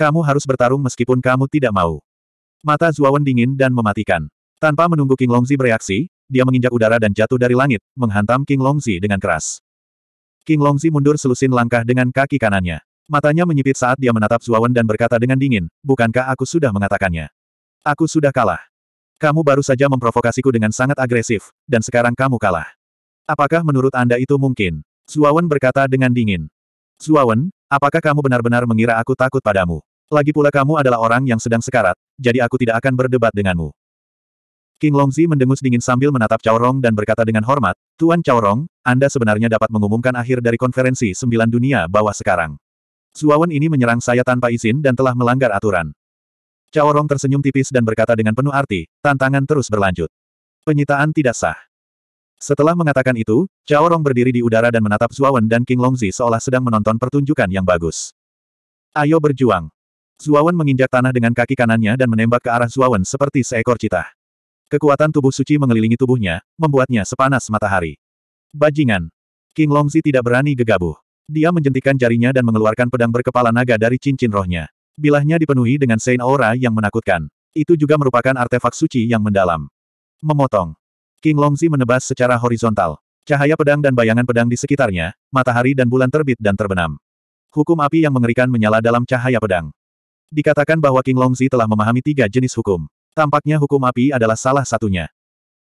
Kamu harus bertarung meskipun kamu tidak mau. Mata Zuawan dingin dan mematikan. Tanpa menunggu King Longzi bereaksi, dia menginjak udara dan jatuh dari langit, menghantam King Longzi dengan keras. King Longzi mundur selusin langkah dengan kaki kanannya. Matanya menyipit saat dia menatap Zuawan dan berkata dengan dingin, bukankah aku sudah mengatakannya? Aku sudah kalah. Kamu baru saja memprovokasiku dengan sangat agresif, dan sekarang kamu kalah. Apakah menurut Anda itu mungkin? Zuawan berkata dengan dingin. Zuawan, apakah kamu benar-benar mengira aku takut padamu? Lagi pula kamu adalah orang yang sedang sekarat, jadi aku tidak akan berdebat denganmu. King Longzi mendengus dingin sambil menatap Cao Rong dan berkata dengan hormat, Tuan Cao Rong, Anda sebenarnya dapat mengumumkan akhir dari konferensi sembilan dunia bawah sekarang. Suawan ini menyerang saya tanpa izin dan telah melanggar aturan. Cao Rong tersenyum tipis dan berkata dengan penuh arti, tantangan terus berlanjut. Penyitaan tidak sah. Setelah mengatakan itu, Cao Rong berdiri di udara dan menatap Suawan dan King Longzi seolah sedang menonton pertunjukan yang bagus. Ayo berjuang. Zuawan menginjak tanah dengan kaki kanannya dan menembak ke arah Zuawan seperti seekor citah. Kekuatan tubuh suci mengelilingi tubuhnya, membuatnya sepanas matahari. Bajingan. King Longzi tidak berani gegabuh. Dia menjentikan jarinya dan mengeluarkan pedang berkepala naga dari cincin rohnya. Bilahnya dipenuhi dengan sein aura yang menakutkan. Itu juga merupakan artefak suci yang mendalam. Memotong. King Longzi menebas secara horizontal. Cahaya pedang dan bayangan pedang di sekitarnya, matahari dan bulan terbit dan terbenam. Hukum api yang mengerikan menyala dalam cahaya pedang. Dikatakan bahwa King Longzi telah memahami tiga jenis hukum. Tampaknya hukum api adalah salah satunya.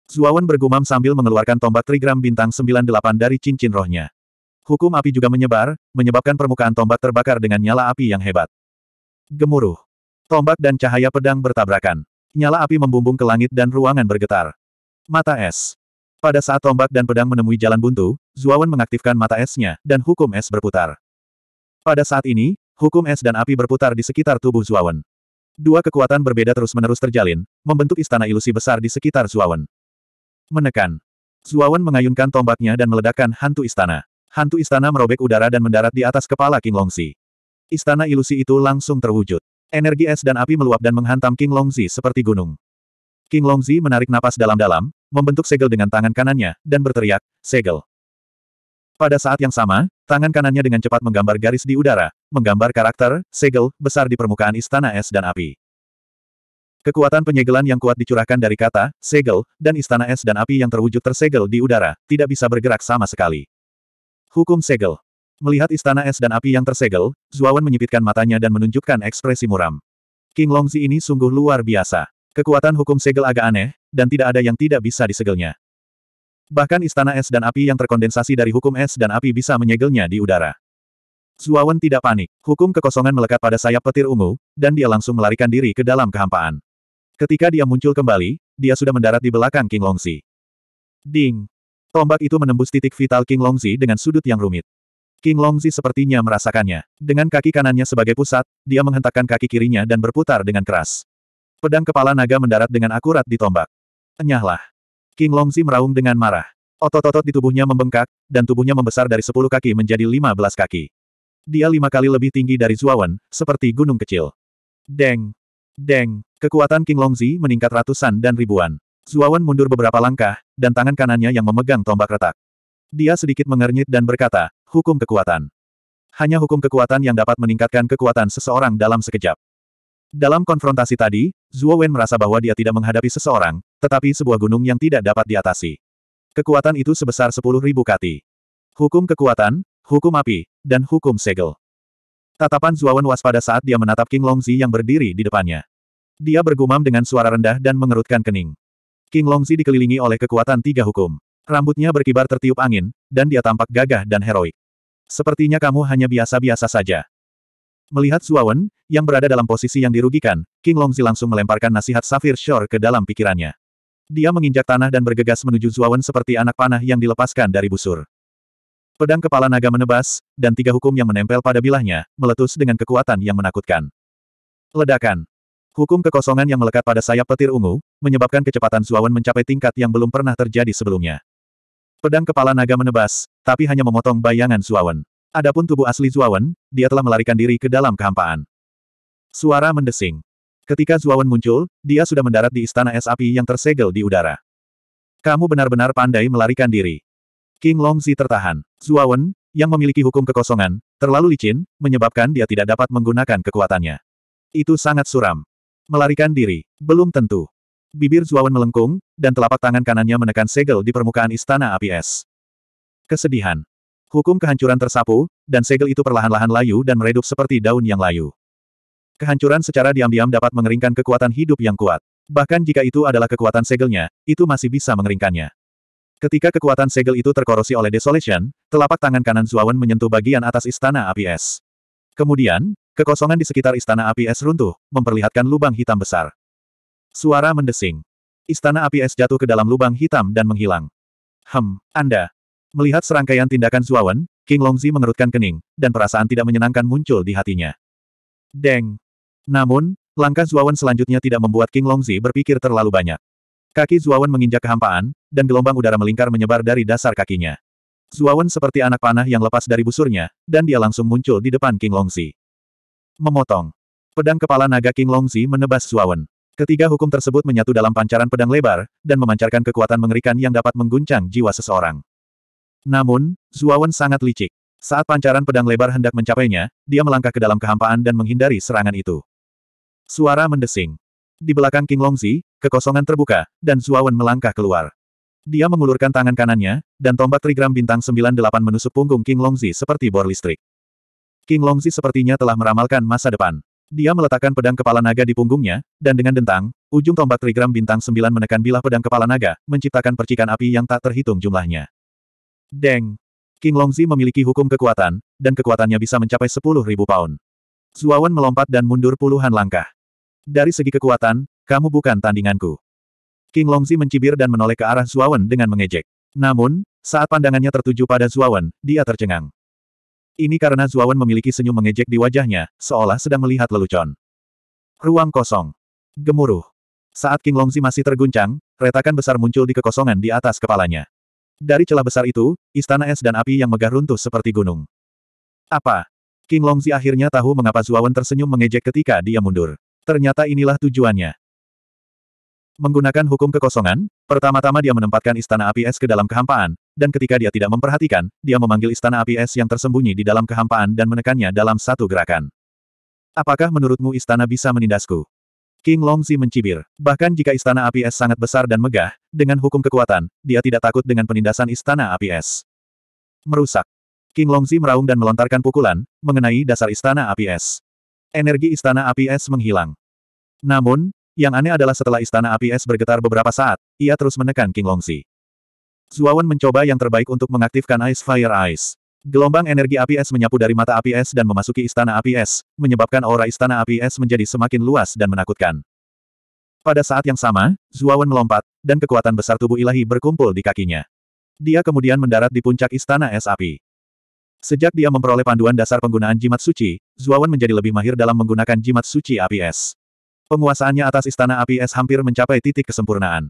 Zuawan bergumam sambil mengeluarkan tombak trigram bintang 98 dari cincin rohnya. Hukum api juga menyebar, menyebabkan permukaan tombak terbakar dengan nyala api yang hebat. Gemuruh. Tombak dan cahaya pedang bertabrakan. Nyala api membumbung ke langit dan ruangan bergetar. Mata es. Pada saat tombak dan pedang menemui jalan buntu, Zuawan mengaktifkan mata esnya, dan hukum es berputar. Pada saat ini, Hukum es dan api berputar di sekitar tubuh Zuawan. Dua kekuatan berbeda terus-menerus terjalin, membentuk istana ilusi besar di sekitar Zuawan. Menekan. Zuawan mengayunkan tombaknya dan meledakkan hantu istana. Hantu istana merobek udara dan mendarat di atas kepala King Longzi. Istana ilusi itu langsung terwujud. Energi es dan api meluap dan menghantam King Longzi seperti gunung. King Longzi menarik napas dalam-dalam, membentuk segel dengan tangan kanannya, dan berteriak, segel. Pada saat yang sama, tangan kanannya dengan cepat menggambar garis di udara, menggambar karakter, segel, besar di permukaan istana es dan api. Kekuatan penyegelan yang kuat dicurahkan dari kata, segel, dan istana es dan api yang terwujud tersegel di udara, tidak bisa bergerak sama sekali. Hukum segel. Melihat istana es dan api yang tersegel, Zuawan menyipitkan matanya dan menunjukkan ekspresi muram. King Longzi ini sungguh luar biasa. Kekuatan hukum segel agak aneh, dan tidak ada yang tidak bisa disegelnya. Bahkan istana es dan api yang terkondensasi dari hukum es dan api bisa menyegelnya di udara. Zuawan tidak panik. Hukum kekosongan melekat pada sayap petir ungu, dan dia langsung melarikan diri ke dalam kehampaan. Ketika dia muncul kembali, dia sudah mendarat di belakang King Longzi. Ding! Tombak itu menembus titik vital King Longzi dengan sudut yang rumit. King Longzi sepertinya merasakannya. Dengan kaki kanannya sebagai pusat, dia menghentakkan kaki kirinya dan berputar dengan keras. Pedang kepala naga mendarat dengan akurat di tombak. Enyahlah. King Longzi meraung dengan marah. Otot-otot di tubuhnya membengkak, dan tubuhnya membesar dari sepuluh kaki menjadi lima belas kaki. Dia lima kali lebih tinggi dari Zuawan, seperti gunung kecil. Deng! Deng! Kekuatan King Longzi meningkat ratusan dan ribuan. Zuawan mundur beberapa langkah, dan tangan kanannya yang memegang tombak retak. Dia sedikit mengernyit dan berkata, hukum kekuatan. Hanya hukum kekuatan yang dapat meningkatkan kekuatan seseorang dalam sekejap. Dalam konfrontasi tadi, Zuo Wen merasa bahwa dia tidak menghadapi seseorang, tetapi sebuah gunung yang tidak dapat diatasi. Kekuatan itu sebesar sepuluh ribu kati. Hukum kekuatan, hukum api, dan hukum segel. Tatapan Zuawan waspada saat dia menatap King Longzi yang berdiri di depannya. Dia bergumam dengan suara rendah dan mengerutkan kening. King Longzi dikelilingi oleh kekuatan tiga hukum. Rambutnya berkibar tertiup angin, dan dia tampak gagah dan heroik. Sepertinya kamu hanya biasa-biasa saja. Melihat Zuawan, yang berada dalam posisi yang dirugikan, King Longzi langsung melemparkan nasihat Safir Shore ke dalam pikirannya. Dia menginjak tanah dan bergegas menuju Zuawan seperti anak panah yang dilepaskan dari busur. Pedang kepala naga menebas, dan tiga hukum yang menempel pada bilahnya, meletus dengan kekuatan yang menakutkan. Ledakan. Hukum kekosongan yang melekat pada sayap petir ungu, menyebabkan kecepatan Zuawan mencapai tingkat yang belum pernah terjadi sebelumnya. Pedang kepala naga menebas, tapi hanya memotong bayangan Zuawan. Adapun tubuh asli Zuawan, dia telah melarikan diri ke dalam kehampaan. Suara mendesing. Ketika Zuawan muncul, dia sudah mendarat di istana es api yang tersegel di udara. Kamu benar-benar pandai melarikan diri. King Longzi tertahan. Zuawan, yang memiliki hukum kekosongan, terlalu licin, menyebabkan dia tidak dapat menggunakan kekuatannya. Itu sangat suram. Melarikan diri, belum tentu. Bibir Zuawan melengkung, dan telapak tangan kanannya menekan segel di permukaan istana api es. Kesedihan. Hukum kehancuran tersapu, dan segel itu perlahan-lahan layu dan meredup seperti daun yang layu. Kehancuran secara diam-diam dapat mengeringkan kekuatan hidup yang kuat. Bahkan jika itu adalah kekuatan segelnya, itu masih bisa mengeringkannya. Ketika kekuatan segel itu terkorosi oleh Desolation, telapak tangan kanan Zuawan menyentuh bagian atas istana api es. Kemudian, kekosongan di sekitar istana api es runtuh, memperlihatkan lubang hitam besar. Suara mendesing. Istana api es jatuh ke dalam lubang hitam dan menghilang. Hem, Anda. Melihat serangkaian tindakan Zuawan, King Longzi mengerutkan kening, dan perasaan tidak menyenangkan muncul di hatinya. Deng, namun, langkah Zuawan selanjutnya tidak membuat King Longzi berpikir terlalu banyak. Kaki Zuawan menginjak kehampaan, dan gelombang udara melingkar menyebar dari dasar kakinya. Zuawan seperti anak panah yang lepas dari busurnya, dan dia langsung muncul di depan King Longzi. Memotong. Pedang kepala naga King Longzi menebas Zuawan. Ketiga hukum tersebut menyatu dalam pancaran pedang lebar, dan memancarkan kekuatan mengerikan yang dapat mengguncang jiwa seseorang. Namun, Zuawan sangat licik. Saat pancaran pedang lebar hendak mencapainya, dia melangkah ke dalam kehampaan dan menghindari serangan itu. Suara mendesing. Di belakang King Longzi, kekosongan terbuka, dan Zuawan melangkah keluar. Dia mengulurkan tangan kanannya, dan tombak trigram bintang 98 menusuk punggung King Longzi seperti bor listrik. King Longzi sepertinya telah meramalkan masa depan. Dia meletakkan pedang kepala naga di punggungnya, dan dengan dentang, ujung tombak trigram bintang 9 menekan bilah pedang kepala naga, menciptakan percikan api yang tak terhitung jumlahnya. Deng! King Longzi memiliki hukum kekuatan, dan kekuatannya bisa mencapai 10.000 pound. Zuawan melompat dan mundur puluhan langkah. Dari segi kekuatan, kamu bukan tandinganku. King Longzi mencibir dan menoleh ke arah Zuawan dengan mengejek. Namun, saat pandangannya tertuju pada Zuawan, dia tercengang. Ini karena Zuawan memiliki senyum mengejek di wajahnya, seolah sedang melihat lelucon. Ruang kosong. Gemuruh. Saat King Longzi masih terguncang, retakan besar muncul di kekosongan di atas kepalanya. Dari celah besar itu, istana es dan api yang megah runtuh seperti gunung. Apa? King Longzi akhirnya tahu mengapa Zuawan tersenyum mengejek ketika dia mundur. Ternyata inilah tujuannya. Menggunakan hukum kekosongan, pertama-tama dia menempatkan istana api es ke dalam kehampaan, dan ketika dia tidak memperhatikan, dia memanggil istana api es yang tersembunyi di dalam kehampaan dan menekannya dalam satu gerakan. Apakah menurutmu istana bisa menindasku? King Longzi mencibir. Bahkan jika istana api es sangat besar dan megah, dengan hukum kekuatan, dia tidak takut dengan penindasan istana api es. Merusak. King Longzi meraung dan melontarkan pukulan, mengenai dasar istana api es. Energi Istana Api Es menghilang. Namun, yang aneh adalah setelah Istana Api Es bergetar beberapa saat, ia terus menekan King Longzi. Zuawan mencoba yang terbaik untuk mengaktifkan Ice Fire Ice. Gelombang energi api es menyapu dari mata api es dan memasuki istana api es, menyebabkan aura istana api es menjadi semakin luas dan menakutkan. Pada saat yang sama, Zuawan melompat, dan kekuatan besar tubuh ilahi berkumpul di kakinya. Dia kemudian mendarat di puncak istana es api. Sejak dia memperoleh panduan dasar penggunaan jimat suci, Zuawan menjadi lebih mahir dalam menggunakan jimat suci api es. Penguasaannya atas istana api es hampir mencapai titik kesempurnaan.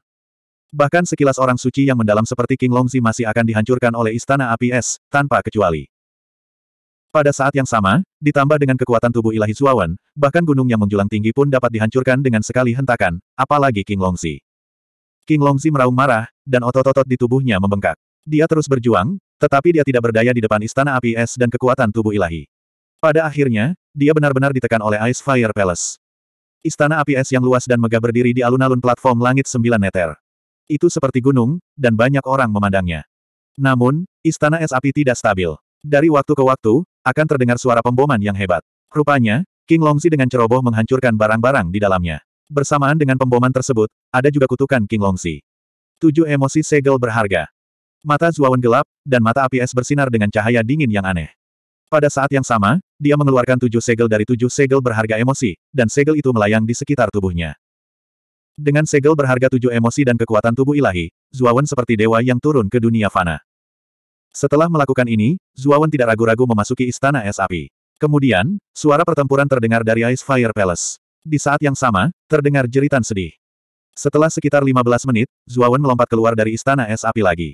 Bahkan sekilas orang suci yang mendalam seperti King Longzi masih akan dihancurkan oleh istana api es, tanpa kecuali. Pada saat yang sama, ditambah dengan kekuatan tubuh ilahi Zuawan, bahkan gunung yang menjulang tinggi pun dapat dihancurkan dengan sekali hentakan, apalagi King Longzi. King Longzi meraung marah, dan otot-otot di tubuhnya membengkak. Dia terus berjuang, tetapi dia tidak berdaya di depan istana api es dan kekuatan tubuh ilahi. Pada akhirnya, dia benar-benar ditekan oleh Ice Fire Palace. Istana api es yang luas dan megah berdiri di alun-alun platform langit sembilan meter. Itu seperti gunung, dan banyak orang memandangnya. Namun, istana es api tidak stabil. Dari waktu ke waktu, akan terdengar suara pemboman yang hebat. Rupanya, King Longzi dengan ceroboh menghancurkan barang-barang di dalamnya. Bersamaan dengan pemboman tersebut, ada juga kutukan King Longzi. Tujuh emosi segel berharga. Mata Zuawan gelap, dan mata api es bersinar dengan cahaya dingin yang aneh. Pada saat yang sama, dia mengeluarkan tujuh segel dari tujuh segel berharga emosi, dan segel itu melayang di sekitar tubuhnya. Dengan segel berharga tujuh emosi dan kekuatan tubuh ilahi, Zuawan seperti dewa yang turun ke dunia fana. Setelah melakukan ini, Zuawan tidak ragu-ragu memasuki istana es api. Kemudian, suara pertempuran terdengar dari Ice Fire Palace. Di saat yang sama, terdengar jeritan sedih. Setelah sekitar 15 menit, Zuawan melompat keluar dari istana es api lagi.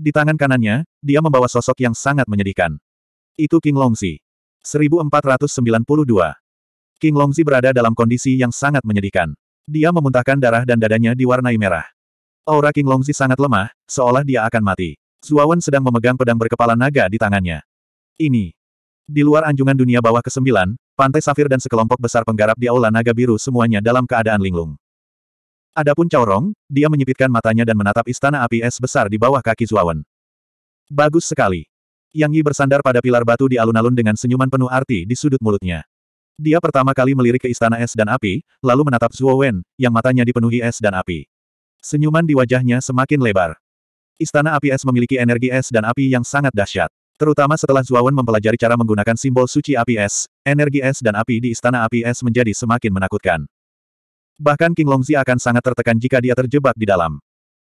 Di tangan kanannya, dia membawa sosok yang sangat menyedihkan. Itu King Longzi. 1492. King Longzi berada dalam kondisi yang sangat menyedihkan. Dia memuntahkan darah dan dadanya diwarnai merah. Aura King Longzi sangat lemah, seolah dia akan mati. Zuawan sedang memegang pedang berkepala naga di tangannya. Ini. Di luar anjungan dunia bawah ke-9, Pantai Safir dan sekelompok besar penggarap di Aula Naga Biru semuanya dalam keadaan linglung. Adapun Caorong, dia menyipitkan matanya dan menatap istana api es besar di bawah kaki Zuawan. Bagus sekali. Yang Yi bersandar pada pilar batu di alun-alun dengan senyuman penuh arti di sudut mulutnya. Dia pertama kali melirik ke istana es dan api, lalu menatap Zuowen, yang matanya dipenuhi es dan api. Senyuman di wajahnya semakin lebar. Istana api es memiliki energi es dan api yang sangat dahsyat. Terutama setelah Zuawan mempelajari cara menggunakan simbol suci api es, energi es dan api di istana api es menjadi semakin menakutkan. Bahkan King Longzi akan sangat tertekan jika dia terjebak di dalam.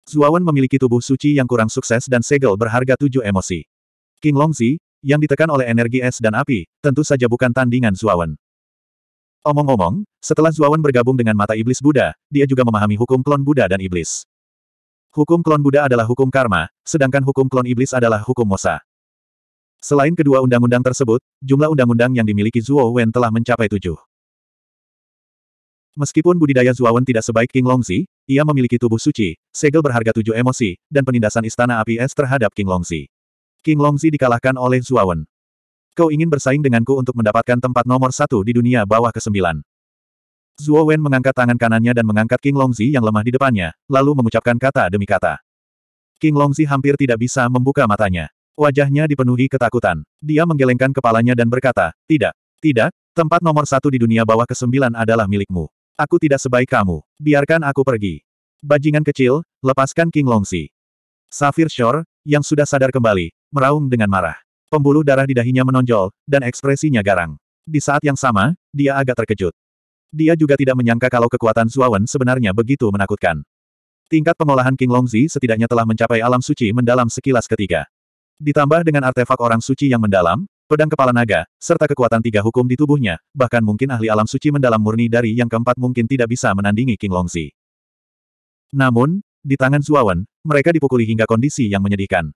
Zuawan memiliki tubuh suci yang kurang sukses dan segel berharga tujuh emosi. King Longzi, yang ditekan oleh energi es dan api, tentu saja bukan tandingan Zuawan. Omong-omong, setelah Zuawan bergabung dengan mata iblis Buddha, dia juga memahami hukum klon Buddha dan iblis. Hukum klon Buddha adalah hukum karma, sedangkan hukum klon iblis adalah hukum Mosa. Selain kedua undang-undang tersebut, jumlah undang-undang yang dimiliki Zuo Wen telah mencapai tujuh. Meskipun budidaya Zuawan tidak sebaik King Longzi, ia memiliki tubuh suci, segel berharga tujuh emosi, dan penindasan istana api es terhadap King Longzi. King Longzi dikalahkan oleh Zuawan. Kau ingin bersaing denganku untuk mendapatkan tempat nomor satu di dunia bawah ke-9. Zuo Wen mengangkat tangan kanannya dan mengangkat King Longzi yang lemah di depannya, lalu mengucapkan kata demi kata. King Longzi hampir tidak bisa membuka matanya. Wajahnya dipenuhi ketakutan. Dia menggelengkan kepalanya dan berkata, Tidak, tidak, tempat nomor satu di dunia bawah ke-9 adalah milikmu. Aku tidak sebaik kamu. Biarkan aku pergi. Bajingan kecil, lepaskan King Longsi. Safir Shore, yang sudah sadar kembali, meraung dengan marah. Pembuluh darah di dahinya menonjol, dan ekspresinya garang. Di saat yang sama, dia agak terkejut. Dia juga tidak menyangka kalau kekuatan Zuawan sebenarnya begitu menakutkan. Tingkat pengolahan King Longzi setidaknya telah mencapai alam suci mendalam sekilas ketiga. Ditambah dengan artefak orang suci yang mendalam, pedang kepala naga, serta kekuatan tiga hukum di tubuhnya, bahkan mungkin ahli alam suci mendalam murni dari yang keempat mungkin tidak bisa menandingi King Longzi. Namun, di tangan Zuawan, mereka dipukuli hingga kondisi yang menyedihkan.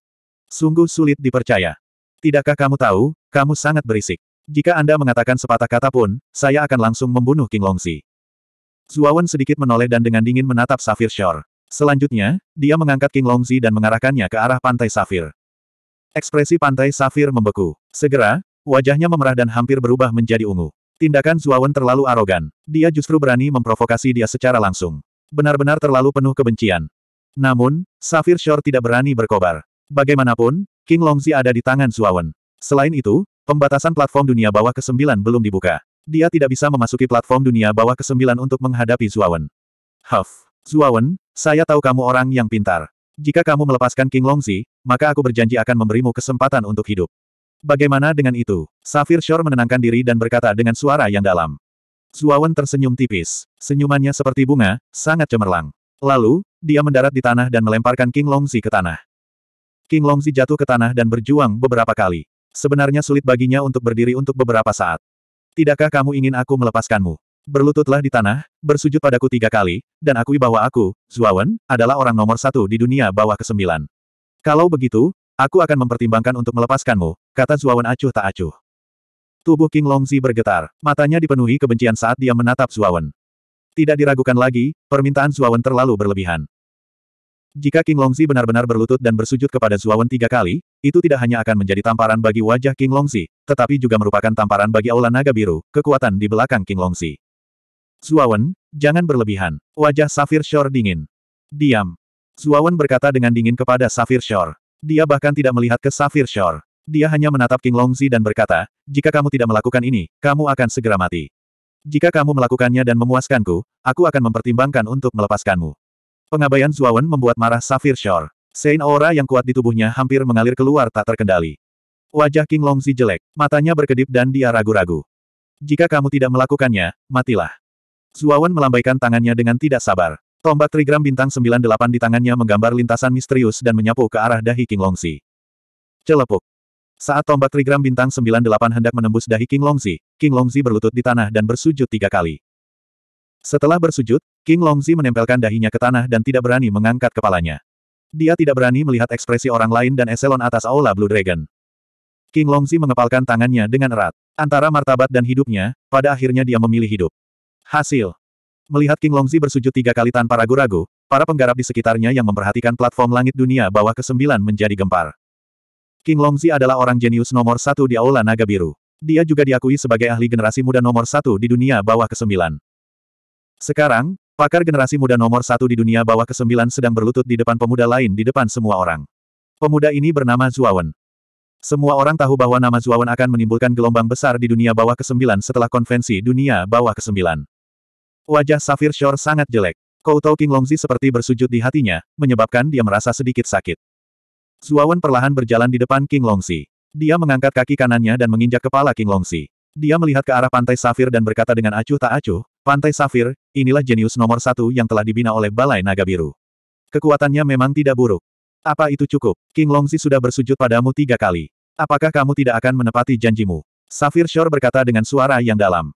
Sungguh sulit dipercaya. Tidakkah kamu tahu, kamu sangat berisik. Jika Anda mengatakan sepatah kata pun, saya akan langsung membunuh King Longzi. Zuawan sedikit menoleh dan dengan dingin menatap Safir Shore. Selanjutnya, dia mengangkat King Longzi dan mengarahkannya ke arah pantai Safir. Ekspresi pantai Safir membeku. Segera, wajahnya memerah dan hampir berubah menjadi ungu. Tindakan Zuawan terlalu arogan. Dia justru berani memprovokasi dia secara langsung. Benar-benar terlalu penuh kebencian. Namun, Safir Shore tidak berani berkobar. Bagaimanapun, King Longzi ada di tangan Zuawan. Selain itu, pembatasan platform dunia bawah ke-9 belum dibuka. Dia tidak bisa memasuki platform dunia bawah ke-9 untuk menghadapi Zuawan. Huff, Zuawan, saya tahu kamu orang yang pintar. Jika kamu melepaskan King Longzi, maka aku berjanji akan memberimu kesempatan untuk hidup. Bagaimana dengan itu? Safir Shore menenangkan diri dan berkata dengan suara yang dalam. Zuawan tersenyum tipis. Senyumannya seperti bunga, sangat cemerlang. Lalu, dia mendarat di tanah dan melemparkan King Longzi ke tanah. King Longzi jatuh ke tanah dan berjuang beberapa kali. Sebenarnya sulit baginya untuk berdiri untuk beberapa saat. Tidakkah kamu ingin aku melepaskanmu? berlututlah di tanah, bersujud padaku tiga kali, dan akui bahwa aku, Zuawan, adalah orang nomor satu di dunia bawah kesembilan. Kalau begitu, aku akan mempertimbangkan untuk melepaskanmu, kata Zuawan acuh tak acuh. Tubuh King Longzi bergetar, matanya dipenuhi kebencian saat dia menatap Zuawan. Tidak diragukan lagi, permintaan Zuawan terlalu berlebihan. Jika King Longzi benar-benar berlutut dan bersujud kepada Zuawan tiga kali, itu tidak hanya akan menjadi tamparan bagi wajah King Longzi, tetapi juga merupakan tamparan bagi Aula Naga Biru, kekuatan di belakang King Longzi. Zuawan, jangan berlebihan. Wajah Safir Shore dingin. Diam. Zuawan berkata dengan dingin kepada Safir Shore. Dia bahkan tidak melihat ke Safir Shore. Dia hanya menatap King Longzi dan berkata, jika kamu tidak melakukan ini, kamu akan segera mati. Jika kamu melakukannya dan memuaskanku, aku akan mempertimbangkan untuk melepaskanmu. Pengabaian Zuawan membuat marah Safir Shore. Sein aura yang kuat di tubuhnya hampir mengalir keluar tak terkendali. Wajah King Longzi jelek, matanya berkedip dan dia ragu-ragu. Jika kamu tidak melakukannya, matilah. Zuawan melambaikan tangannya dengan tidak sabar. Tombak trigram bintang 98 di tangannya menggambar lintasan misterius dan menyapu ke arah dahi King Longzi. Celepuk. Saat tombak trigram bintang 98 hendak menembus dahi King Longzi, King Longzi berlutut di tanah dan bersujud tiga kali. Setelah bersujud, King Longzi menempelkan dahinya ke tanah dan tidak berani mengangkat kepalanya. Dia tidak berani melihat ekspresi orang lain dan eselon atas Aula Blue Dragon. King Longzi mengepalkan tangannya dengan erat. Antara martabat dan hidupnya, pada akhirnya dia memilih hidup. Hasil. Melihat King Longzi bersujud tiga kali tanpa ragu-ragu, para penggarap di sekitarnya yang memperhatikan platform langit dunia bawah ke-9 menjadi gempar. King Longzi adalah orang jenius nomor satu di Aula Naga Biru. Dia juga diakui sebagai ahli generasi muda nomor satu di dunia bawah ke-9. Sekarang, pakar generasi muda nomor satu di dunia bawah ke-9 sedang berlutut di depan pemuda lain di depan semua orang. Pemuda ini bernama Zuawan. Semua orang tahu bahwa nama Zuawan akan menimbulkan gelombang besar di dunia bawah ke-9 setelah konvensi dunia bawah ke-9. Wajah Safir Shore sangat jelek. Koutou King Longzi seperti bersujud di hatinya, menyebabkan dia merasa sedikit sakit. Zuawan perlahan berjalan di depan King Longzi. Dia mengangkat kaki kanannya dan menginjak kepala King Longzi. Dia melihat ke arah pantai Safir dan berkata dengan acuh tak acuh, Pantai Safir, inilah jenius nomor satu yang telah dibina oleh Balai Naga Biru. Kekuatannya memang tidak buruk. Apa itu cukup? King Longzi sudah bersujud padamu tiga kali. Apakah kamu tidak akan menepati janjimu? Safir Shore berkata dengan suara yang dalam.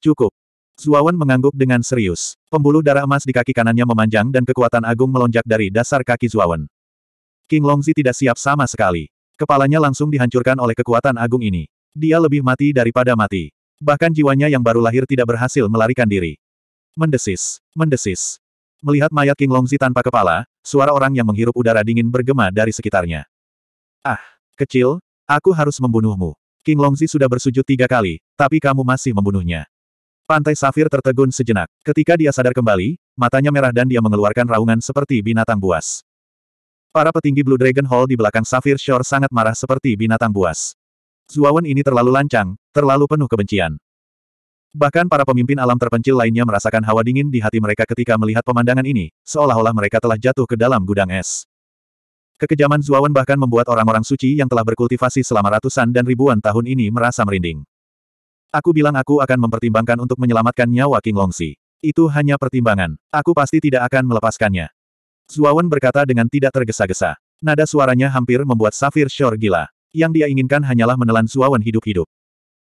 Cukup. Zuawan mengangguk dengan serius. Pembuluh darah emas di kaki kanannya memanjang dan kekuatan agung melonjak dari dasar kaki Zuawan. King Longzi tidak siap sama sekali. Kepalanya langsung dihancurkan oleh kekuatan agung ini. Dia lebih mati daripada mati. Bahkan jiwanya yang baru lahir tidak berhasil melarikan diri. Mendesis, mendesis. Melihat mayat King Longzi tanpa kepala, suara orang yang menghirup udara dingin bergema dari sekitarnya. Ah, kecil, aku harus membunuhmu. King Longzi sudah bersujud tiga kali, tapi kamu masih membunuhnya. Pantai Safir tertegun sejenak. Ketika dia sadar kembali, matanya merah dan dia mengeluarkan raungan seperti binatang buas. Para petinggi Blue Dragon Hall di belakang Safir Shore sangat marah seperti binatang buas. Zuawan ini terlalu lancang, terlalu penuh kebencian. Bahkan para pemimpin alam terpencil lainnya merasakan hawa dingin di hati mereka ketika melihat pemandangan ini, seolah-olah mereka telah jatuh ke dalam gudang es. Kekejaman Zuawan bahkan membuat orang-orang suci yang telah berkultivasi selama ratusan dan ribuan tahun ini merasa merinding. Aku bilang aku akan mempertimbangkan untuk menyelamatkan nyawa King Longxi. Itu hanya pertimbangan. Aku pasti tidak akan melepaskannya. Zuawan berkata dengan tidak tergesa-gesa. Nada suaranya hampir membuat Safir Shore gila. Yang dia inginkan hanyalah menelan Zuawan hidup-hidup.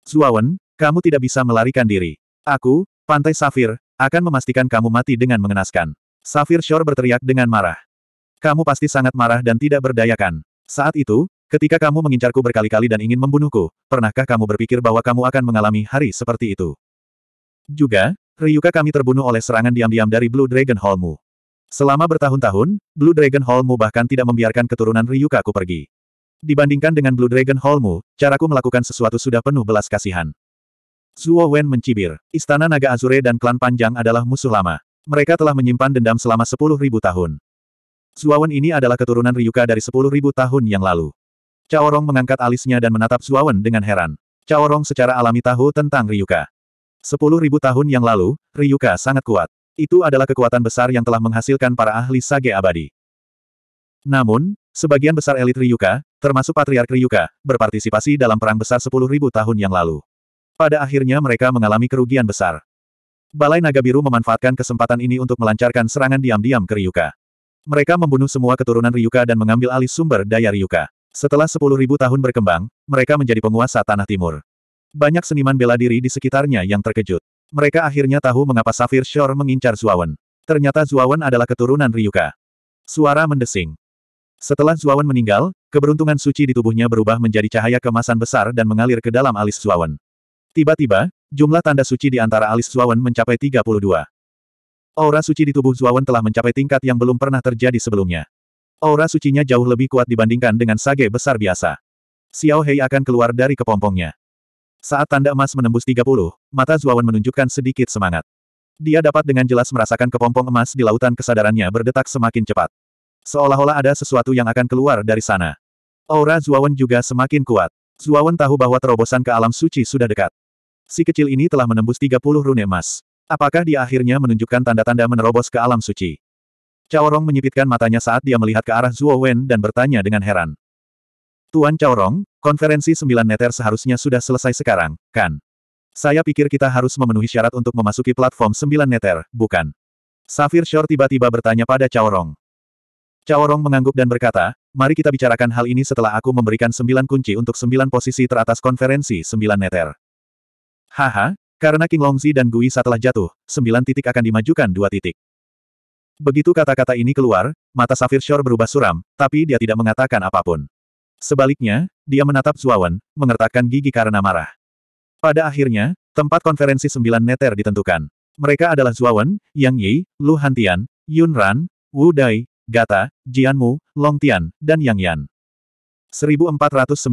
Zuawan, kamu tidak bisa melarikan diri. Aku, Pantai Safir, akan memastikan kamu mati dengan mengenaskan. Safir Shore berteriak dengan marah. Kamu pasti sangat marah dan tidak berdayakan. Saat itu, Ketika kamu mengincarku berkali-kali dan ingin membunuhku, pernahkah kamu berpikir bahwa kamu akan mengalami hari seperti itu? Juga, Ryuka kami terbunuh oleh serangan diam-diam dari Blue Dragon Hallmu. Selama bertahun-tahun, Blue Dragon Hallmu bahkan tidak membiarkan keturunan Ryuka ku pergi. Dibandingkan dengan Blue Dragon Hallmu, caraku melakukan sesuatu sudah penuh belas kasihan. Zuo Wen mencibir, Istana Naga Azure dan Klan Panjang adalah musuh lama. Mereka telah menyimpan dendam selama sepuluh ribu tahun. Zuo Wen ini adalah keturunan Ryuka dari sepuluh ribu tahun yang lalu. Caorong mengangkat alisnya dan menatap Zuawan dengan heran. Caorong secara alami tahu tentang Ryuka. Sepuluh ribu tahun yang lalu, Ryuka sangat kuat. Itu adalah kekuatan besar yang telah menghasilkan para ahli sage abadi. Namun, sebagian besar elit Ryuka, termasuk Patriark Ryuka, berpartisipasi dalam perang besar sepuluh ribu tahun yang lalu. Pada akhirnya mereka mengalami kerugian besar. Balai Naga Biru memanfaatkan kesempatan ini untuk melancarkan serangan diam-diam ke Ryuka. Mereka membunuh semua keturunan Ryuka dan mengambil alih sumber daya Ryuka. Setelah 10.000 tahun berkembang, mereka menjadi penguasa Tanah Timur. Banyak seniman bela diri di sekitarnya yang terkejut. Mereka akhirnya tahu mengapa Safir Shore mengincar Zuawan. Ternyata Zuawan adalah keturunan Ryuka. Suara mendesing. Setelah Zuawan meninggal, keberuntungan suci di tubuhnya berubah menjadi cahaya kemasan besar dan mengalir ke dalam alis Zuawan. Tiba-tiba, jumlah tanda suci di antara alis Zuawan mencapai 32. Aura suci di tubuh Zuawan telah mencapai tingkat yang belum pernah terjadi sebelumnya. Aura sucinya jauh lebih kuat dibandingkan dengan sage besar biasa. Xiao Hei akan keluar dari kepompongnya. Saat tanda emas menembus 30, mata Zuawan menunjukkan sedikit semangat. Dia dapat dengan jelas merasakan kepompong emas di lautan kesadarannya berdetak semakin cepat. Seolah-olah ada sesuatu yang akan keluar dari sana. Aura Zuawan juga semakin kuat. Zuawan tahu bahwa terobosan ke alam suci sudah dekat. Si kecil ini telah menembus 30 rune emas. Apakah dia akhirnya menunjukkan tanda-tanda menerobos ke alam suci? Rong menyipitkan matanya saat dia melihat ke arah Zuo Wen dan bertanya dengan heran. Tuan Rong, konferensi sembilan neter seharusnya sudah selesai sekarang, kan? Saya pikir kita harus memenuhi syarat untuk memasuki platform sembilan neter, bukan? Safir Shore tiba-tiba bertanya pada Cao Rong mengangguk dan berkata, mari kita bicarakan hal ini setelah aku memberikan sembilan kunci untuk sembilan posisi teratas konferensi sembilan neter. Haha, karena King Longzi dan Gui setelah jatuh, sembilan titik akan dimajukan dua titik. Begitu kata-kata ini keluar, mata Safir Shore berubah suram, tapi dia tidak mengatakan apapun. Sebaliknya, dia menatap Zuawan, mengertakkan gigi karena marah. Pada akhirnya, tempat konferensi sembilan neter ditentukan. Mereka adalah Zuawan, Yang Yi, Lu Hantian, Yun Ran, Wu Dai, Gata, Jianmu, Long Tian, dan Yang Yan. 1493.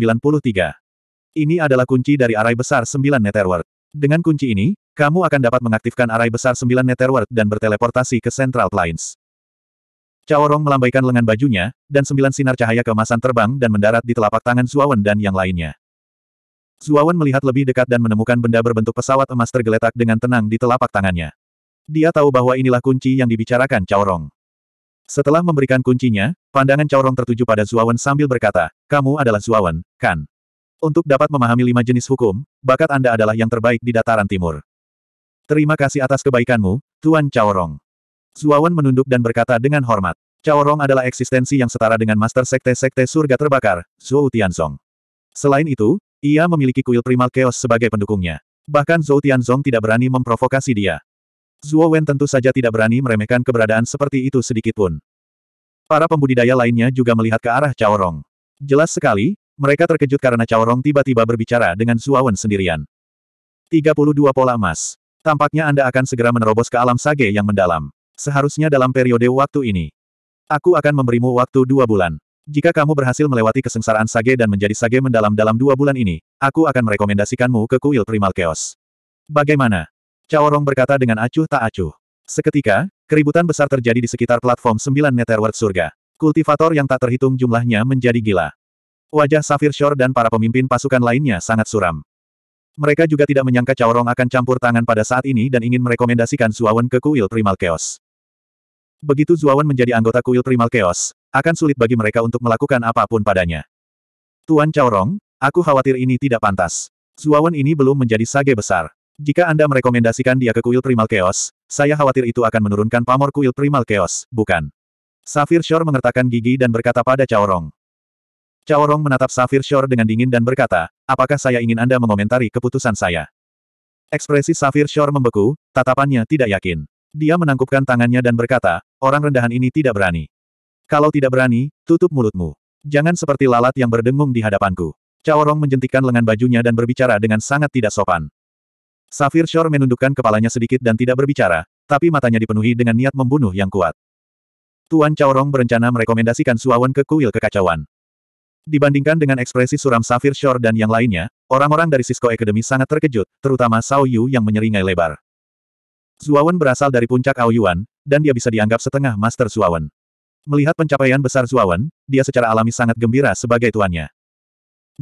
Ini adalah kunci dari arai besar sembilan neterward. Dengan kunci ini, kamu akan dapat mengaktifkan arai besar sembilan Netherworld dan berteleportasi ke Central Plains. Rong melambaikan lengan bajunya, dan sembilan sinar cahaya kemasan terbang dan mendarat di telapak tangan Zuawan dan yang lainnya. Zuawan melihat lebih dekat dan menemukan benda berbentuk pesawat emas tergeletak dengan tenang di telapak tangannya. Dia tahu bahwa inilah kunci yang dibicarakan Rong. Setelah memberikan kuncinya, pandangan Rong tertuju pada Zuawan sambil berkata, kamu adalah Zuawan, kan? Untuk dapat memahami lima jenis hukum, bakat Anda adalah yang terbaik di dataran timur. Terima kasih atas kebaikanmu, Tuan Caorong. Suawan menunduk dan berkata dengan hormat. Caorong adalah eksistensi yang setara dengan Master Sekte-Sekte Surga Terbakar, Zhou Tianzong. Selain itu, ia memiliki kuil Primal Chaos sebagai pendukungnya. Bahkan Zhou Tianzong tidak berani memprovokasi dia. Zuo Wen tentu saja tidak berani meremehkan keberadaan seperti itu sedikit pun. Para pembudidaya lainnya juga melihat ke arah Rong. Jelas sekali, mereka terkejut karena Rong tiba-tiba berbicara dengan Zuo Wen sendirian. 32 pola emas. Tampaknya Anda akan segera menerobos ke alam sage yang mendalam. Seharusnya dalam periode waktu ini. Aku akan memberimu waktu dua bulan. Jika kamu berhasil melewati kesengsaraan sage dan menjadi sage mendalam dalam dua bulan ini, aku akan merekomendasikanmu ke kuil primal chaos. Bagaimana? Caorong berkata dengan acuh tak acuh. Seketika, keributan besar terjadi di sekitar platform 9 Netherworld surga. Kultivator yang tak terhitung jumlahnya menjadi gila. Wajah Safir Shore dan para pemimpin pasukan lainnya sangat suram. Mereka juga tidak menyangka Caorong akan campur tangan pada saat ini dan ingin merekomendasikan Zuawan ke kuil Primal Chaos. Begitu Zuawan menjadi anggota kuil Primal Chaos, akan sulit bagi mereka untuk melakukan apapun padanya. Tuan Caorong, aku khawatir ini tidak pantas. Zuawan ini belum menjadi sage besar. Jika Anda merekomendasikan dia ke kuil Primal Chaos, saya khawatir itu akan menurunkan pamor kuil Primal Chaos, bukan? Safir Shore mengertakkan gigi dan berkata pada Caorong. Caorong menatap Safir Shore dengan dingin dan berkata, Apakah saya ingin Anda mengomentari keputusan saya? Ekspresi Safir Shore membeku, tatapannya tidak yakin. Dia menangkupkan tangannya dan berkata, orang rendahan ini tidak berani. Kalau tidak berani, tutup mulutmu. Jangan seperti lalat yang berdengung di hadapanku. Caorong menjentikkan lengan bajunya dan berbicara dengan sangat tidak sopan. Safir Shore menundukkan kepalanya sedikit dan tidak berbicara, tapi matanya dipenuhi dengan niat membunuh yang kuat. Tuan Caorong berencana merekomendasikan Suawan ke kuil kekacauan. Dibandingkan dengan ekspresi suram Safir Shore dan yang lainnya, orang-orang dari Cisco Academy sangat terkejut, terutama Sao Yu yang menyeringai lebar. Zuawan berasal dari puncak Aoyuan, dan dia bisa dianggap setengah Master Zuawan. Melihat pencapaian besar Zuawan, dia secara alami sangat gembira sebagai tuannya.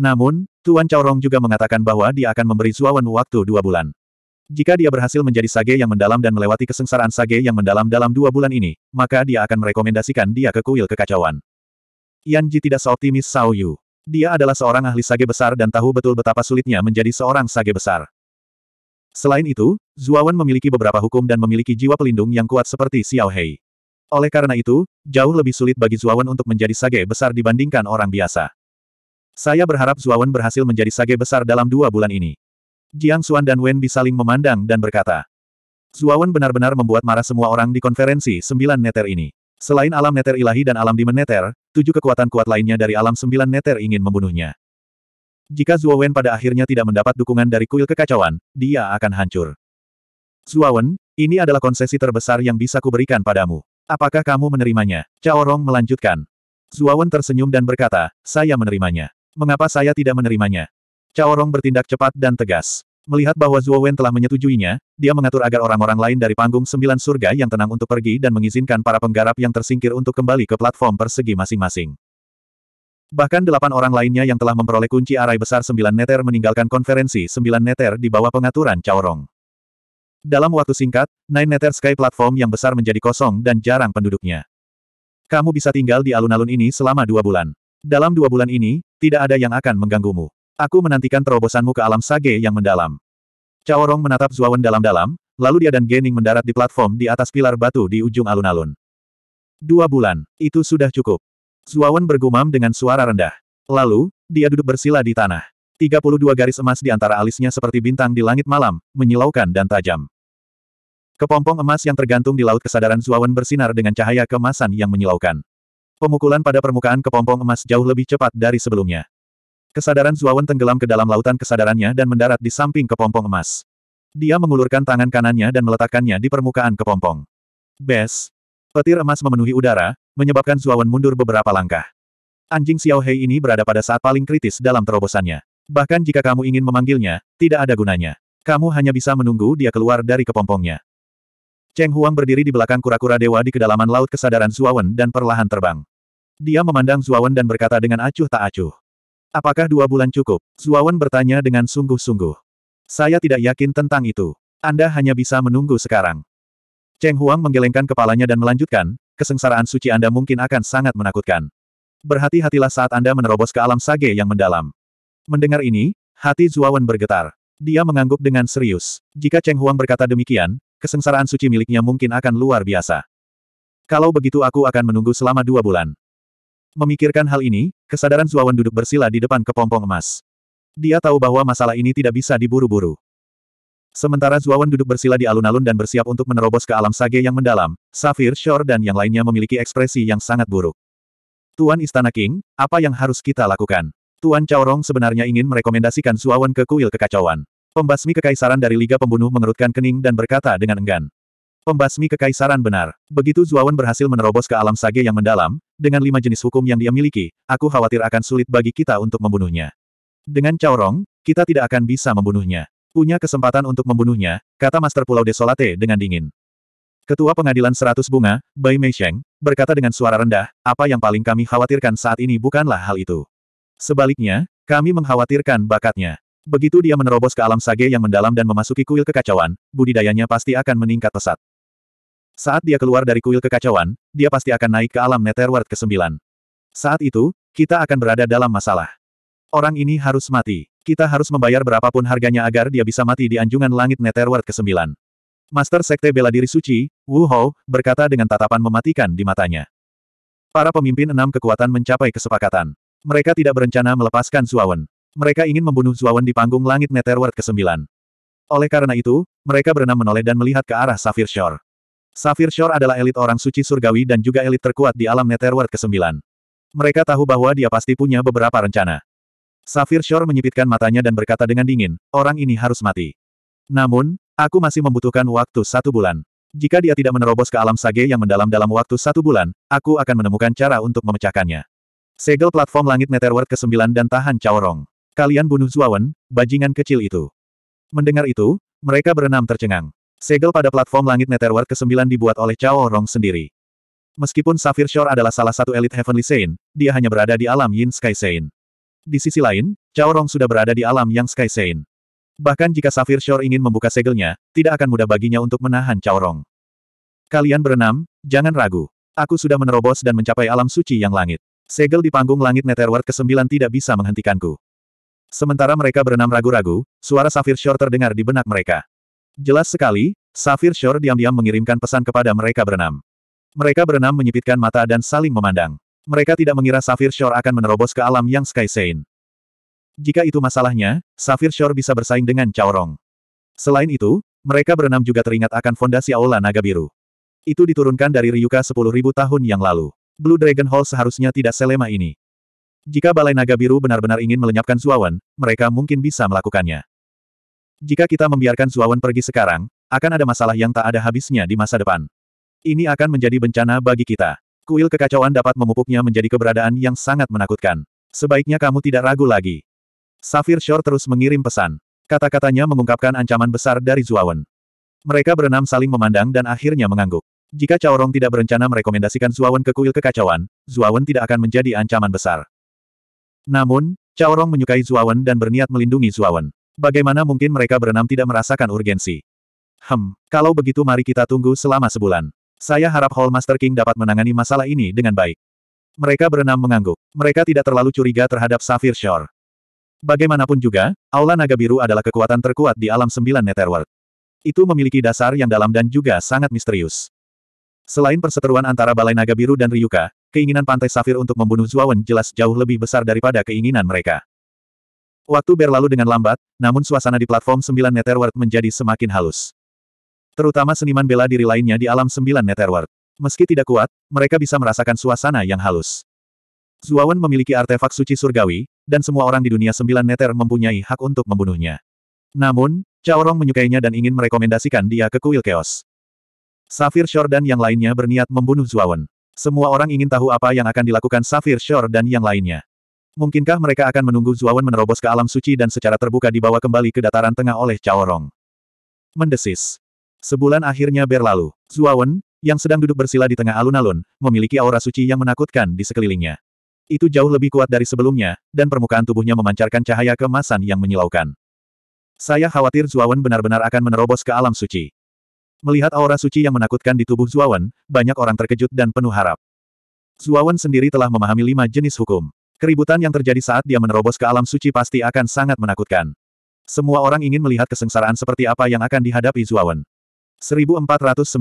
Namun, Tuan Chaorong juga mengatakan bahwa dia akan memberi Zuawan waktu dua bulan. Jika dia berhasil menjadi sage yang mendalam dan melewati kesengsaraan sage yang mendalam dalam dua bulan ini, maka dia akan merekomendasikan dia ke kuil kekacauan. Yan Ji tidak seoptimis Sao Yu. Dia adalah seorang ahli sage besar dan tahu betul betapa sulitnya menjadi seorang sage besar. Selain itu, Zuawan memiliki beberapa hukum dan memiliki jiwa pelindung yang kuat seperti Xiao Hei. Oleh karena itu, jauh lebih sulit bagi Zuawan untuk menjadi sage besar dibandingkan orang biasa. Saya berharap Zuawan berhasil menjadi sage besar dalam dua bulan ini. Jiang Xuan dan Wen Bi saling memandang dan berkata. Zuawan benar-benar membuat marah semua orang di konferensi sembilan neter ini. Selain alam neter ilahi dan alam dimen neter, tujuh kekuatan kuat lainnya dari alam sembilan neter ingin membunuhnya. Jika Wen pada akhirnya tidak mendapat dukungan dari kuil kekacauan, dia akan hancur. Wen, ini adalah konsesi terbesar yang bisa kuberikan padamu. Apakah kamu menerimanya? Cao Rong melanjutkan. Wen tersenyum dan berkata, saya menerimanya. Mengapa saya tidak menerimanya? Cao Rong bertindak cepat dan tegas. Melihat bahwa Zuo Wen telah menyetujuinya, dia mengatur agar orang-orang lain dari panggung sembilan surga yang tenang untuk pergi dan mengizinkan para penggarap yang tersingkir untuk kembali ke platform persegi masing-masing. Bahkan delapan orang lainnya yang telah memperoleh kunci arai besar sembilan neter meninggalkan konferensi sembilan neter di bawah pengaturan Caorong. Dalam waktu singkat, Nine Neter Sky platform yang besar menjadi kosong dan jarang penduduknya. Kamu bisa tinggal di alun-alun ini selama dua bulan. Dalam dua bulan ini, tidak ada yang akan mengganggumu. Aku menantikan terobosanmu ke alam sage yang mendalam. Caorong menatap Zuawan dalam-dalam, lalu dia dan Gening mendarat di platform di atas pilar batu di ujung alun-alun. Dua bulan, itu sudah cukup. Zuawan bergumam dengan suara rendah. Lalu, dia duduk bersila di tanah. 32 garis emas di antara alisnya seperti bintang di langit malam, menyilaukan dan tajam. Kepompong emas yang tergantung di laut kesadaran Zuawan bersinar dengan cahaya kemasan yang menyilaukan. Pemukulan pada permukaan kepompong emas jauh lebih cepat dari sebelumnya. Kesadaran Zuawan tenggelam ke dalam lautan kesadarannya dan mendarat di samping kepompong emas. Dia mengulurkan tangan kanannya dan meletakkannya di permukaan kepompong. Bes! Petir emas memenuhi udara, menyebabkan Zuawan mundur beberapa langkah. Anjing Xiao Hei ini berada pada saat paling kritis dalam terobosannya. Bahkan jika kamu ingin memanggilnya, tidak ada gunanya. Kamu hanya bisa menunggu dia keluar dari kepompongnya. Cheng Huang berdiri di belakang kura-kura dewa di kedalaman laut kesadaran Zuawan dan perlahan terbang. Dia memandang Zuawan dan berkata dengan acuh tak acuh. Apakah dua bulan cukup? Zuawan bertanya dengan sungguh-sungguh. Saya tidak yakin tentang itu. Anda hanya bisa menunggu sekarang. Cheng Huang menggelengkan kepalanya dan melanjutkan, kesengsaraan suci Anda mungkin akan sangat menakutkan. Berhati-hatilah saat Anda menerobos ke alam sage yang mendalam. Mendengar ini, hati Zuawan bergetar. Dia mengangguk dengan serius. Jika Cheng Huang berkata demikian, kesengsaraan suci miliknya mungkin akan luar biasa. Kalau begitu aku akan menunggu selama dua bulan. Memikirkan hal ini, kesadaran Zuawan duduk bersila di depan kepompong emas. Dia tahu bahwa masalah ini tidak bisa diburu-buru. Sementara Zuawan duduk bersila di alun-alun dan bersiap untuk menerobos ke alam sage yang mendalam, Safir Shore dan yang lainnya memiliki ekspresi yang sangat buruk. Tuan Istana King, apa yang harus kita lakukan? Tuan Caorong sebenarnya ingin merekomendasikan Zuawan ke kuil kekacauan. Pembasmi kekaisaran dari Liga Pembunuh mengerutkan kening dan berkata dengan enggan. Pembasmi kekaisaran benar. Begitu Zuawan berhasil menerobos ke alam sage yang mendalam, dengan lima jenis hukum yang dia miliki, aku khawatir akan sulit bagi kita untuk membunuhnya. Dengan Caorong, kita tidak akan bisa membunuhnya. Punya kesempatan untuk membunuhnya, kata Master Pulau Desolate dengan dingin. Ketua Pengadilan Seratus Bunga, Bai Meisheng, berkata dengan suara rendah, apa yang paling kami khawatirkan saat ini bukanlah hal itu. Sebaliknya, kami mengkhawatirkan bakatnya. Begitu dia menerobos ke alam sage yang mendalam dan memasuki kuil kekacauan, budidayanya pasti akan meningkat pesat. Saat dia keluar dari kuil kekacauan, dia pasti akan naik ke alam Netherworld ke-9. Saat itu, kita akan berada dalam masalah. Orang ini harus mati. Kita harus membayar berapapun harganya agar dia bisa mati di anjungan langit Netherworld ke-9. Master Sekte Bela Diri Suci, Wu Hou, berkata dengan tatapan mematikan di matanya. Para pemimpin enam kekuatan mencapai kesepakatan. Mereka tidak berencana melepaskan Zuawan. Mereka ingin membunuh Zuawan di panggung langit Netherworld ke-9. Oleh karena itu, mereka berenam menoleh dan melihat ke arah Safir Shore. Safir Shore adalah elit orang suci surgawi dan juga elit terkuat di alam Netherworld ke-9. Mereka tahu bahwa dia pasti punya beberapa rencana. Safir Shore menyipitkan matanya dan berkata dengan dingin, orang ini harus mati. Namun, aku masih membutuhkan waktu satu bulan. Jika dia tidak menerobos ke alam sage yang mendalam dalam waktu satu bulan, aku akan menemukan cara untuk memecahkannya. Segel platform langit Netherworld ke-9 dan tahan caorong. Kalian bunuh Zuawan, bajingan kecil itu. Mendengar itu, mereka berenam tercengang. Segel pada platform langit Netherworld ke-9 dibuat oleh Cao Rong sendiri. Meskipun Safir Shore adalah salah satu elit Heavenly Saint, dia hanya berada di alam Yin Sky Saint. Di sisi lain, Cao Rong sudah berada di alam Yang Sky Saint. Bahkan jika Safir Shore ingin membuka segelnya, tidak akan mudah baginya untuk menahan Cao Rong. Kalian berenam, jangan ragu. Aku sudah menerobos dan mencapai alam suci yang langit. Segel di panggung langit Netherworld ke-9 tidak bisa menghentikanku. Sementara mereka berenam ragu-ragu, suara Safir Shore terdengar di benak mereka. Jelas sekali, Safir Shore diam-diam mengirimkan pesan kepada mereka berenam. Mereka berenam menyipitkan mata dan saling memandang. Mereka tidak mengira Safir Shore akan menerobos ke alam yang Sky Saint. Jika itu masalahnya, Safir Shore bisa bersaing dengan Chaorong. Selain itu, mereka berenam juga teringat akan fondasi Aula Naga Biru. Itu diturunkan dari Ryuka 10.000 tahun yang lalu. Blue Dragon Hall seharusnya tidak selema ini. Jika Balai Naga Biru benar-benar ingin melenyapkan Zuawan, mereka mungkin bisa melakukannya. Jika kita membiarkan Zuawan pergi sekarang, akan ada masalah yang tak ada habisnya di masa depan. Ini akan menjadi bencana bagi kita. Kuil kekacauan dapat memupuknya menjadi keberadaan yang sangat menakutkan. Sebaiknya kamu tidak ragu lagi. Safir Shore terus mengirim pesan. Kata-katanya mengungkapkan ancaman besar dari Zuawan. Mereka berenam saling memandang dan akhirnya mengangguk. Jika Caorong tidak berencana merekomendasikan Zuawan ke kuil kekacauan, Zuawan tidak akan menjadi ancaman besar. Namun, Caorong menyukai Zuawan dan berniat melindungi Zuawan. Bagaimana mungkin mereka berenam tidak merasakan urgensi? Hem, kalau begitu mari kita tunggu selama sebulan. Saya harap Hall Master King dapat menangani masalah ini dengan baik. Mereka berenam mengangguk. Mereka tidak terlalu curiga terhadap Safir Shore. Bagaimanapun juga, Aula Naga Biru adalah kekuatan terkuat di alam sembilan Netherworld. Itu memiliki dasar yang dalam dan juga sangat misterius. Selain perseteruan antara Balai Naga Biru dan Ryuka, keinginan Pantai Safir untuk membunuh Zuawan jelas jauh lebih besar daripada keinginan mereka. Waktu berlalu dengan lambat, namun suasana di platform 9 Netherworld menjadi semakin halus. Terutama seniman bela diri lainnya di alam 9 Netherworld. Meski tidak kuat, mereka bisa merasakan suasana yang halus. Zuawan memiliki artefak suci surgawi, dan semua orang di dunia 9 Nether mempunyai hak untuk membunuhnya. Namun, Cao Rong menyukainya dan ingin merekomendasikan dia ke kuil Chaos. Safir Shore dan yang lainnya berniat membunuh Zuawan. Semua orang ingin tahu apa yang akan dilakukan Safir Shore dan yang lainnya. Mungkinkah mereka akan menunggu Zuawan menerobos ke alam suci dan secara terbuka dibawa kembali ke dataran tengah oleh Caorong? Mendesis. Sebulan akhirnya berlalu. Zuawan, yang sedang duduk bersila di tengah alun-alun, memiliki aura suci yang menakutkan di sekelilingnya. Itu jauh lebih kuat dari sebelumnya, dan permukaan tubuhnya memancarkan cahaya kemasan yang menyilaukan. Saya khawatir Zuawan benar-benar akan menerobos ke alam suci. Melihat aura suci yang menakutkan di tubuh Zuawan, banyak orang terkejut dan penuh harap. Zuawan sendiri telah memahami lima jenis hukum. Keributan yang terjadi saat dia menerobos ke alam suci pasti akan sangat menakutkan. Semua orang ingin melihat kesengsaraan seperti apa yang akan dihadapi Zuawan. 1494.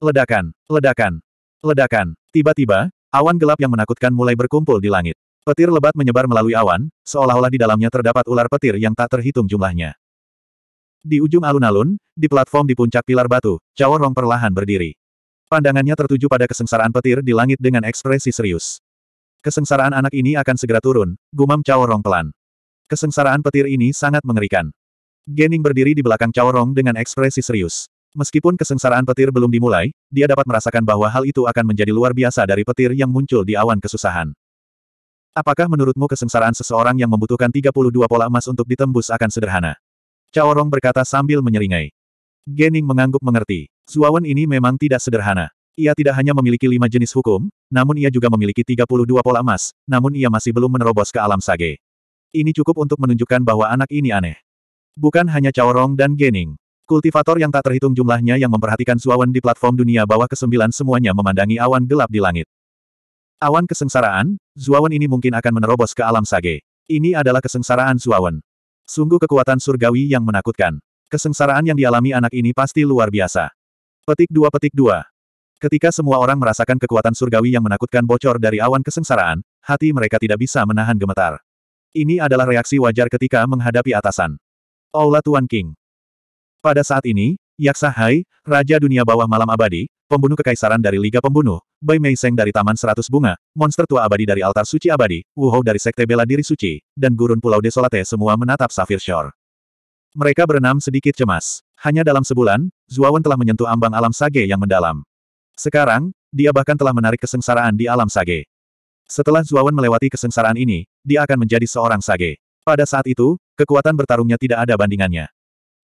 Ledakan, ledakan, ledakan. Tiba-tiba, awan gelap yang menakutkan mulai berkumpul di langit. Petir lebat menyebar melalui awan, seolah-olah di dalamnya terdapat ular petir yang tak terhitung jumlahnya. Di ujung alun-alun, di platform di puncak pilar batu, Cao Rong perlahan berdiri. Pandangannya tertuju pada kesengsaraan petir di langit dengan ekspresi serius. Kesengsaraan anak ini akan segera turun, gumam Cao Rong pelan. Kesengsaraan petir ini sangat mengerikan. Gening berdiri di belakang Cao Rong dengan ekspresi serius. Meskipun kesengsaraan petir belum dimulai, dia dapat merasakan bahwa hal itu akan menjadi luar biasa dari petir yang muncul di awan kesusahan. Apakah menurutmu kesengsaraan seseorang yang membutuhkan 32 pola emas untuk ditembus akan sederhana? Cao Rong berkata sambil menyeringai. Gening mengangguk mengerti. Zuawan ini memang tidak sederhana. Ia tidak hanya memiliki lima jenis hukum, namun ia juga memiliki 32 pola emas, namun ia masih belum menerobos ke alam sage. Ini cukup untuk menunjukkan bahwa anak ini aneh. Bukan hanya Chaorong dan Gening. Kultivator yang tak terhitung jumlahnya yang memperhatikan Suawan di platform dunia bawah ke-9 semuanya memandangi awan gelap di langit. Awan kesengsaraan, Zuawan ini mungkin akan menerobos ke alam sage. Ini adalah kesengsaraan Zuawan. Sungguh kekuatan surgawi yang menakutkan. Kesengsaraan yang dialami anak ini pasti luar biasa. Petik 2 Petik 2 Ketika semua orang merasakan kekuatan surgawi yang menakutkan bocor dari awan kesengsaraan, hati mereka tidak bisa menahan gemetar. Ini adalah reaksi wajar ketika menghadapi atasan. Aula Tuan King. Pada saat ini, Yaksa Hai, Raja Dunia Bawah Malam Abadi, pembunuh kekaisaran dari Liga Pembunuh, Bai Mei Meiseng dari Taman Seratus Bunga, monster tua abadi dari Altar Suci Abadi, Wuhou dari Sekte Bela Diri Suci, dan Gurun Pulau Desolate semua menatap Safir Shore. Mereka berenam sedikit cemas. Hanya dalam sebulan, Zuawan telah menyentuh ambang alam sage yang mendalam. Sekarang, dia bahkan telah menarik kesengsaraan di alam sage. Setelah Zuawan melewati kesengsaraan ini, dia akan menjadi seorang sage. Pada saat itu, kekuatan bertarungnya tidak ada bandingannya.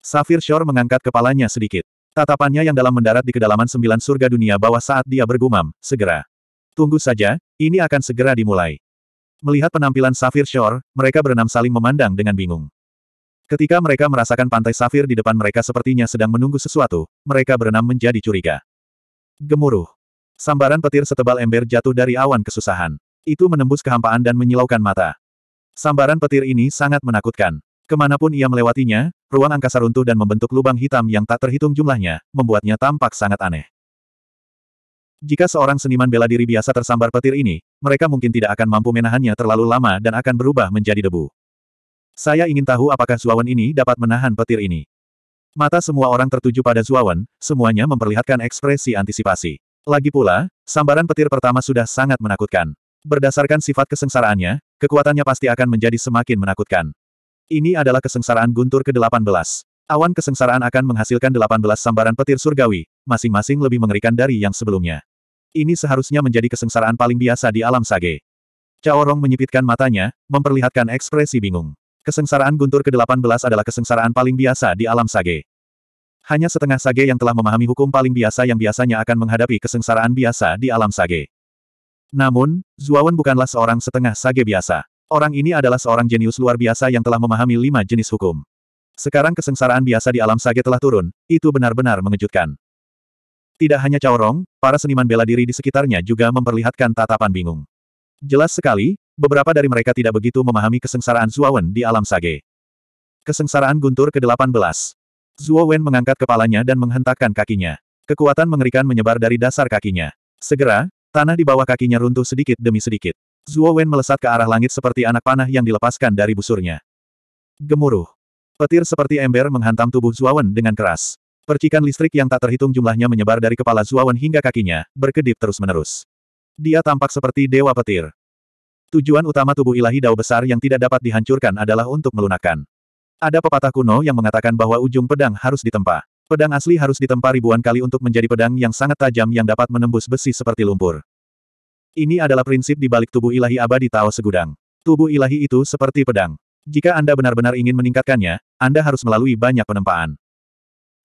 Safir Shore mengangkat kepalanya sedikit. Tatapannya yang dalam mendarat di kedalaman sembilan surga dunia bawah saat dia bergumam, segera. Tunggu saja, ini akan segera dimulai. Melihat penampilan Safir Shore, mereka berenam saling memandang dengan bingung. Ketika mereka merasakan pantai safir di depan mereka sepertinya sedang menunggu sesuatu, mereka berenam menjadi curiga. Gemuruh. Sambaran petir setebal ember jatuh dari awan kesusahan. Itu menembus kehampaan dan menyilaukan mata. Sambaran petir ini sangat menakutkan. Kemanapun ia melewatinya, ruang angkasa runtuh dan membentuk lubang hitam yang tak terhitung jumlahnya, membuatnya tampak sangat aneh. Jika seorang seniman bela diri biasa tersambar petir ini, mereka mungkin tidak akan mampu menahannya terlalu lama dan akan berubah menjadi debu. Saya ingin tahu apakah Suawan ini dapat menahan petir ini. Mata semua orang tertuju pada Zuawan, semuanya memperlihatkan ekspresi antisipasi. Lagi pula, sambaran petir pertama sudah sangat menakutkan. Berdasarkan sifat kesengsaraannya, kekuatannya pasti akan menjadi semakin menakutkan. Ini adalah kesengsaraan guntur ke-18. Awan kesengsaraan akan menghasilkan 18 sambaran petir surgawi, masing-masing lebih mengerikan dari yang sebelumnya. Ini seharusnya menjadi kesengsaraan paling biasa di alam sage. Caorong menyipitkan matanya, memperlihatkan ekspresi bingung. Kesengsaraan guntur ke-18 adalah kesengsaraan paling biasa di alam sage. Hanya setengah sage yang telah memahami hukum paling biasa yang biasanya akan menghadapi kesengsaraan biasa di alam sage. Namun, Zuawan bukanlah seorang setengah sage biasa. Orang ini adalah seorang jenius luar biasa yang telah memahami lima jenis hukum. Sekarang kesengsaraan biasa di alam sage telah turun, itu benar-benar mengejutkan. Tidak hanya Caorong, para seniman bela diri di sekitarnya juga memperlihatkan tatapan bingung. Jelas sekali, beberapa dari mereka tidak begitu memahami kesengsaraan Zuawan di alam sage. Kesengsaraan Guntur ke-18 Zuo Wen mengangkat kepalanya dan menghentakkan kakinya. Kekuatan mengerikan menyebar dari dasar kakinya. Segera, tanah di bawah kakinya runtuh sedikit demi sedikit. Zuo Wen melesat ke arah langit seperti anak panah yang dilepaskan dari busurnya. Gemuruh. Petir seperti ember menghantam tubuh Zuo Wen dengan keras. Percikan listrik yang tak terhitung jumlahnya menyebar dari kepala Zuo Wen hingga kakinya, berkedip terus-menerus. Dia tampak seperti dewa petir. Tujuan utama tubuh ilahi dao besar yang tidak dapat dihancurkan adalah untuk melunakkan ada pepatah kuno yang mengatakan bahwa ujung pedang harus ditempa. Pedang asli harus ditempa ribuan kali untuk menjadi pedang yang sangat tajam yang dapat menembus besi seperti lumpur. Ini adalah prinsip di balik tubuh ilahi abadi Tao Segudang. Tubuh ilahi itu seperti pedang. Jika Anda benar-benar ingin meningkatkannya, Anda harus melalui banyak penempaan.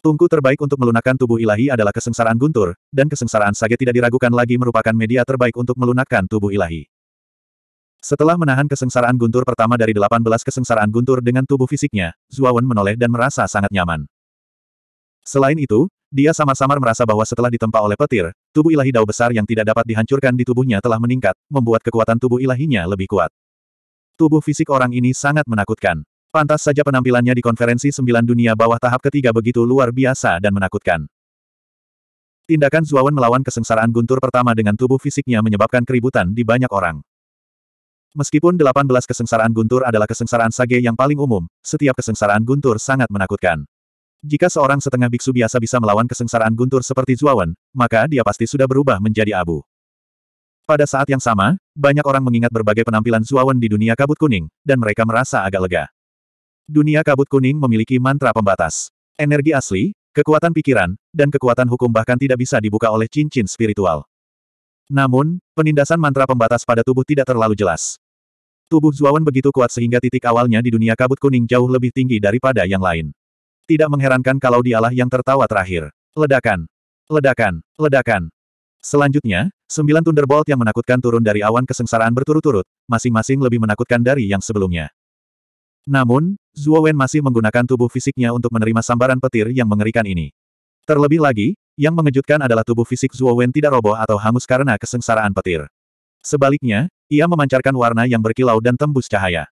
Tungku terbaik untuk melunakkan tubuh ilahi adalah kesengsaraan guntur, dan kesengsaraan sage tidak diragukan lagi merupakan media terbaik untuk melunakkan tubuh ilahi. Setelah menahan kesengsaraan guntur pertama dari 18 kesengsaraan guntur dengan tubuh fisiknya, Zuawan menoleh dan merasa sangat nyaman. Selain itu, dia samar-samar merasa bahwa setelah ditempa oleh petir, tubuh ilahi dao besar yang tidak dapat dihancurkan di tubuhnya telah meningkat, membuat kekuatan tubuh ilahinya lebih kuat. Tubuh fisik orang ini sangat menakutkan. Pantas saja penampilannya di konferensi sembilan dunia bawah tahap ketiga begitu luar biasa dan menakutkan. Tindakan Zuawan melawan kesengsaraan guntur pertama dengan tubuh fisiknya menyebabkan keributan di banyak orang. Meskipun 18 kesengsaraan guntur adalah kesengsaraan sage yang paling umum, setiap kesengsaraan guntur sangat menakutkan. Jika seorang setengah biksu biasa bisa melawan kesengsaraan guntur seperti Zuawan, maka dia pasti sudah berubah menjadi abu. Pada saat yang sama, banyak orang mengingat berbagai penampilan Zuawan di dunia kabut kuning, dan mereka merasa agak lega. Dunia kabut kuning memiliki mantra pembatas. Energi asli, kekuatan pikiran, dan kekuatan hukum bahkan tidak bisa dibuka oleh cincin spiritual. Namun, penindasan mantra pembatas pada tubuh tidak terlalu jelas. Tubuh Zuawan begitu kuat sehingga titik awalnya di dunia kabut kuning jauh lebih tinggi daripada yang lain. Tidak mengherankan kalau dialah yang tertawa terakhir. Ledakan! Ledakan! Ledakan! Selanjutnya, sembilan Thunderbolt yang menakutkan turun dari awan kesengsaraan berturut-turut, masing-masing lebih menakutkan dari yang sebelumnya. Namun, Zuo masih menggunakan tubuh fisiknya untuk menerima sambaran petir yang mengerikan ini. Terlebih lagi, yang mengejutkan adalah tubuh fisik Zuo tidak roboh atau hangus karena kesengsaraan petir. Sebaliknya, ia memancarkan warna yang berkilau dan tembus cahaya.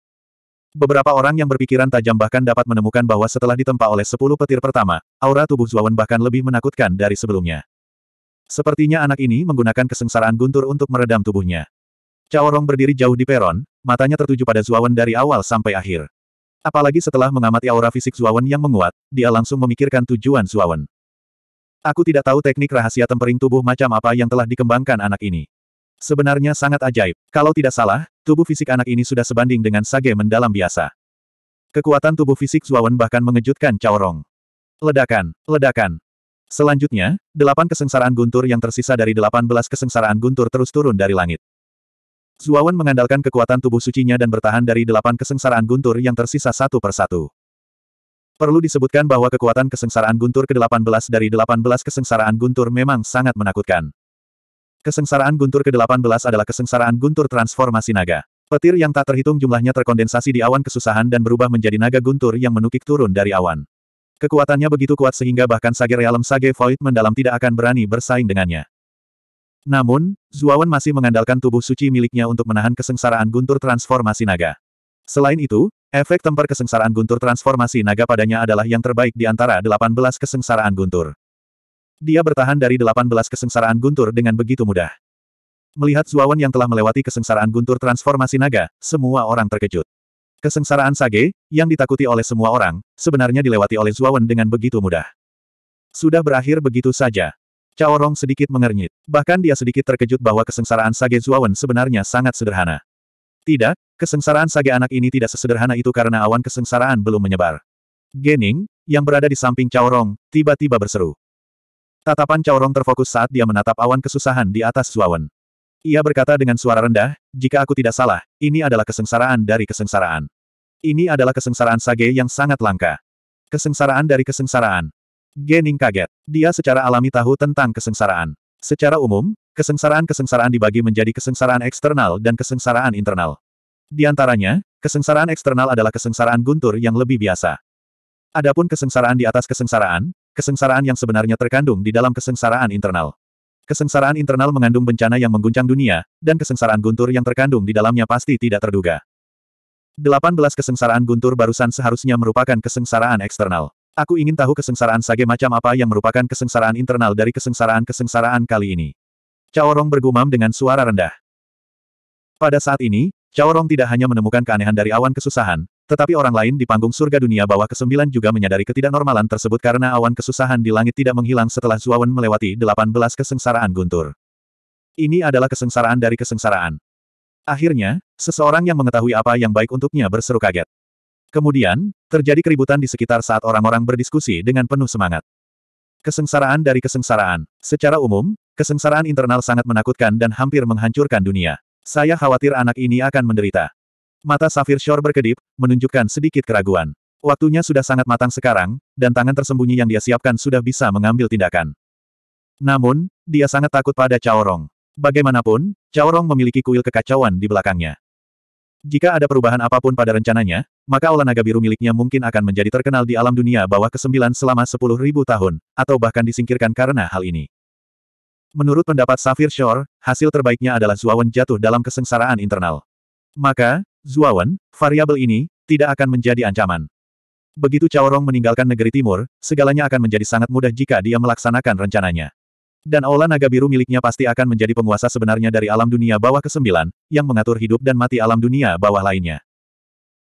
Beberapa orang yang berpikiran tajam bahkan dapat menemukan bahwa setelah ditempa oleh sepuluh petir pertama, aura tubuh Zuawan bahkan lebih menakutkan dari sebelumnya. Sepertinya anak ini menggunakan kesengsaraan guntur untuk meredam tubuhnya. Caorong berdiri jauh di peron, matanya tertuju pada Zuawan dari awal sampai akhir. Apalagi setelah mengamati aura fisik Zuawan yang menguat, dia langsung memikirkan tujuan Zuawan. Aku tidak tahu teknik rahasia tempering tubuh macam apa yang telah dikembangkan anak ini. Sebenarnya sangat ajaib. Kalau tidak salah, tubuh fisik anak ini sudah sebanding dengan sage mendalam biasa. Kekuatan tubuh fisik Zuawan bahkan mengejutkan Cao Rong. Ledakan, ledakan. Selanjutnya, delapan kesengsaraan guntur yang tersisa dari delapan belas kesengsaraan guntur terus turun dari langit. Zuawan mengandalkan kekuatan tubuh sucinya dan bertahan dari delapan kesengsaraan guntur yang tersisa satu persatu. Perlu disebutkan bahwa kekuatan kesengsaraan guntur ke-18 dari 18 kesengsaraan guntur memang sangat menakutkan. Kesengsaraan guntur ke-18 adalah kesengsaraan guntur transformasi naga. Petir yang tak terhitung jumlahnya terkondensasi di awan kesusahan dan berubah menjadi naga guntur yang menukik turun dari awan. Kekuatannya begitu kuat sehingga bahkan Sage Realm Sage Void mendalam tidak akan berani bersaing dengannya. Namun, Zuawan masih mengandalkan tubuh suci miliknya untuk menahan kesengsaraan guntur transformasi naga. Selain itu, efek temper kesengsaraan guntur transformasi naga padanya adalah yang terbaik di antara 18 kesengsaraan guntur. Dia bertahan dari 18 kesengsaraan guntur dengan begitu mudah. Melihat Zuawan yang telah melewati kesengsaraan guntur transformasi naga, semua orang terkejut. Kesengsaraan Sage, yang ditakuti oleh semua orang, sebenarnya dilewati oleh Zuawan dengan begitu mudah. Sudah berakhir begitu saja. Caorong sedikit mengernyit. Bahkan dia sedikit terkejut bahwa kesengsaraan Sage Zuawan sebenarnya sangat sederhana. Tidak, kesengsaraan Sage anak ini tidak sesederhana itu karena awan kesengsaraan belum menyebar. Gening, yang berada di samping Caorong, tiba-tiba berseru. Tatapan Caorong terfokus saat dia menatap awan kesusahan di atas Zuawan. Ia berkata dengan suara rendah, jika aku tidak salah, ini adalah kesengsaraan dari kesengsaraan. Ini adalah kesengsaraan sage yang sangat langka. Kesengsaraan dari kesengsaraan. Gening kaget. Dia secara alami tahu tentang kesengsaraan. Secara umum, kesengsaraan-kesengsaraan dibagi menjadi kesengsaraan eksternal dan kesengsaraan internal. Di antaranya, kesengsaraan eksternal adalah kesengsaraan guntur yang lebih biasa. Adapun kesengsaraan di atas kesengsaraan, Kesengsaraan yang sebenarnya terkandung di dalam kesengsaraan internal. Kesengsaraan internal mengandung bencana yang mengguncang dunia, dan kesengsaraan guntur yang terkandung di dalamnya pasti tidak terduga. 18 kesengsaraan guntur barusan seharusnya merupakan kesengsaraan eksternal. Aku ingin tahu kesengsaraan sage macam apa yang merupakan kesengsaraan internal dari kesengsaraan-kesengsaraan kali ini. Caorong bergumam dengan suara rendah. Pada saat ini, Cao Rong tidak hanya menemukan keanehan dari awan kesusahan, tetapi orang lain di panggung surga dunia bawah ke-9 juga menyadari ketidaknormalan tersebut karena awan kesusahan di langit tidak menghilang setelah Zuawan melewati 18 kesengsaraan guntur. Ini adalah kesengsaraan dari kesengsaraan. Akhirnya, seseorang yang mengetahui apa yang baik untuknya berseru kaget. Kemudian, terjadi keributan di sekitar saat orang-orang berdiskusi dengan penuh semangat. Kesengsaraan dari kesengsaraan. Secara umum, kesengsaraan internal sangat menakutkan dan hampir menghancurkan dunia. Saya khawatir anak ini akan menderita. Mata Safir Shore berkedip, menunjukkan sedikit keraguan. Waktunya sudah sangat matang sekarang, dan tangan tersembunyi yang dia siapkan sudah bisa mengambil tindakan. Namun, dia sangat takut pada Caorong. Bagaimanapun, Caorong memiliki kuil kekacauan di belakangnya. Jika ada perubahan apapun pada rencananya, maka olah naga biru miliknya mungkin akan menjadi terkenal di alam dunia bawah ke-9 selama 10.000 tahun, atau bahkan disingkirkan karena hal ini. Menurut pendapat Safir Shore, hasil terbaiknya adalah Zuawan jatuh dalam kesengsaraan internal. Maka, Zuawan, variabel ini, tidak akan menjadi ancaman. Begitu Caorong meninggalkan negeri timur, segalanya akan menjadi sangat mudah jika dia melaksanakan rencananya. Dan ola naga biru miliknya pasti akan menjadi penguasa sebenarnya dari alam dunia bawah ke-9, yang mengatur hidup dan mati alam dunia bawah lainnya.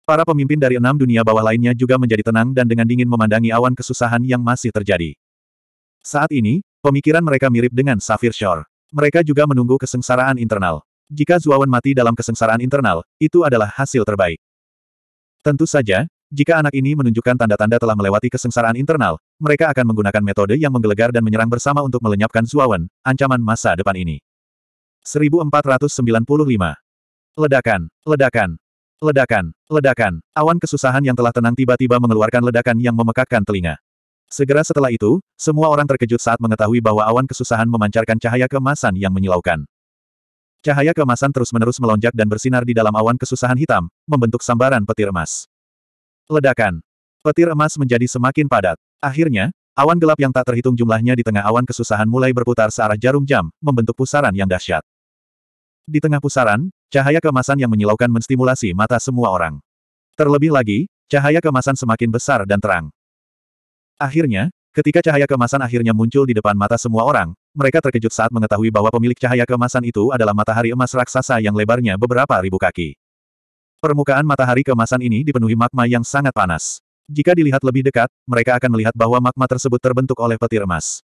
Para pemimpin dari enam dunia bawah lainnya juga menjadi tenang dan dengan dingin memandangi awan kesusahan yang masih terjadi. Saat ini, Pemikiran mereka mirip dengan Safir Shore. Mereka juga menunggu kesengsaraan internal. Jika Zuawan mati dalam kesengsaraan internal, itu adalah hasil terbaik. Tentu saja, jika anak ini menunjukkan tanda-tanda telah melewati kesengsaraan internal, mereka akan menggunakan metode yang menggelegar dan menyerang bersama untuk melenyapkan Zuawan, ancaman masa depan ini. 1495. Ledakan, ledakan, ledakan, ledakan. Awan kesusahan yang telah tenang tiba-tiba mengeluarkan ledakan yang memekakkan telinga. Segera setelah itu, semua orang terkejut saat mengetahui bahwa awan kesusahan memancarkan cahaya kemasan yang menyilaukan. Cahaya kemasan terus-menerus melonjak dan bersinar di dalam awan kesusahan hitam, membentuk sambaran petir emas. Ledakan. Petir emas menjadi semakin padat. Akhirnya, awan gelap yang tak terhitung jumlahnya di tengah awan kesusahan mulai berputar searah jarum jam, membentuk pusaran yang dahsyat. Di tengah pusaran, cahaya kemasan yang menyilaukan menstimulasi mata semua orang. Terlebih lagi, cahaya kemasan semakin besar dan terang. Akhirnya, ketika cahaya kemasan akhirnya muncul di depan mata semua orang, mereka terkejut saat mengetahui bahwa pemilik cahaya kemasan itu adalah matahari emas raksasa yang lebarnya beberapa ribu kaki. Permukaan matahari kemasan ini dipenuhi magma yang sangat panas. Jika dilihat lebih dekat, mereka akan melihat bahwa magma tersebut terbentuk oleh petir emas.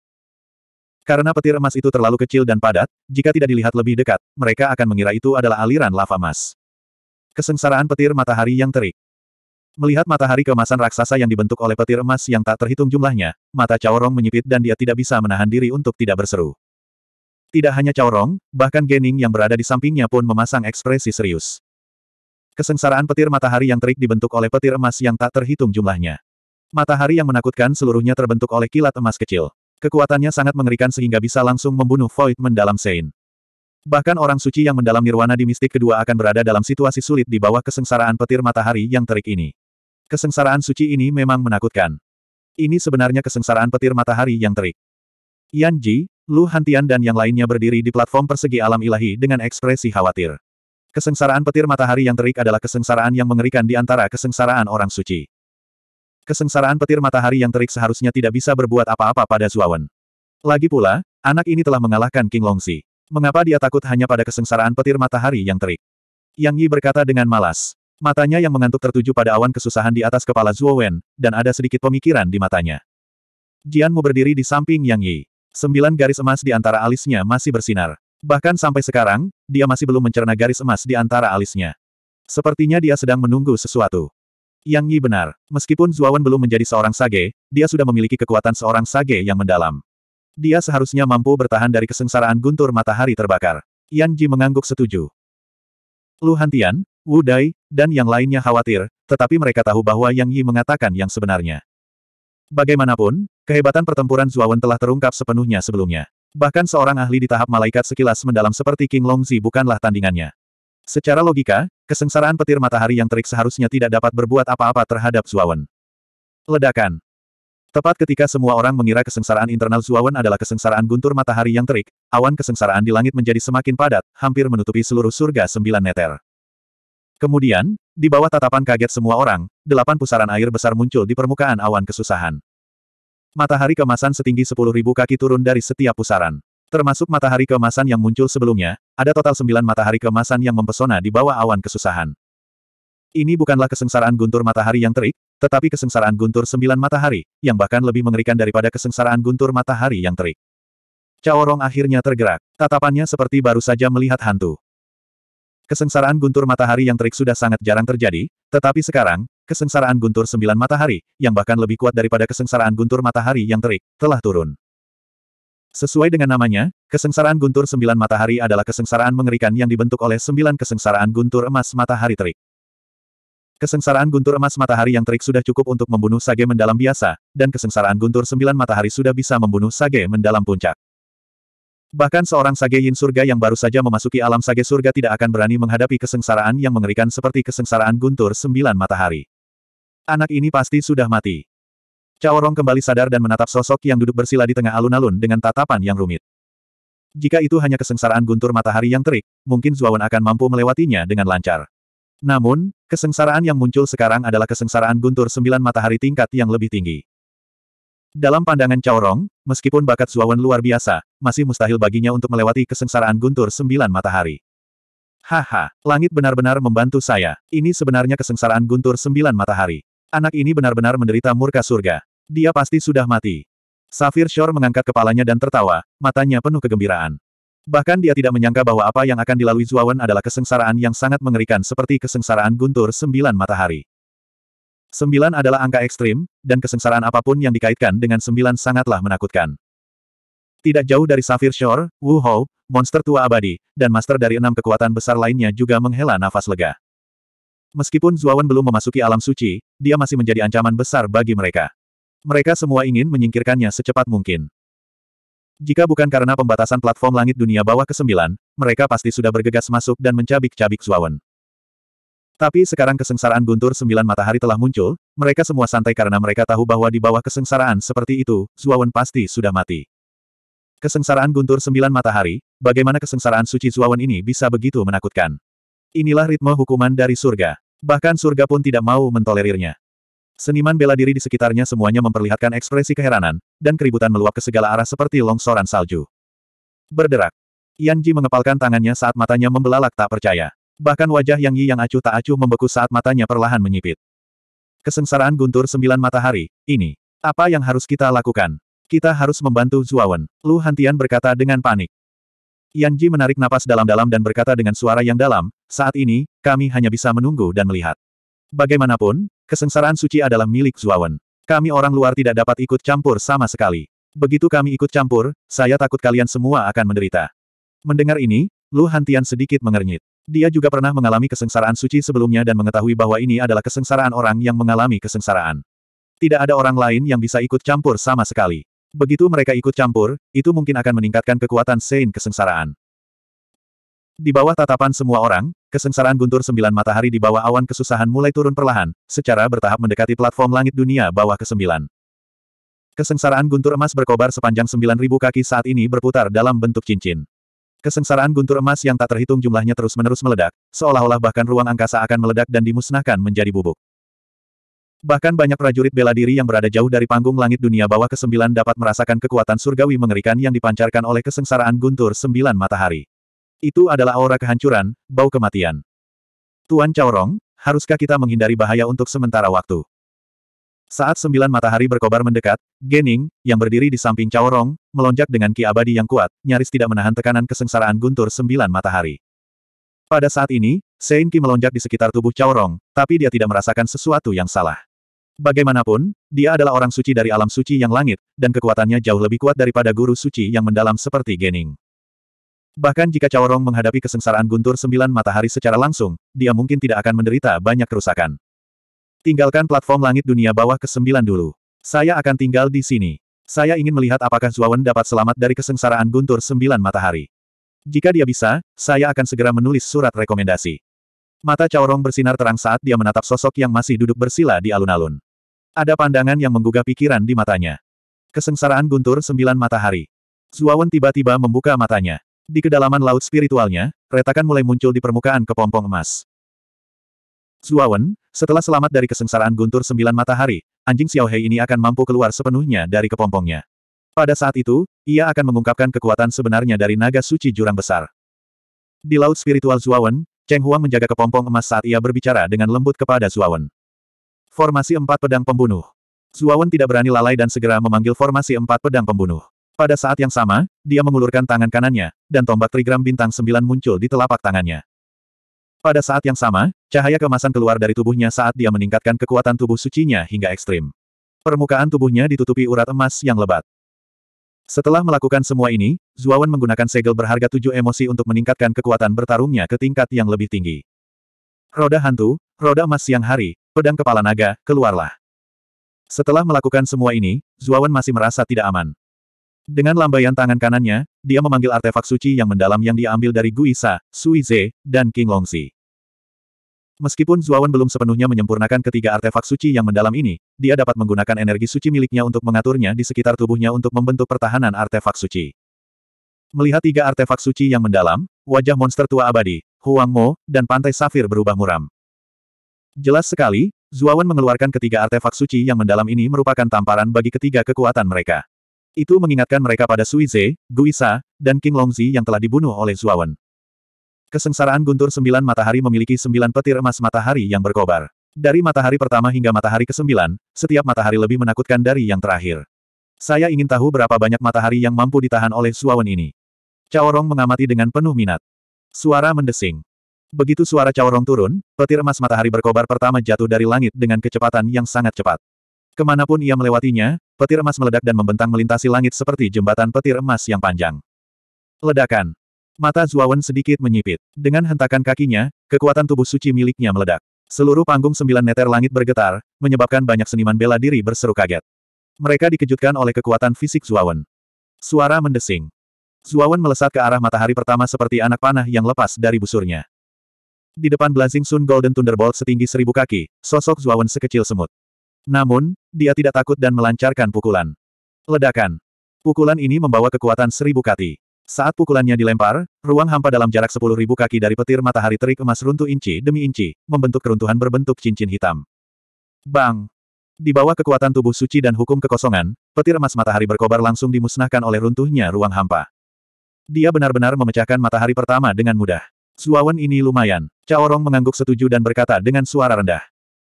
Karena petir emas itu terlalu kecil dan padat, jika tidak dilihat lebih dekat, mereka akan mengira itu adalah aliran lava emas. Kesengsaraan petir matahari yang terik. Melihat matahari kemasan raksasa yang dibentuk oleh petir emas yang tak terhitung jumlahnya, mata Caorong menyipit dan dia tidak bisa menahan diri untuk tidak berseru. Tidak hanya Caorong, bahkan Gening yang berada di sampingnya pun memasang ekspresi serius. Kesengsaraan petir matahari yang terik dibentuk oleh petir emas yang tak terhitung jumlahnya. Matahari yang menakutkan seluruhnya terbentuk oleh kilat emas kecil. Kekuatannya sangat mengerikan sehingga bisa langsung membunuh Void mendalam Sein. Bahkan orang suci yang mendalam nirwana di mistik kedua akan berada dalam situasi sulit di bawah kesengsaraan petir matahari yang terik ini. Kesengsaraan suci ini memang menakutkan. Ini sebenarnya kesengsaraan petir matahari yang terik. Yan Ji, Lu Hantian dan yang lainnya berdiri di platform persegi alam ilahi dengan ekspresi khawatir. Kesengsaraan petir matahari yang terik adalah kesengsaraan yang mengerikan di antara kesengsaraan orang suci. Kesengsaraan petir matahari yang terik seharusnya tidak bisa berbuat apa-apa pada Zuawan. Lagi pula, anak ini telah mengalahkan King Longsi. Mengapa dia takut hanya pada kesengsaraan petir matahari yang terik? Yang Yi berkata dengan malas. Matanya yang mengantuk tertuju pada awan kesusahan di atas kepala Zuo Wen, dan ada sedikit pemikiran di matanya. Jian Mu berdiri di samping Yang Yi. Sembilan garis emas di antara alisnya masih bersinar. Bahkan sampai sekarang, dia masih belum mencerna garis emas di antara alisnya. Sepertinya dia sedang menunggu sesuatu. Yang Yi benar, meskipun Wen belum menjadi seorang sage, dia sudah memiliki kekuatan seorang sage yang mendalam. Dia seharusnya mampu bertahan dari kesengsaraan guntur matahari terbakar. Yan Ji mengangguk setuju. Lu Hantian, Wu Dai, dan yang lainnya khawatir, tetapi mereka tahu bahwa Yang Yi mengatakan yang sebenarnya. Bagaimanapun, kehebatan pertempuran Zuawan telah terungkap sepenuhnya sebelumnya. Bahkan seorang ahli di tahap malaikat sekilas mendalam seperti King Longzi bukanlah tandingannya. Secara logika, kesengsaraan petir matahari yang terik seharusnya tidak dapat berbuat apa-apa terhadap Zuawan. Ledakan. Tepat ketika semua orang mengira kesengsaraan internal Zuawan adalah kesengsaraan guntur matahari yang terik, awan kesengsaraan di langit menjadi semakin padat, hampir menutupi seluruh surga sembilan neter. Kemudian, di bawah tatapan kaget semua orang, delapan pusaran air besar muncul di permukaan awan kesusahan. Matahari kemasan setinggi sepuluh ribu kaki turun dari setiap pusaran. Termasuk matahari kemasan yang muncul sebelumnya, ada total sembilan matahari kemasan yang mempesona di bawah awan kesusahan. Ini bukanlah kesengsaraan guntur matahari yang terik, tetapi kesengsaraan guntur sembilan matahari, yang bahkan lebih mengerikan daripada kesengsaraan guntur matahari yang terik. Caorong akhirnya tergerak, tatapannya seperti baru saja melihat hantu. Kesengsaraan guntur matahari yang terik sudah sangat jarang terjadi, tetapi sekarang, kesengsaraan guntur sembilan matahari, yang bahkan lebih kuat daripada kesengsaraan guntur matahari yang terik, telah turun. Sesuai dengan namanya, kesengsaraan guntur sembilan matahari adalah kesengsaraan mengerikan yang dibentuk oleh sembilan kesengsaraan guntur emas matahari terik. Kesengsaraan guntur emas matahari yang terik sudah cukup untuk membunuh sage mendalam biasa, dan kesengsaraan guntur sembilan matahari sudah bisa membunuh sage mendalam puncak. Bahkan seorang Sage Yin surga yang baru saja memasuki alam Sage surga tidak akan berani menghadapi kesengsaraan yang mengerikan seperti kesengsaraan guntur sembilan matahari. Anak ini pasti sudah mati. Caorong kembali sadar dan menatap sosok yang duduk bersila di tengah alun-alun dengan tatapan yang rumit. Jika itu hanya kesengsaraan guntur matahari yang terik, mungkin Zuawan akan mampu melewatinya dengan lancar. Namun, kesengsaraan yang muncul sekarang adalah kesengsaraan guntur sembilan matahari tingkat yang lebih tinggi. Dalam pandangan Caorong, meskipun bakat Zuawan luar biasa, masih mustahil baginya untuk melewati kesengsaraan guntur sembilan matahari. Haha, langit benar-benar membantu saya. Ini sebenarnya kesengsaraan guntur sembilan matahari. Anak ini benar-benar menderita murka surga. Dia pasti sudah mati. Safir Shore mengangkat kepalanya dan tertawa, matanya penuh kegembiraan. Bahkan dia tidak menyangka bahwa apa yang akan dilalui Zuawan adalah kesengsaraan yang sangat mengerikan seperti kesengsaraan guntur sembilan matahari. Sembilan adalah angka ekstrim, dan kesengsaraan apapun yang dikaitkan dengan sembilan sangatlah menakutkan. Tidak jauh dari Safir Shore, Wu Hou, monster tua abadi, dan master dari enam kekuatan besar lainnya juga menghela nafas lega. Meskipun Zuawan belum memasuki alam suci, dia masih menjadi ancaman besar bagi mereka. Mereka semua ingin menyingkirkannya secepat mungkin. Jika bukan karena pembatasan platform langit dunia bawah ke-9, mereka pasti sudah bergegas masuk dan mencabik-cabik Zuawan. Tapi sekarang kesengsaraan guntur sembilan matahari telah muncul, mereka semua santai karena mereka tahu bahwa di bawah kesengsaraan seperti itu, Zuawan pasti sudah mati. Kesengsaraan guntur sembilan matahari, bagaimana kesengsaraan suci Zuawan ini bisa begitu menakutkan? Inilah ritme hukuman dari surga. Bahkan surga pun tidak mau mentolerirnya. Seniman bela diri di sekitarnya semuanya memperlihatkan ekspresi keheranan, dan keributan meluap ke segala arah seperti longsoran salju. Berderak. Yan Ji mengepalkan tangannya saat matanya membelalak tak percaya. Bahkan wajah Yang Yi yang acuh tak acuh membeku saat matanya perlahan menyipit. Kesengsaraan guntur sembilan matahari, ini. Apa yang harus kita lakukan? Kita harus membantu Zuawan. Lu Hantian berkata dengan panik. Yan Ji menarik napas dalam-dalam dan berkata dengan suara yang dalam, saat ini, kami hanya bisa menunggu dan melihat. Bagaimanapun, kesengsaraan suci adalah milik Zuawan. Kami orang luar tidak dapat ikut campur sama sekali. Begitu kami ikut campur, saya takut kalian semua akan menderita. Mendengar ini, Lu Hantian sedikit mengernyit. Dia juga pernah mengalami kesengsaraan suci sebelumnya dan mengetahui bahwa ini adalah kesengsaraan orang yang mengalami kesengsaraan. Tidak ada orang lain yang bisa ikut campur sama sekali. Begitu mereka ikut campur, itu mungkin akan meningkatkan kekuatan Sein kesengsaraan. Di bawah tatapan semua orang, kesengsaraan guntur sembilan matahari di bawah awan kesusahan mulai turun perlahan, secara bertahap mendekati platform langit dunia bawah kesembilan. Kesengsaraan guntur emas berkobar sepanjang 9.000 kaki saat ini berputar dalam bentuk cincin. Kesengsaraan guntur emas yang tak terhitung jumlahnya terus-menerus meledak, seolah-olah bahkan ruang angkasa akan meledak dan dimusnahkan menjadi bubuk. Bahkan banyak prajurit bela diri yang berada jauh dari panggung langit dunia bawah ke-9 dapat merasakan kekuatan surgawi mengerikan yang dipancarkan oleh kesengsaraan guntur sembilan matahari. Itu adalah aura kehancuran, bau kematian. Tuan Caorong, haruskah kita menghindari bahaya untuk sementara waktu? Saat sembilan matahari berkobar mendekat, Gening, yang berdiri di samping Caorong, melonjak dengan ki abadi yang kuat, nyaris tidak menahan tekanan kesengsaraan guntur sembilan matahari. Pada saat ini, Sein Ki melonjak di sekitar tubuh Caorong, tapi dia tidak merasakan sesuatu yang salah. Bagaimanapun, dia adalah orang suci dari alam suci yang langit, dan kekuatannya jauh lebih kuat daripada guru suci yang mendalam seperti Gening. Bahkan jika Caorong menghadapi kesengsaraan guntur sembilan matahari secara langsung, dia mungkin tidak akan menderita banyak kerusakan. Tinggalkan platform langit dunia bawah ke-9 dulu. Saya akan tinggal di sini. Saya ingin melihat apakah Zuawan dapat selamat dari kesengsaraan guntur sembilan matahari. Jika dia bisa, saya akan segera menulis surat rekomendasi. Mata Caorong bersinar terang saat dia menatap sosok yang masih duduk bersila di alun-alun. Ada pandangan yang menggugah pikiran di matanya. Kesengsaraan guntur sembilan matahari. Zuawan tiba-tiba membuka matanya. Di kedalaman laut spiritualnya, retakan mulai muncul di permukaan kepompong emas. Zuawan, setelah selamat dari kesengsaraan guntur sembilan matahari, anjing Xiaohei ini akan mampu keluar sepenuhnya dari kepompongnya. Pada saat itu, ia akan mengungkapkan kekuatan sebenarnya dari naga suci jurang besar. Di Laut Spiritual Zuawan, Cheng Huang menjaga kepompong emas saat ia berbicara dengan lembut kepada Zuawan. Formasi empat pedang pembunuh. Zuawan tidak berani lalai dan segera memanggil formasi empat pedang pembunuh. Pada saat yang sama, dia mengulurkan tangan kanannya, dan tombak trigram bintang sembilan muncul di telapak tangannya. Pada saat yang sama, cahaya kemasan keluar dari tubuhnya saat dia meningkatkan kekuatan tubuh sucinya hingga ekstrim. Permukaan tubuhnya ditutupi urat emas yang lebat. Setelah melakukan semua ini, Zuawan menggunakan segel berharga tujuh emosi untuk meningkatkan kekuatan bertarungnya ke tingkat yang lebih tinggi. Roda hantu, roda emas siang hari, pedang kepala naga, keluarlah. Setelah melakukan semua ini, Zuawan masih merasa tidak aman. Dengan lambaian tangan kanannya, dia memanggil artefak suci yang mendalam yang diambil dari Guisa, Suize, dan King Longzi. Meskipun Zuawan belum sepenuhnya menyempurnakan ketiga artefak suci yang mendalam ini, dia dapat menggunakan energi suci miliknya untuk mengaturnya di sekitar tubuhnya untuk membentuk pertahanan artefak suci. Melihat tiga artefak suci yang mendalam, wajah monster tua abadi, Huang Mo, dan Pantai Safir berubah muram. Jelas sekali, Zuawan mengeluarkan ketiga artefak suci yang mendalam ini merupakan tamparan bagi ketiga kekuatan mereka. Itu mengingatkan mereka pada Sui Ze, Guisa, dan King Longzi yang telah dibunuh oleh Zuawan. Kesengsaraan guntur sembilan matahari memiliki sembilan petir emas matahari yang berkobar. Dari matahari pertama hingga matahari kesembilan, setiap matahari lebih menakutkan dari yang terakhir. Saya ingin tahu berapa banyak matahari yang mampu ditahan oleh Suawan ini. Caorong mengamati dengan penuh minat. Suara mendesing. Begitu suara Caorong turun, petir emas matahari berkobar pertama jatuh dari langit dengan kecepatan yang sangat cepat. Kemanapun ia melewatinya, petir emas meledak dan membentang melintasi langit seperti jembatan petir emas yang panjang. Ledakan. Mata Zuawan sedikit menyipit. Dengan hentakan kakinya, kekuatan tubuh suci miliknya meledak. Seluruh panggung sembilan meter langit bergetar, menyebabkan banyak seniman bela diri berseru kaget. Mereka dikejutkan oleh kekuatan fisik Zuawan. Suara mendesing. Zuawan melesat ke arah matahari pertama seperti anak panah yang lepas dari busurnya. Di depan Blazing Sun Golden Thunderbolt setinggi seribu kaki, sosok Zuawan sekecil semut. Namun, dia tidak takut dan melancarkan pukulan. Ledakan. Pukulan ini membawa kekuatan seribu kati. Saat pukulannya dilempar, ruang hampa dalam jarak sepuluh ribu kaki dari petir matahari terik emas runtuh inci demi inci, membentuk keruntuhan berbentuk cincin hitam. Bang! Di bawah kekuatan tubuh suci dan hukum kekosongan, petir emas matahari berkobar langsung dimusnahkan oleh runtuhnya ruang hampa. Dia benar-benar memecahkan matahari pertama dengan mudah. Suawan ini lumayan. Caorong mengangguk setuju dan berkata dengan suara rendah.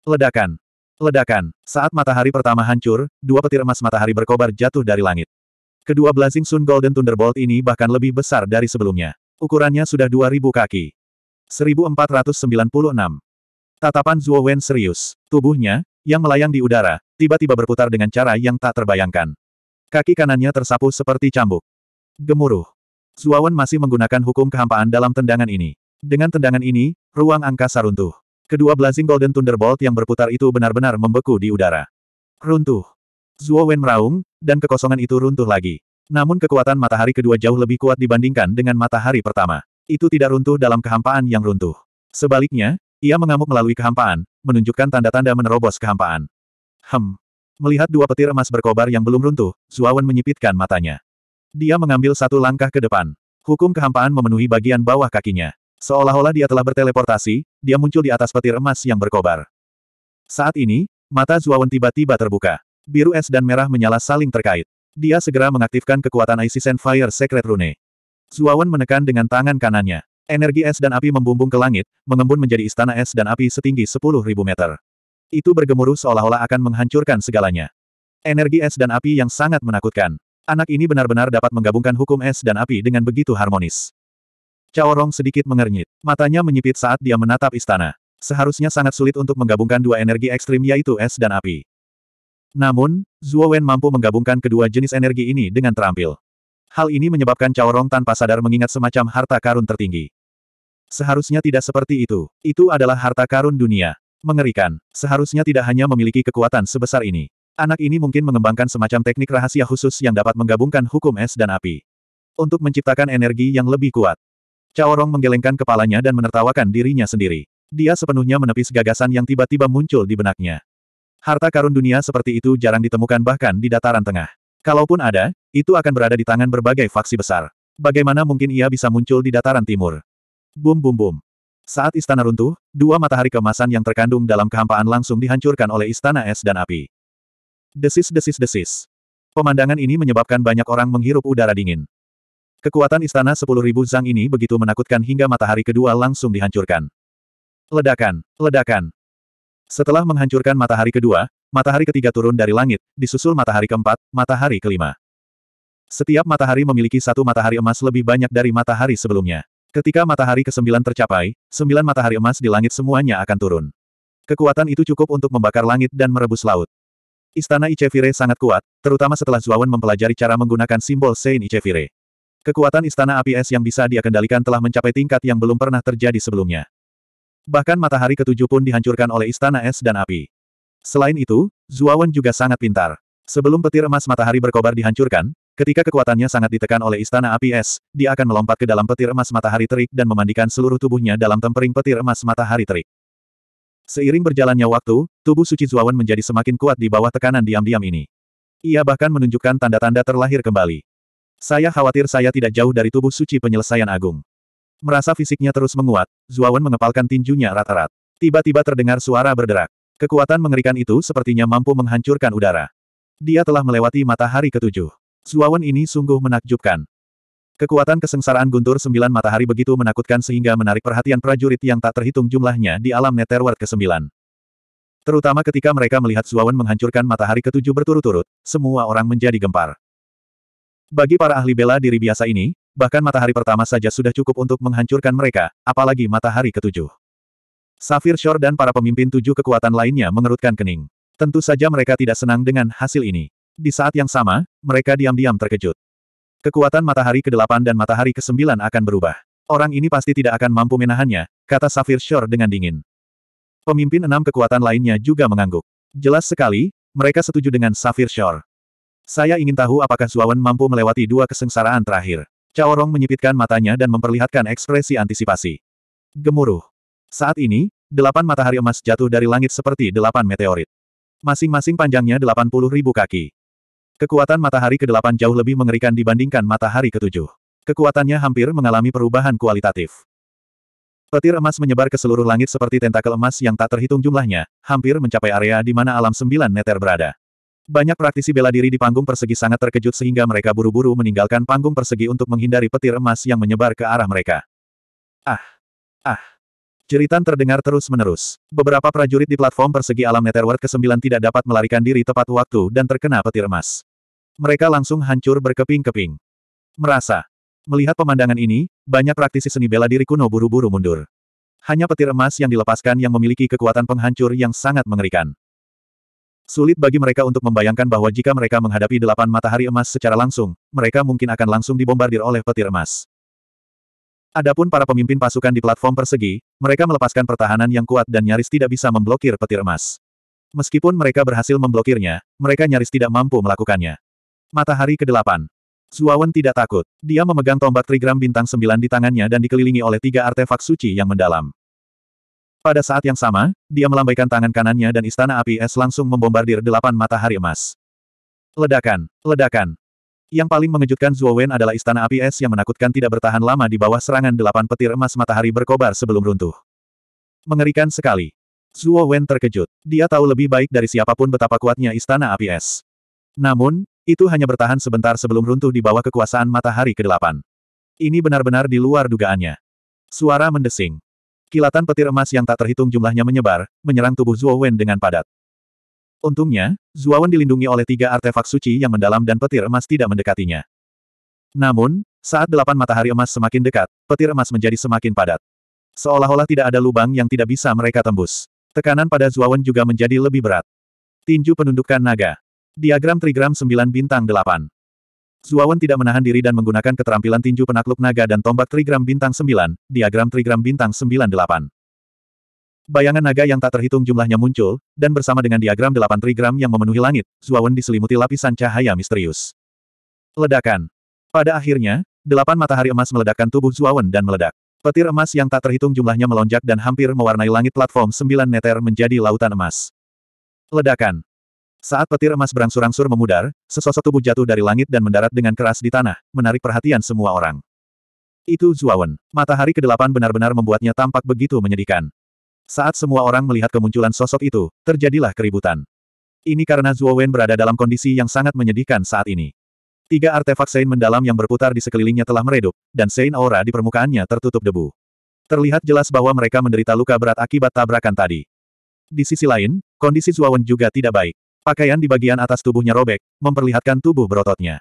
Ledakan. Ledakan. Saat matahari pertama hancur, dua petir emas matahari berkobar jatuh dari langit. Kedua Blazing Sun Golden Thunderbolt ini bahkan lebih besar dari sebelumnya. Ukurannya sudah 2000 kaki. 1496. Tatapan Zuo Wen serius. Tubuhnya, yang melayang di udara, tiba-tiba berputar dengan cara yang tak terbayangkan. Kaki kanannya tersapu seperti cambuk. Gemuruh. Zuawan masih menggunakan hukum kehampaan dalam tendangan ini. Dengan tendangan ini, ruang angkasa runtuh. Kedua Blazing Golden Thunderbolt yang berputar itu benar-benar membeku di udara. Runtuh. Zhuo Wen meraung, dan kekosongan itu runtuh lagi. Namun kekuatan matahari kedua jauh lebih kuat dibandingkan dengan matahari pertama. Itu tidak runtuh dalam kehampaan yang runtuh. Sebaliknya, ia mengamuk melalui kehampaan, menunjukkan tanda-tanda menerobos kehampaan. Hem. Melihat dua petir emas berkobar yang belum runtuh, wen menyipitkan matanya. Dia mengambil satu langkah ke depan. Hukum kehampaan memenuhi bagian bawah kakinya. Seolah-olah dia telah berteleportasi, dia muncul di atas petir emas yang berkobar. Saat ini, mata Zuawan tiba-tiba terbuka. Biru es dan merah menyala saling terkait. Dia segera mengaktifkan kekuatan Aisisen Fire Secret Rune. Zuawan menekan dengan tangan kanannya. Energi es dan api membumbung ke langit, mengembun menjadi istana es dan api setinggi 10.000 meter. Itu bergemuruh seolah-olah akan menghancurkan segalanya. Energi es dan api yang sangat menakutkan. Anak ini benar-benar dapat menggabungkan hukum es dan api dengan begitu harmonis. Cao Rong sedikit mengernyit. Matanya menyipit saat dia menatap istana. Seharusnya sangat sulit untuk menggabungkan dua energi ekstrim yaitu es dan api. Namun, Zhuo Wen mampu menggabungkan kedua jenis energi ini dengan terampil. Hal ini menyebabkan Cao Rong tanpa sadar mengingat semacam harta karun tertinggi. Seharusnya tidak seperti itu. Itu adalah harta karun dunia. Mengerikan. Seharusnya tidak hanya memiliki kekuatan sebesar ini. Anak ini mungkin mengembangkan semacam teknik rahasia khusus yang dapat menggabungkan hukum es dan api. Untuk menciptakan energi yang lebih kuat. Rong menggelengkan kepalanya dan menertawakan dirinya sendiri. Dia sepenuhnya menepis gagasan yang tiba-tiba muncul di benaknya. Harta karun dunia seperti itu jarang ditemukan bahkan di dataran tengah. Kalaupun ada, itu akan berada di tangan berbagai faksi besar. Bagaimana mungkin ia bisa muncul di dataran timur? Bum bum bum. Saat istana runtuh, dua matahari kemasan yang terkandung dalam kehampaan langsung dihancurkan oleh istana es dan api. Desis desis desis. Pemandangan ini menyebabkan banyak orang menghirup udara dingin. Kekuatan istana 10.000 Zhang ini begitu menakutkan hingga matahari kedua langsung dihancurkan. Ledakan, ledakan. Setelah menghancurkan matahari kedua, matahari ketiga turun dari langit, disusul matahari keempat, matahari kelima. Setiap matahari memiliki satu matahari emas lebih banyak dari matahari sebelumnya. Ketika matahari ke-9 tercapai, sembilan matahari emas di langit semuanya akan turun. Kekuatan itu cukup untuk membakar langit dan merebus laut. Istana Icevire sangat kuat, terutama setelah Zuawan mempelajari cara menggunakan simbol Sein Icevire. Kekuatan Istana Api Es yang bisa dia kendalikan telah mencapai tingkat yang belum pernah terjadi sebelumnya. Bahkan matahari ketujuh pun dihancurkan oleh Istana Es dan Api. Selain itu, Zuawan juga sangat pintar. Sebelum petir emas matahari berkobar dihancurkan, ketika kekuatannya sangat ditekan oleh Istana Api Es, dia akan melompat ke dalam petir emas matahari terik dan memandikan seluruh tubuhnya dalam tempering petir emas matahari terik. Seiring berjalannya waktu, tubuh suci Zuawan menjadi semakin kuat di bawah tekanan diam-diam ini. Ia bahkan menunjukkan tanda-tanda terlahir kembali. Saya khawatir saya tidak jauh dari tubuh suci penyelesaian agung. Merasa fisiknya terus menguat, Zuawan mengepalkan tinjunya rata-rat. Tiba-tiba terdengar suara berderak. Kekuatan mengerikan itu sepertinya mampu menghancurkan udara. Dia telah melewati matahari ketujuh. Zuawan ini sungguh menakjubkan. Kekuatan kesengsaraan guntur sembilan matahari begitu menakutkan sehingga menarik perhatian prajurit yang tak terhitung jumlahnya di alam Netherworld ke-9. Terutama ketika mereka melihat Zuawan menghancurkan matahari ketujuh berturut-turut, semua orang menjadi gempar. Bagi para ahli bela diri biasa ini, bahkan matahari pertama saja sudah cukup untuk menghancurkan mereka, apalagi matahari ketujuh. Safir Shore dan para pemimpin tujuh kekuatan lainnya mengerutkan kening. Tentu saja mereka tidak senang dengan hasil ini. Di saat yang sama, mereka diam-diam terkejut. Kekuatan matahari ke-8 dan matahari ke-9 akan berubah. Orang ini pasti tidak akan mampu menahannya, kata Safir Shore dengan dingin. Pemimpin enam kekuatan lainnya juga mengangguk. Jelas sekali, mereka setuju dengan Safir Shore. Saya ingin tahu apakah Zuawan mampu melewati dua kesengsaraan terakhir. Caorong menyipitkan matanya dan memperlihatkan ekspresi antisipasi. Gemuruh. Saat ini, delapan matahari emas jatuh dari langit seperti delapan meteorit. Masing-masing panjangnya delapan puluh ribu kaki. Kekuatan matahari ke-8 jauh lebih mengerikan dibandingkan matahari ke-7. Kekuatannya hampir mengalami perubahan kualitatif. Petir emas menyebar ke seluruh langit seperti tentakel emas yang tak terhitung jumlahnya, hampir mencapai area di mana alam sembilan neter berada. Banyak praktisi bela diri di panggung persegi sangat terkejut sehingga mereka buru-buru meninggalkan panggung persegi untuk menghindari petir emas yang menyebar ke arah mereka. Ah! Ah! Jeritan terdengar terus-menerus. Beberapa prajurit di platform persegi alam Netherworld ke-9 tidak dapat melarikan diri tepat waktu dan terkena petir emas. Mereka langsung hancur berkeping-keping. Merasa. Melihat pemandangan ini, banyak praktisi seni bela diri kuno buru-buru mundur. Hanya petir emas yang dilepaskan yang memiliki kekuatan penghancur yang sangat mengerikan. Sulit bagi mereka untuk membayangkan bahwa jika mereka menghadapi delapan matahari emas secara langsung, mereka mungkin akan langsung dibombardir oleh petir emas. Adapun para pemimpin pasukan di platform persegi, mereka melepaskan pertahanan yang kuat dan nyaris tidak bisa memblokir petir emas. Meskipun mereka berhasil memblokirnya, mereka nyaris tidak mampu melakukannya. Matahari ke-8. Zuawan tidak takut. Dia memegang tombak trigram bintang 9 di tangannya dan dikelilingi oleh tiga artefak suci yang mendalam. Pada saat yang sama, dia melambaikan tangan kanannya dan istana api es langsung membombardir delapan matahari emas. Ledakan, ledakan. Yang paling mengejutkan Wen adalah istana api es yang menakutkan tidak bertahan lama di bawah serangan delapan petir emas matahari berkobar sebelum runtuh. Mengerikan sekali. Wen terkejut. Dia tahu lebih baik dari siapapun betapa kuatnya istana api es. Namun, itu hanya bertahan sebentar sebelum runtuh di bawah kekuasaan matahari ke-8. Ini benar-benar di luar dugaannya. Suara mendesing. Kilatan petir emas yang tak terhitung jumlahnya menyebar, menyerang tubuh Zuo Wen dengan padat. Untungnya, Zuo Wen dilindungi oleh tiga artefak suci yang mendalam dan petir emas tidak mendekatinya. Namun, saat delapan matahari emas semakin dekat, petir emas menjadi semakin padat. Seolah-olah tidak ada lubang yang tidak bisa mereka tembus. Tekanan pada Zuo Wen juga menjadi lebih berat. Tinju penundukan naga. Diagram trigram 9 bintang 8. Zuawan tidak menahan diri dan menggunakan keterampilan tinju penakluk naga dan tombak trigram bintang 9, diagram trigram bintang 98. Bayangan naga yang tak terhitung jumlahnya muncul, dan bersama dengan diagram delapan trigram yang memenuhi langit, Zuawan diselimuti lapisan cahaya misterius. Ledakan. Pada akhirnya, delapan matahari emas meledakkan tubuh Zuawan dan meledak. Petir emas yang tak terhitung jumlahnya melonjak dan hampir mewarnai langit platform 9 neter menjadi lautan emas. Ledakan. Saat petir emas berangsur-angsur memudar, sesosok tubuh jatuh dari langit dan mendarat dengan keras di tanah, menarik perhatian semua orang. Itu Zuawan. Matahari ke kedelapan benar-benar membuatnya tampak begitu menyedihkan. Saat semua orang melihat kemunculan sosok itu, terjadilah keributan. Ini karena Zuawan berada dalam kondisi yang sangat menyedihkan saat ini. Tiga artefak Sein mendalam yang berputar di sekelilingnya telah meredup, dan Sein aura di permukaannya tertutup debu. Terlihat jelas bahwa mereka menderita luka berat akibat tabrakan tadi. Di sisi lain, kondisi Zuawan juga tidak baik. Pakaian di bagian atas tubuhnya robek, memperlihatkan tubuh berototnya.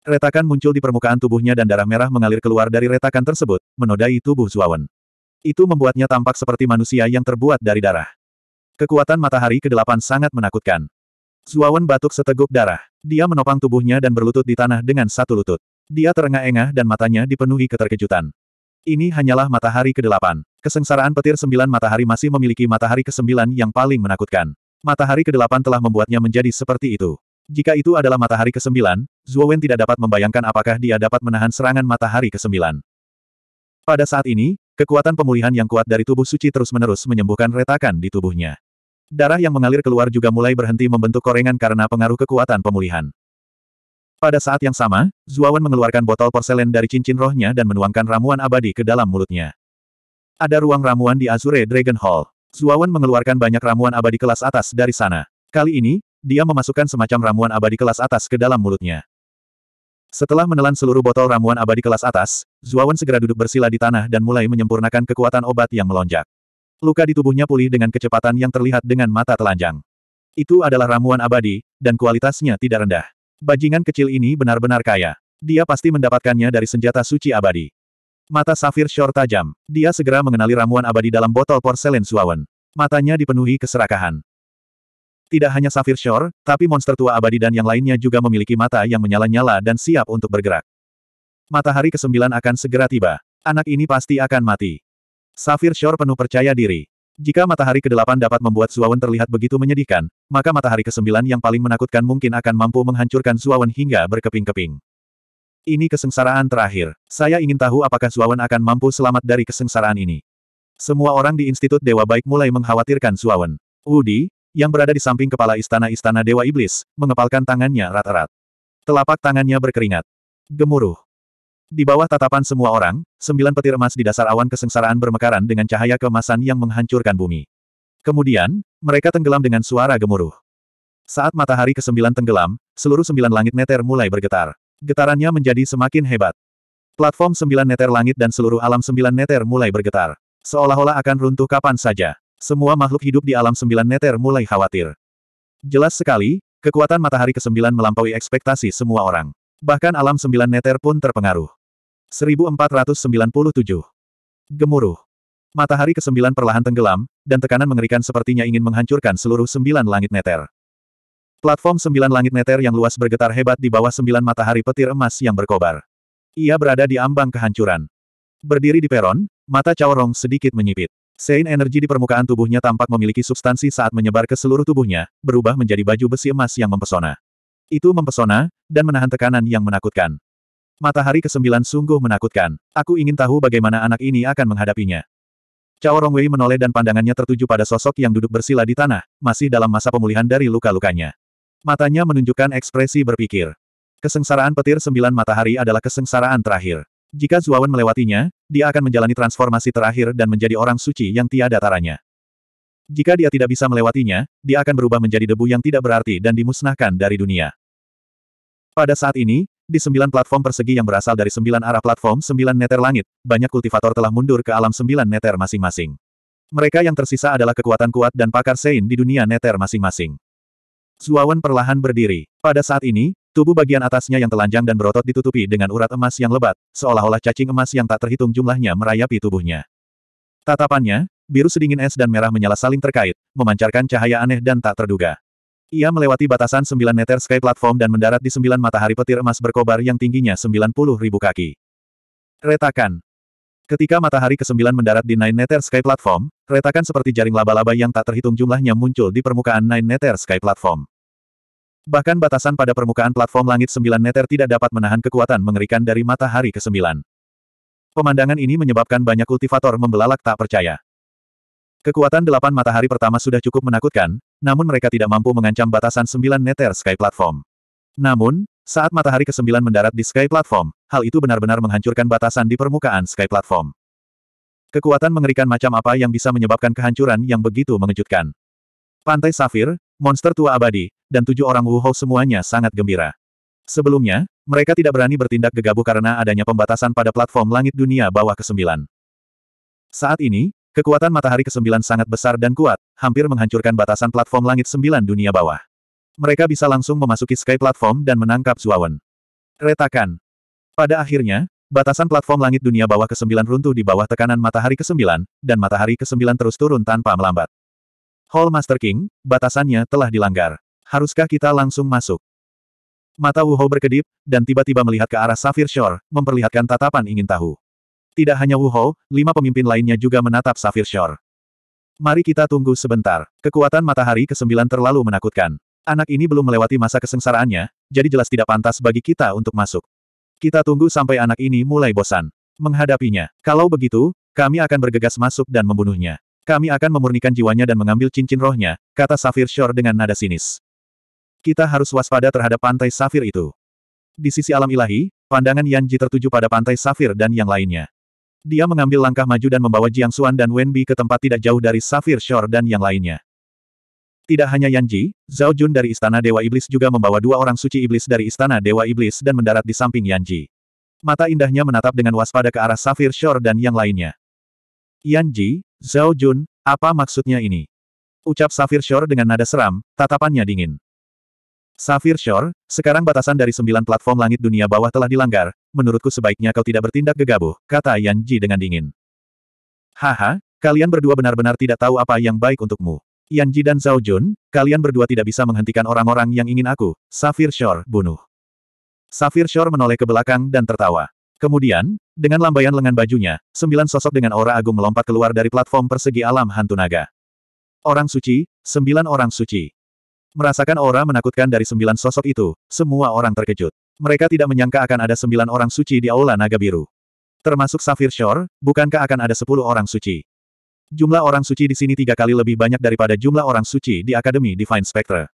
Retakan muncul di permukaan tubuhnya dan darah merah mengalir keluar dari retakan tersebut, menodai tubuh Zuawan. Itu membuatnya tampak seperti manusia yang terbuat dari darah. Kekuatan matahari ke-8 sangat menakutkan. Zuawan batuk seteguk darah. Dia menopang tubuhnya dan berlutut di tanah dengan satu lutut. Dia terengah-engah dan matanya dipenuhi keterkejutan. Ini hanyalah matahari ke-8. Kesengsaraan petir sembilan matahari masih memiliki matahari ke-9 yang paling menakutkan. Matahari ke-8 telah membuatnya menjadi seperti itu. Jika itu adalah matahari ke-9, Zuo Wen tidak dapat membayangkan apakah dia dapat menahan serangan matahari ke-9. Pada saat ini, kekuatan pemulihan yang kuat dari tubuh suci terus-menerus menyembuhkan retakan di tubuhnya. Darah yang mengalir keluar juga mulai berhenti membentuk korengan karena pengaruh kekuatan pemulihan. Pada saat yang sama, Zuo Wen mengeluarkan botol porselen dari cincin rohnya dan menuangkan ramuan abadi ke dalam mulutnya. Ada ruang ramuan di Azure Dragon Hall. Zuawan mengeluarkan banyak ramuan abadi kelas atas dari sana. Kali ini, dia memasukkan semacam ramuan abadi kelas atas ke dalam mulutnya. Setelah menelan seluruh botol ramuan abadi kelas atas, Zuawan segera duduk bersila di tanah dan mulai menyempurnakan kekuatan obat yang melonjak. Luka di tubuhnya pulih dengan kecepatan yang terlihat dengan mata telanjang. Itu adalah ramuan abadi, dan kualitasnya tidak rendah. Bajingan kecil ini benar-benar kaya. Dia pasti mendapatkannya dari senjata suci abadi. Mata safir Shore tajam. Dia segera mengenali ramuan abadi dalam botol porselen Suawen. Matanya dipenuhi keserakahan. Tidak hanya safir Shore, tapi monster tua abadi dan yang lainnya juga memiliki mata yang menyala-nyala dan siap untuk bergerak. Matahari ke kesembilan akan segera tiba. Anak ini pasti akan mati. Safir Shore penuh percaya diri. Jika matahari ke-8 dapat membuat Suawen terlihat begitu menyedihkan, maka matahari ke-9 yang paling menakutkan mungkin akan mampu menghancurkan Suawen hingga berkeping-keping. Ini kesengsaraan terakhir. Saya ingin tahu apakah Zuawan akan mampu selamat dari kesengsaraan ini. Semua orang di Institut Dewa Baik mulai mengkhawatirkan Zuawan. Wudi, yang berada di samping kepala istana-istana Dewa Iblis, mengepalkan tangannya erat-erat. Telapak tangannya berkeringat. Gemuruh. Di bawah tatapan semua orang, sembilan petir emas di dasar awan kesengsaraan bermekaran dengan cahaya kemasan yang menghancurkan bumi. Kemudian, mereka tenggelam dengan suara gemuruh. Saat matahari kesembilan tenggelam, seluruh sembilan langit neter mulai bergetar. Getarannya menjadi semakin hebat. Platform sembilan neter langit dan seluruh alam sembilan neter mulai bergetar. Seolah-olah akan runtuh kapan saja. Semua makhluk hidup di alam sembilan neter mulai khawatir. Jelas sekali, kekuatan matahari ke-9 melampaui ekspektasi semua orang. Bahkan alam sembilan neter pun terpengaruh. 1497. Gemuruh. Matahari ke-9 perlahan tenggelam, dan tekanan mengerikan sepertinya ingin menghancurkan seluruh sembilan langit neter. Platform sembilan langit neter yang luas bergetar hebat di bawah sembilan matahari petir emas yang berkobar. Ia berada di ambang kehancuran. Berdiri di peron, mata Cao sedikit menyipit. Sein energi di permukaan tubuhnya tampak memiliki substansi saat menyebar ke seluruh tubuhnya, berubah menjadi baju besi emas yang mempesona. Itu mempesona, dan menahan tekanan yang menakutkan. Matahari ke sembilan sungguh menakutkan. Aku ingin tahu bagaimana anak ini akan menghadapinya. Cao Rongwei menoleh dan pandangannya tertuju pada sosok yang duduk bersila di tanah, masih dalam masa pemulihan dari luka-lukanya. Matanya menunjukkan ekspresi berpikir. Kesengsaraan petir sembilan matahari adalah kesengsaraan terakhir. Jika Zuawan melewatinya, dia akan menjalani transformasi terakhir dan menjadi orang suci yang tiada taranya. Jika dia tidak bisa melewatinya, dia akan berubah menjadi debu yang tidak berarti dan dimusnahkan dari dunia. Pada saat ini, di sembilan platform persegi yang berasal dari sembilan arah platform sembilan neter langit, banyak kultivator telah mundur ke alam sembilan neter masing-masing. Mereka yang tersisa adalah kekuatan kuat dan pakar Sein di dunia neter masing-masing. Suawan perlahan berdiri. Pada saat ini, tubuh bagian atasnya yang telanjang dan berotot ditutupi dengan urat emas yang lebat, seolah-olah cacing emas yang tak terhitung jumlahnya merayapi tubuhnya. Tatapannya, biru sedingin es dan merah menyala saling terkait, memancarkan cahaya aneh dan tak terduga. Ia melewati batasan 9 meter sky platform dan mendarat di 9 matahari petir emas berkobar yang tingginya 90 ribu kaki. Retakan, Ketika matahari ke-9 mendarat di Nine Nether Sky Platform, retakan seperti jaring laba-laba yang tak terhitung jumlahnya muncul di permukaan Nine Nether Sky Platform. Bahkan batasan pada permukaan platform langit 9 Nether tidak dapat menahan kekuatan mengerikan dari matahari ke-9. Pemandangan ini menyebabkan banyak kultivator membelalak tak percaya. Kekuatan delapan matahari pertama sudah cukup menakutkan, namun mereka tidak mampu mengancam batasan sembilan Nether Sky Platform. Namun, saat matahari ke-9 mendarat di Sky Platform, hal itu benar-benar menghancurkan batasan di permukaan Sky Platform. Kekuatan mengerikan macam apa yang bisa menyebabkan kehancuran yang begitu mengejutkan. Pantai Safir, monster tua abadi, dan tujuh orang Wuhou semuanya sangat gembira. Sebelumnya, mereka tidak berani bertindak gegabah karena adanya pembatasan pada platform langit dunia bawah ke-9. Saat ini, kekuatan matahari ke-9 sangat besar dan kuat, hampir menghancurkan batasan platform langit 9 dunia bawah. Mereka bisa langsung memasuki Sky Platform dan menangkap Zuawan. Retakan. Pada akhirnya, batasan platform langit dunia bawah ke-9 runtuh di bawah tekanan matahari ke-9, dan matahari ke-9 terus turun tanpa melambat. Hall Master King, batasannya telah dilanggar. Haruskah kita langsung masuk? Mata Wuho berkedip, dan tiba-tiba melihat ke arah Safir Shore, memperlihatkan tatapan ingin tahu. Tidak hanya Wuho, lima pemimpin lainnya juga menatap Safir Shore. Mari kita tunggu sebentar. Kekuatan matahari ke-9 terlalu menakutkan. Anak ini belum melewati masa kesengsaraannya, jadi jelas tidak pantas bagi kita untuk masuk. Kita tunggu sampai anak ini mulai bosan. Menghadapinya. Kalau begitu, kami akan bergegas masuk dan membunuhnya. Kami akan memurnikan jiwanya dan mengambil cincin rohnya, kata Safir Shore dengan nada sinis. Kita harus waspada terhadap pantai Safir itu. Di sisi alam ilahi, pandangan Yan Ji tertuju pada pantai Safir dan yang lainnya. Dia mengambil langkah maju dan membawa Jiang Xuan dan Wen Bi ke tempat tidak jauh dari Safir Shore dan yang lainnya. Tidak hanya Yan Ji, Zhao Jun dari Istana Dewa Iblis juga membawa dua orang suci iblis dari Istana Dewa Iblis dan mendarat di samping Yan Ji. Mata indahnya menatap dengan waspada ke arah Safir Shore dan yang lainnya. Yan Ji, Zhao Jun, apa maksudnya ini? Ucap Safir Shore dengan nada seram, tatapannya dingin. Safir Shore, sekarang batasan dari sembilan platform langit dunia bawah telah dilanggar, menurutku sebaiknya kau tidak bertindak gegabah, kata Yan Ji dengan dingin. Haha, kalian berdua benar-benar tidak tahu apa yang baik untukmu. Yanji dan Zhao Jun, kalian berdua tidak bisa menghentikan orang-orang yang ingin aku, Safir Shore, bunuh. Safir Shore menoleh ke belakang dan tertawa. Kemudian, dengan lambaian lengan bajunya, sembilan sosok dengan aura agung melompat keluar dari platform persegi alam hantu naga. Orang suci, sembilan orang suci. Merasakan aura menakutkan dari sembilan sosok itu, semua orang terkejut. Mereka tidak menyangka akan ada sembilan orang suci di Aula Naga Biru. Termasuk Safir Shore, bukankah akan ada sepuluh orang suci? Jumlah orang suci di sini tiga kali lebih banyak daripada jumlah orang suci di Akademi Divine Spectre.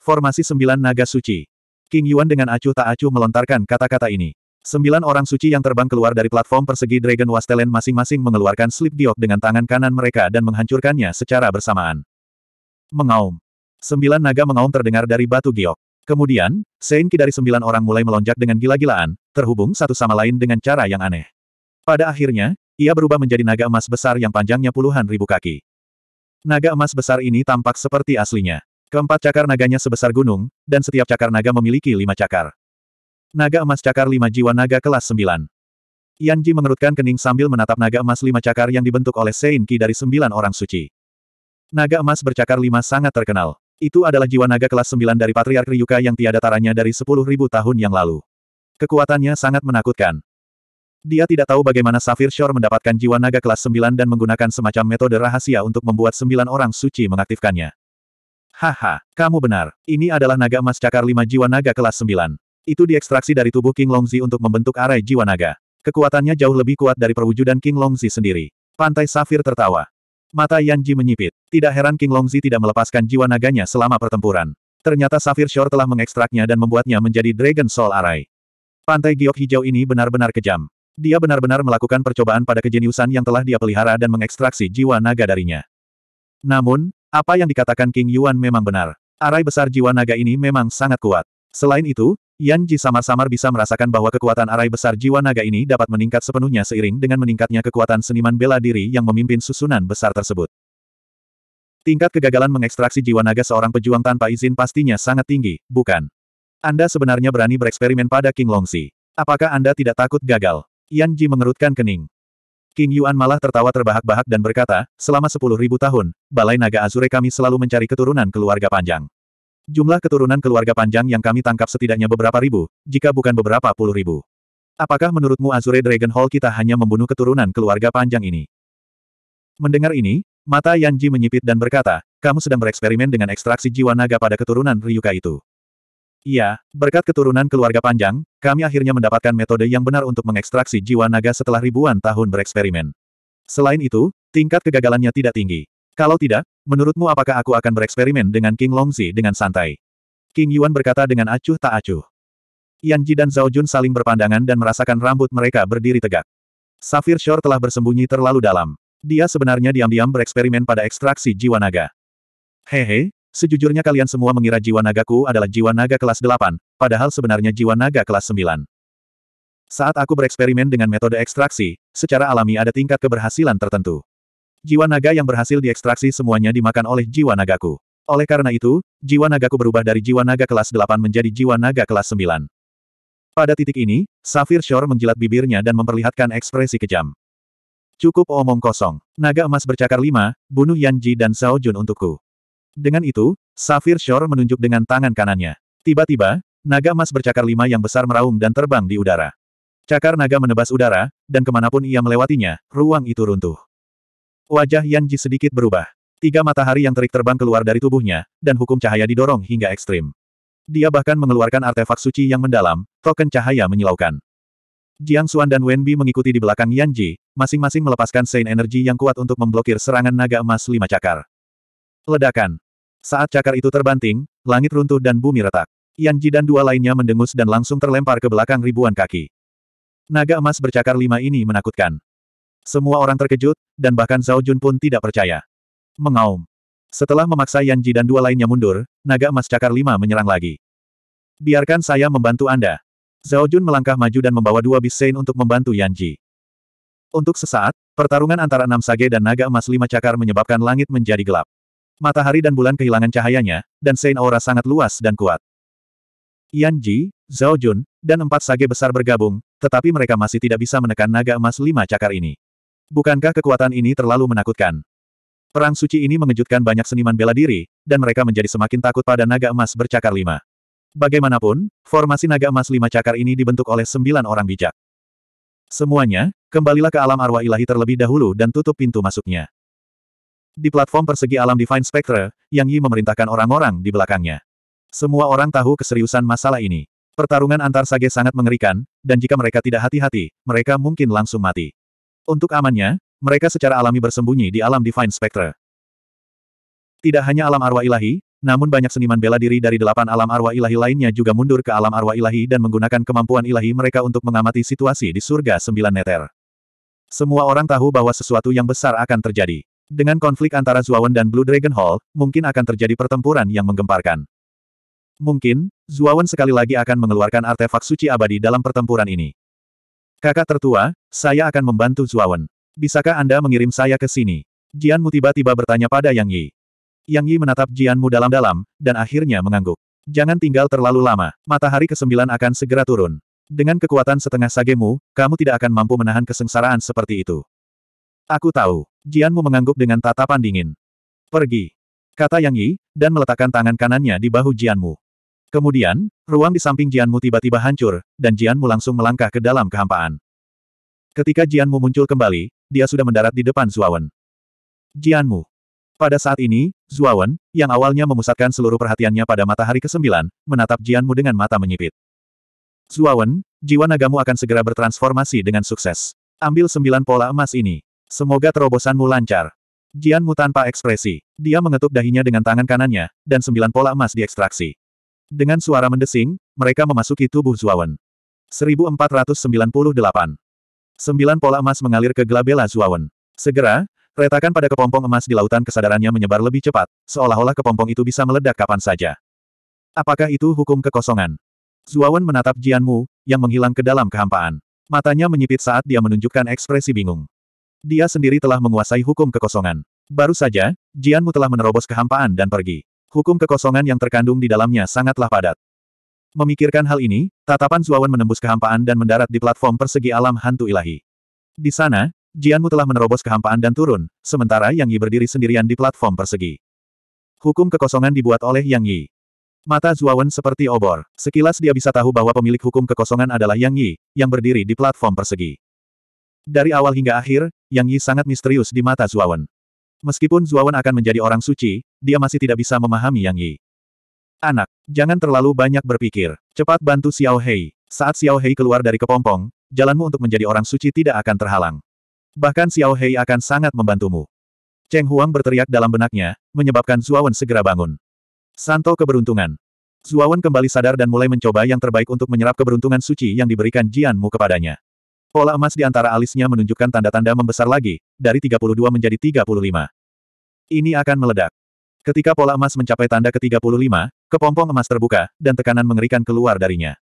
Formasi sembilan naga suci. King Yuan dengan acuh tak acuh melontarkan kata-kata ini. Sembilan orang suci yang terbang keluar dari platform persegi Dragon Wastelen masing-masing mengeluarkan slip giok dengan tangan kanan mereka dan menghancurkannya secara bersamaan. Mengaum. Sembilan naga mengaum terdengar dari batu giok. Kemudian, Seinki dari sembilan orang mulai melonjak dengan gila-gilaan, terhubung satu sama lain dengan cara yang aneh. Pada akhirnya, ia berubah menjadi naga emas besar yang panjangnya puluhan ribu kaki. Naga emas besar ini tampak seperti aslinya. Keempat cakar naganya sebesar gunung, dan setiap cakar naga memiliki lima cakar. Naga emas cakar lima jiwa naga kelas sembilan. Yanji mengerutkan kening sambil menatap naga emas lima cakar yang dibentuk oleh Sein Qi dari sembilan orang suci. Naga emas bercakar lima sangat terkenal. Itu adalah jiwa naga kelas sembilan dari Patriark Ryuka yang tiada taranya dari sepuluh ribu tahun yang lalu. Kekuatannya sangat menakutkan. Dia tidak tahu bagaimana Safir Shore mendapatkan jiwa naga kelas 9 dan menggunakan semacam metode rahasia untuk membuat sembilan orang suci mengaktifkannya. Haha, kamu benar. Ini adalah naga emas cakar lima jiwa naga kelas 9. Itu diekstraksi dari tubuh King Longzi untuk membentuk arai jiwa naga. Kekuatannya jauh lebih kuat dari perwujudan King Longzi sendiri. Pantai Safir tertawa. Mata Yanji menyipit. Tidak heran King Longzi tidak melepaskan jiwa naganya selama pertempuran. Ternyata Safir Shore telah mengekstraknya dan membuatnya menjadi Dragon Soul Arai. Pantai giok hijau ini benar-benar kejam. Dia benar-benar melakukan percobaan pada kejeniusan yang telah dia pelihara dan mengekstraksi jiwa naga darinya. Namun, apa yang dikatakan King Yuan memang benar. Arai besar jiwa naga ini memang sangat kuat. Selain itu, Yan Ji samar-samar bisa merasakan bahwa kekuatan arai besar jiwa naga ini dapat meningkat sepenuhnya seiring dengan meningkatnya kekuatan seniman bela diri yang memimpin susunan besar tersebut. Tingkat kegagalan mengekstraksi jiwa naga seorang pejuang tanpa izin pastinya sangat tinggi, bukan? Anda sebenarnya berani bereksperimen pada King Longsi. Apakah Anda tidak takut gagal? Yan Ji mengerutkan kening. King Yuan malah tertawa terbahak-bahak dan berkata, selama sepuluh ribu tahun, Balai Naga Azure kami selalu mencari keturunan keluarga panjang. Jumlah keturunan keluarga panjang yang kami tangkap setidaknya beberapa ribu, jika bukan beberapa puluh ribu. Apakah menurutmu Azure Dragon Hall kita hanya membunuh keturunan keluarga panjang ini? Mendengar ini, mata Yan Ji menyipit dan berkata, kamu sedang bereksperimen dengan ekstraksi jiwa naga pada keturunan Ryuka itu. Iya, berkat keturunan keluarga panjang, kami akhirnya mendapatkan metode yang benar untuk mengekstraksi jiwa naga setelah ribuan tahun bereksperimen. Selain itu, tingkat kegagalannya tidak tinggi. Kalau tidak, menurutmu apakah aku akan bereksperimen dengan King Longzi dengan santai? King Yuan berkata dengan acuh tak acuh. Yan Ji dan Zhao Jun saling berpandangan dan merasakan rambut mereka berdiri tegak. Safir Shore telah bersembunyi terlalu dalam. Dia sebenarnya diam-diam bereksperimen pada ekstraksi jiwa naga. Hehe, Sejujurnya kalian semua mengira jiwa nagaku adalah jiwa naga kelas 8, padahal sebenarnya jiwa naga kelas 9. Saat aku bereksperimen dengan metode ekstraksi, secara alami ada tingkat keberhasilan tertentu. Jiwa naga yang berhasil diekstraksi semuanya dimakan oleh jiwa nagaku. Oleh karena itu, jiwa nagaku berubah dari jiwa naga kelas 8 menjadi jiwa naga kelas 9. Pada titik ini, Safir Shore menjilat bibirnya dan memperlihatkan ekspresi kejam. Cukup omong kosong. Naga emas bercakar lima, bunuh Yanji dan Zhao Jun untukku. Dengan itu, Safir Shore menunjuk dengan tangan kanannya. Tiba-tiba, naga emas bercakar lima yang besar meraung dan terbang di udara. Cakar naga menebas udara, dan kemanapun ia melewatinya, ruang itu runtuh. Wajah Yan Ji sedikit berubah. Tiga matahari yang terik terbang keluar dari tubuhnya, dan hukum cahaya didorong hingga ekstrim. Dia bahkan mengeluarkan artefak suci yang mendalam, token cahaya menyilaukan. Jiang Xuan dan Wen Bi mengikuti di belakang Yan Ji, masing-masing melepaskan Sein energi yang kuat untuk memblokir serangan naga emas lima cakar. Ledakan. Saat cakar itu terbanting, langit runtuh dan bumi retak. Yan Ji dan dua lainnya mendengus dan langsung terlempar ke belakang ribuan kaki. Naga emas bercakar lima ini menakutkan. Semua orang terkejut, dan bahkan Zhao Jun pun tidak percaya. Mengaum. Setelah memaksa Yan Ji dan dua lainnya mundur, naga emas cakar lima menyerang lagi. Biarkan saya membantu Anda. Zhao Jun melangkah maju dan membawa dua bis Sein untuk membantu Yan Ji. Untuk sesaat, pertarungan antara enam sage dan naga emas lima cakar menyebabkan langit menjadi gelap. Matahari dan bulan kehilangan cahayanya, dan Sein Aura sangat luas dan kuat. Yan Ji, Zhao Jun, dan empat sage besar bergabung, tetapi mereka masih tidak bisa menekan naga emas lima cakar ini. Bukankah kekuatan ini terlalu menakutkan? Perang suci ini mengejutkan banyak seniman bela diri, dan mereka menjadi semakin takut pada naga emas bercakar lima. Bagaimanapun, formasi naga emas lima cakar ini dibentuk oleh sembilan orang bijak. Semuanya, kembalilah ke alam arwah ilahi terlebih dahulu dan tutup pintu masuknya. Di platform persegi alam Divine Spectre, Yang Yi memerintahkan orang-orang di belakangnya. Semua orang tahu keseriusan masalah ini. Pertarungan antar sage sangat mengerikan, dan jika mereka tidak hati-hati, mereka mungkin langsung mati. Untuk amannya, mereka secara alami bersembunyi di alam Divine Spectre. Tidak hanya alam arwah ilahi, namun banyak seniman bela diri dari delapan alam arwah ilahi lainnya juga mundur ke alam arwah ilahi dan menggunakan kemampuan ilahi mereka untuk mengamati situasi di surga sembilan neter. Semua orang tahu bahwa sesuatu yang besar akan terjadi. Dengan konflik antara Zuawan dan Blue Dragon Hall, mungkin akan terjadi pertempuran yang menggemparkan. Mungkin, Zuawan sekali lagi akan mengeluarkan artefak suci abadi dalam pertempuran ini. Kakak tertua, saya akan membantu Zuawan. Bisakah Anda mengirim saya ke sini? Jianmu tiba-tiba bertanya pada Yang Yi. Yang Yi menatap Jianmu dalam-dalam, dan akhirnya mengangguk. Jangan tinggal terlalu lama, matahari ke-9 akan segera turun. Dengan kekuatan setengah sagemu, kamu tidak akan mampu menahan kesengsaraan seperti itu. Aku tahu. Jianmu mengangguk dengan tatapan dingin. Pergi. Kata Yang Yi, dan meletakkan tangan kanannya di bahu Jianmu. Kemudian, ruang di samping Jianmu tiba-tiba hancur, dan Jianmu langsung melangkah ke dalam kehampaan. Ketika Jianmu muncul kembali, dia sudah mendarat di depan Zuawan. Jianmu. Pada saat ini, Zuawan, yang awalnya memusatkan seluruh perhatiannya pada matahari ke-9, menatap Jianmu dengan mata menyipit. Zuawan, jiwa nagamu akan segera bertransformasi dengan sukses. Ambil sembilan pola emas ini. Semoga terobosanmu lancar. Jianmu tanpa ekspresi. Dia mengetuk dahinya dengan tangan kanannya, dan sembilan pola emas diekstraksi. Dengan suara mendesing, mereka memasuki tubuh Zuawan. 1498. Sembilan pola emas mengalir ke gelabela Zuawan. Segera, retakan pada kepompong emas di lautan kesadarannya menyebar lebih cepat, seolah-olah kepompong itu bisa meledak kapan saja. Apakah itu hukum kekosongan? Zuawan menatap Jianmu, yang menghilang ke dalam kehampaan. Matanya menyipit saat dia menunjukkan ekspresi bingung. Dia sendiri telah menguasai hukum kekosongan. Baru saja, Jianmu telah menerobos kehampaan dan pergi. Hukum kekosongan yang terkandung di dalamnya sangatlah padat. Memikirkan hal ini, tatapan Zuawan menembus kehampaan dan mendarat di platform persegi alam hantu ilahi. Di sana, Jianmu telah menerobos kehampaan dan turun, sementara Yang Yi berdiri sendirian di platform persegi. Hukum kekosongan dibuat oleh Yang Yi. Mata Zuawan seperti obor. Sekilas dia bisa tahu bahwa pemilik hukum kekosongan adalah Yang Yi, yang berdiri di platform persegi. Dari awal hingga akhir, Yang Yi sangat misterius di mata Zuawan. Meskipun Zuawan akan menjadi orang suci, dia masih tidak bisa memahami Yang Yi. Anak, jangan terlalu banyak berpikir. Cepat bantu Xiao Hei. Saat Xiao Hei keluar dari kepompong, jalanmu untuk menjadi orang suci tidak akan terhalang. Bahkan Xiao Hei akan sangat membantumu. Cheng Huang berteriak dalam benaknya, menyebabkan Zuawan segera bangun. Santo keberuntungan. Zuawan kembali sadar dan mulai mencoba yang terbaik untuk menyerap keberuntungan suci yang diberikan Jianmu kepadanya. Pola emas di antara alisnya menunjukkan tanda-tanda membesar lagi, dari 32 menjadi 35. Ini akan meledak. Ketika pola emas mencapai tanda ke-35, kepompong emas terbuka, dan tekanan mengerikan keluar darinya.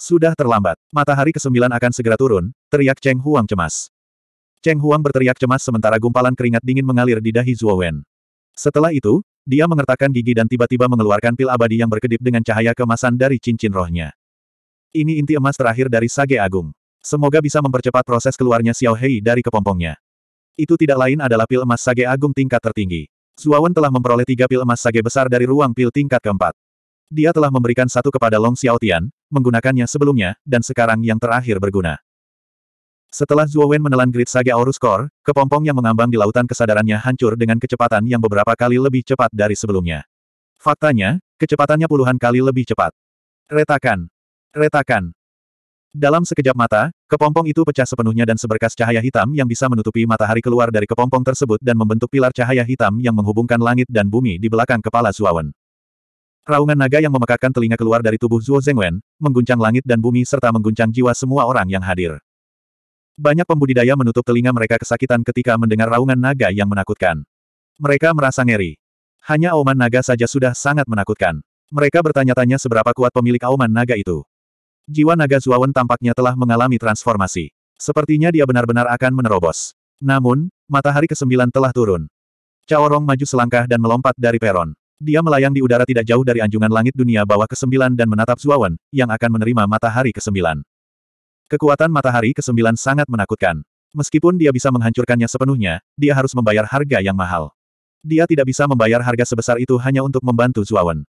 Sudah terlambat, matahari ke-9 akan segera turun, teriak Cheng Huang cemas. Cheng Huang berteriak cemas sementara gumpalan keringat dingin mengalir di dahi Zuo Wen. Setelah itu, dia mengertakkan gigi dan tiba-tiba mengeluarkan pil abadi yang berkedip dengan cahaya kemasan dari cincin rohnya. Ini inti emas terakhir dari Sage Agung. Semoga bisa mempercepat proses keluarnya Xiao Hei dari kepompongnya. Itu tidak lain adalah pil emas sage agung tingkat tertinggi. Zuawan telah memperoleh tiga pil emas sage besar dari ruang pil tingkat keempat. Dia telah memberikan satu kepada Long Xiaotian, menggunakannya sebelumnya, dan sekarang yang terakhir berguna. Setelah Zuowen menelan grid sage Aurus Core, kepompong yang mengambang di lautan kesadarannya hancur dengan kecepatan yang beberapa kali lebih cepat dari sebelumnya. Faktanya, kecepatannya puluhan kali lebih cepat. Retakan. Retakan. Dalam sekejap mata, kepompong itu pecah sepenuhnya dan seberkas cahaya hitam yang bisa menutupi matahari keluar dari kepompong tersebut dan membentuk pilar cahaya hitam yang menghubungkan langit dan bumi di belakang kepala Zuawan. Raungan naga yang memekakkan telinga keluar dari tubuh Zuo Zengwen, mengguncang langit dan bumi serta mengguncang jiwa semua orang yang hadir. Banyak pembudidaya menutup telinga mereka kesakitan ketika mendengar raungan naga yang menakutkan. Mereka merasa ngeri. Hanya auman naga saja sudah sangat menakutkan. Mereka bertanya-tanya seberapa kuat pemilik auman naga itu. Jiwa naga Zuawan tampaknya telah mengalami transformasi. Sepertinya dia benar-benar akan menerobos. Namun, matahari ke-9 telah turun. Caorong maju selangkah dan melompat dari peron. Dia melayang di udara tidak jauh dari anjungan langit dunia bawah ke-9 dan menatap Zuawan, yang akan menerima matahari ke-9. Kekuatan matahari ke-9 sangat menakutkan. Meskipun dia bisa menghancurkannya sepenuhnya, dia harus membayar harga yang mahal. Dia tidak bisa membayar harga sebesar itu hanya untuk membantu Zuawan.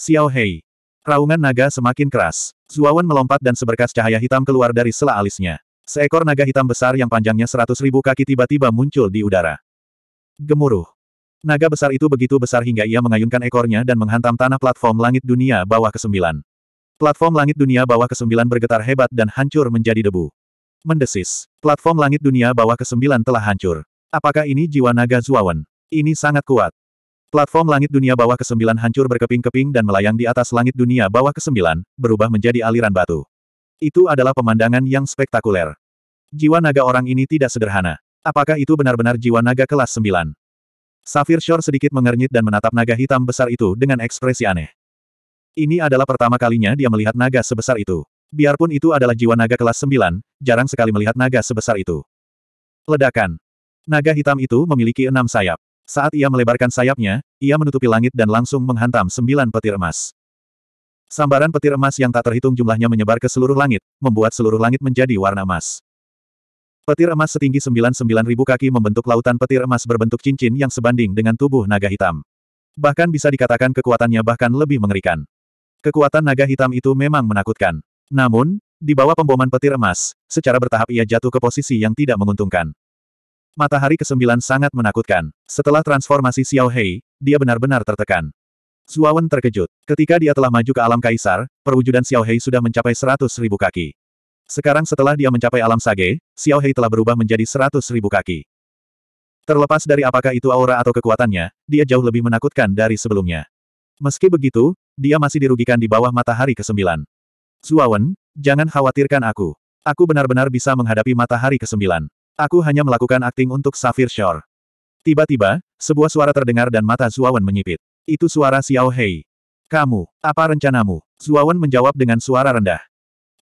Xiao Hei, Raungan naga semakin keras. Zuawan melompat dan seberkas cahaya hitam keluar dari sela alisnya. Seekor naga hitam besar yang panjangnya seratus ribu kaki tiba-tiba muncul di udara. Gemuruh. Naga besar itu begitu besar hingga ia mengayunkan ekornya dan menghantam tanah platform langit dunia bawah ke-9. Platform langit dunia bawah ke-9 bergetar hebat dan hancur menjadi debu. Mendesis. Platform langit dunia bawah ke-9 telah hancur. Apakah ini jiwa naga Zuawan? Ini sangat kuat. Platform langit dunia bawah ke-9 hancur berkeping-keping dan melayang di atas langit dunia bawah ke-9, berubah menjadi aliran batu. Itu adalah pemandangan yang spektakuler. Jiwa naga orang ini tidak sederhana. Apakah itu benar-benar jiwa naga kelas 9? Safir Shore sedikit mengernyit dan menatap naga hitam besar itu dengan ekspresi aneh. Ini adalah pertama kalinya dia melihat naga sebesar itu. Biarpun itu adalah jiwa naga kelas 9, jarang sekali melihat naga sebesar itu. Ledakan. Naga hitam itu memiliki enam sayap. Saat ia melebarkan sayapnya, ia menutupi langit dan langsung menghantam sembilan petir emas. Sambaran petir emas yang tak terhitung jumlahnya menyebar ke seluruh langit, membuat seluruh langit menjadi warna emas. Petir emas setinggi 99.000 kaki membentuk lautan petir emas berbentuk cincin yang sebanding dengan tubuh naga hitam. Bahkan bisa dikatakan kekuatannya bahkan lebih mengerikan. Kekuatan naga hitam itu memang menakutkan. Namun, di bawah pemboman petir emas, secara bertahap ia jatuh ke posisi yang tidak menguntungkan. Matahari ke ke-9 sangat menakutkan. Setelah transformasi Xiao Hei, dia benar-benar tertekan. Zuawan terkejut. Ketika dia telah maju ke alam kaisar, perwujudan Xiao Hei sudah mencapai seratus ribu kaki. Sekarang setelah dia mencapai alam sage, Xiao Hei telah berubah menjadi seratus ribu kaki. Terlepas dari apakah itu aura atau kekuatannya, dia jauh lebih menakutkan dari sebelumnya. Meski begitu, dia masih dirugikan di bawah matahari ke ke-9. Zuawan, jangan khawatirkan aku. Aku benar-benar bisa menghadapi matahari ke ke-9. Aku hanya melakukan akting untuk Safir Shore. Tiba-tiba, sebuah suara terdengar dan mata Zuawan menyipit. Itu suara Xiao Hei. Kamu, apa rencanamu? Zuawan menjawab dengan suara rendah.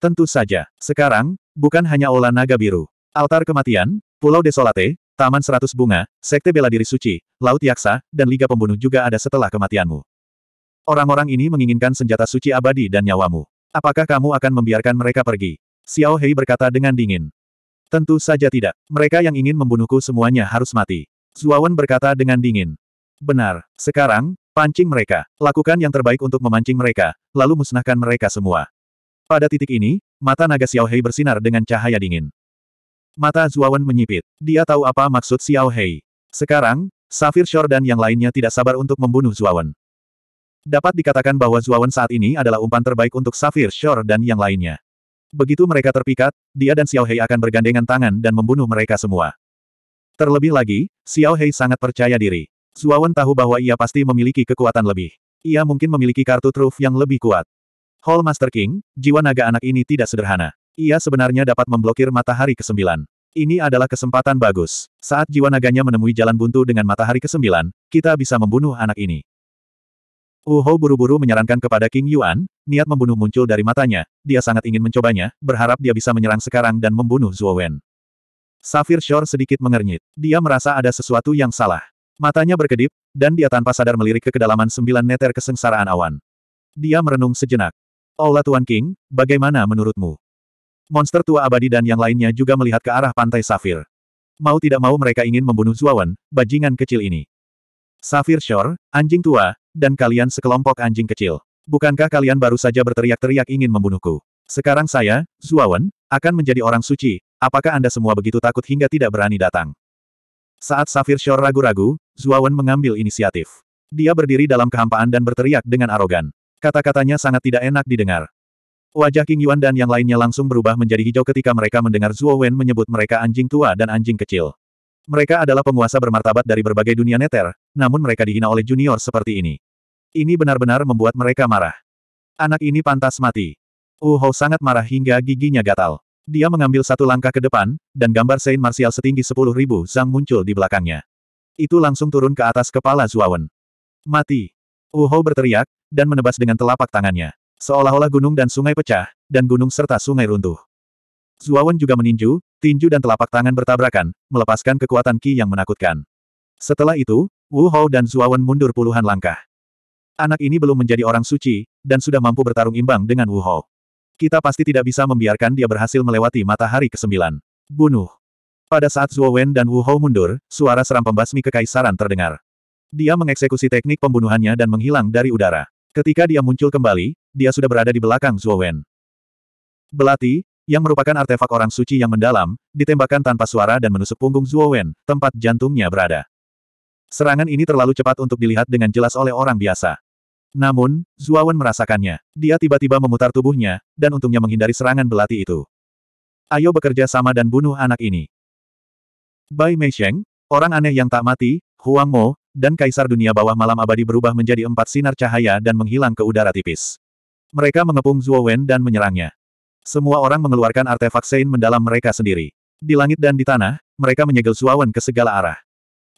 Tentu saja, sekarang, bukan hanya olah naga biru. Altar kematian, Pulau Desolate, Taman Seratus Bunga, Sekte Bela Diri Suci, Laut Yaksa, dan Liga Pembunuh juga ada setelah kematianmu. Orang-orang ini menginginkan senjata suci abadi dan nyawamu. Apakah kamu akan membiarkan mereka pergi? Xiao Hei berkata dengan dingin. Tentu saja tidak. Mereka yang ingin membunuhku semuanya harus mati. Zuawan berkata dengan dingin. Benar. Sekarang, pancing mereka. Lakukan yang terbaik untuk memancing mereka, lalu musnahkan mereka semua. Pada titik ini, mata naga Xiaohei bersinar dengan cahaya dingin. Mata Zuawan menyipit. Dia tahu apa maksud Xiaohei. Sekarang, Safir Shor dan yang lainnya tidak sabar untuk membunuh Zuawan. Dapat dikatakan bahwa Zuawan saat ini adalah umpan terbaik untuk Safir Shor dan yang lainnya. Begitu mereka terpikat, dia dan Xiao Hei akan bergandengan tangan dan membunuh mereka semua. Terlebih lagi, Xiao Hei sangat percaya diri. Zuawan tahu bahwa ia pasti memiliki kekuatan lebih. Ia mungkin memiliki kartu truf yang lebih kuat. Hall Master King, jiwa naga anak ini tidak sederhana. Ia sebenarnya dapat memblokir matahari ke-9. Ini adalah kesempatan bagus. Saat jiwa naganya menemui jalan buntu dengan matahari ke-9, kita bisa membunuh anak ini. Uho buru-buru menyarankan kepada King Yuan, niat membunuh muncul dari matanya, dia sangat ingin mencobanya, berharap dia bisa menyerang sekarang dan membunuh Zhuo Wen. Safir Shore sedikit mengernyit. Dia merasa ada sesuatu yang salah. Matanya berkedip, dan dia tanpa sadar melirik ke kedalaman sembilan meter kesengsaraan awan. Dia merenung sejenak. Aula Tuan King, bagaimana menurutmu? Monster tua abadi dan yang lainnya juga melihat ke arah pantai Safir. Mau tidak mau mereka ingin membunuh Zuawan, bajingan kecil ini. Safir Shore, anjing tua, dan kalian sekelompok anjing kecil. Bukankah kalian baru saja berteriak-teriak ingin membunuhku? Sekarang saya, Zuawan, akan menjadi orang suci, apakah Anda semua begitu takut hingga tidak berani datang? Saat Safir Shore ragu-ragu, Zuawan mengambil inisiatif. Dia berdiri dalam kehampaan dan berteriak dengan arogan. Kata-katanya sangat tidak enak didengar. Wajah King Yuan dan yang lainnya langsung berubah menjadi hijau ketika mereka mendengar Zuo Wen menyebut mereka anjing tua dan anjing kecil. Mereka adalah penguasa bermartabat dari berbagai dunia neter, namun mereka dihina oleh junior seperti ini. Ini benar-benar membuat mereka marah. Anak ini pantas mati. Wu uh, Hou sangat marah hingga giginya gatal. Dia mengambil satu langkah ke depan, dan gambar Saint Martial setinggi 10.000 Zhang muncul di belakangnya. Itu langsung turun ke atas kepala Zuawan. Mati. Wu uh, Hou berteriak, dan menebas dengan telapak tangannya. Seolah-olah gunung dan sungai pecah, dan gunung serta sungai runtuh. Zuawan juga meninju, tinju dan telapak tangan bertabrakan, melepaskan kekuatan Qi yang menakutkan. Setelah itu, Wu Hou dan Zuawan mundur puluhan langkah. Anak ini belum menjadi orang suci, dan sudah mampu bertarung imbang dengan Wu Hao. Kita pasti tidak bisa membiarkan dia berhasil melewati matahari ke-9. Bunuh. Pada saat Zhuo Wen dan Wu Hao mundur, suara seram pembasmi kekaisaran terdengar. Dia mengeksekusi teknik pembunuhannya dan menghilang dari udara. Ketika dia muncul kembali, dia sudah berada di belakang Zhuo Wen. Belati, yang merupakan artefak orang suci yang mendalam, ditembakkan tanpa suara dan menusuk punggung Zhuo Wen, tempat jantungnya berada. Serangan ini terlalu cepat untuk dilihat dengan jelas oleh orang biasa. Namun, Zuawan merasakannya. Dia tiba-tiba memutar tubuhnya, dan untungnya menghindari serangan belati itu. Ayo bekerja sama dan bunuh anak ini. Bai Meisheng, orang aneh yang tak mati, Huang Mo, dan Kaisar Dunia Bawah Malam Abadi berubah menjadi empat sinar cahaya dan menghilang ke udara tipis. Mereka mengepung Zuo dan menyerangnya. Semua orang mengeluarkan artefak Sein mendalam mereka sendiri. Di langit dan di tanah, mereka menyegel Zuo ke segala arah.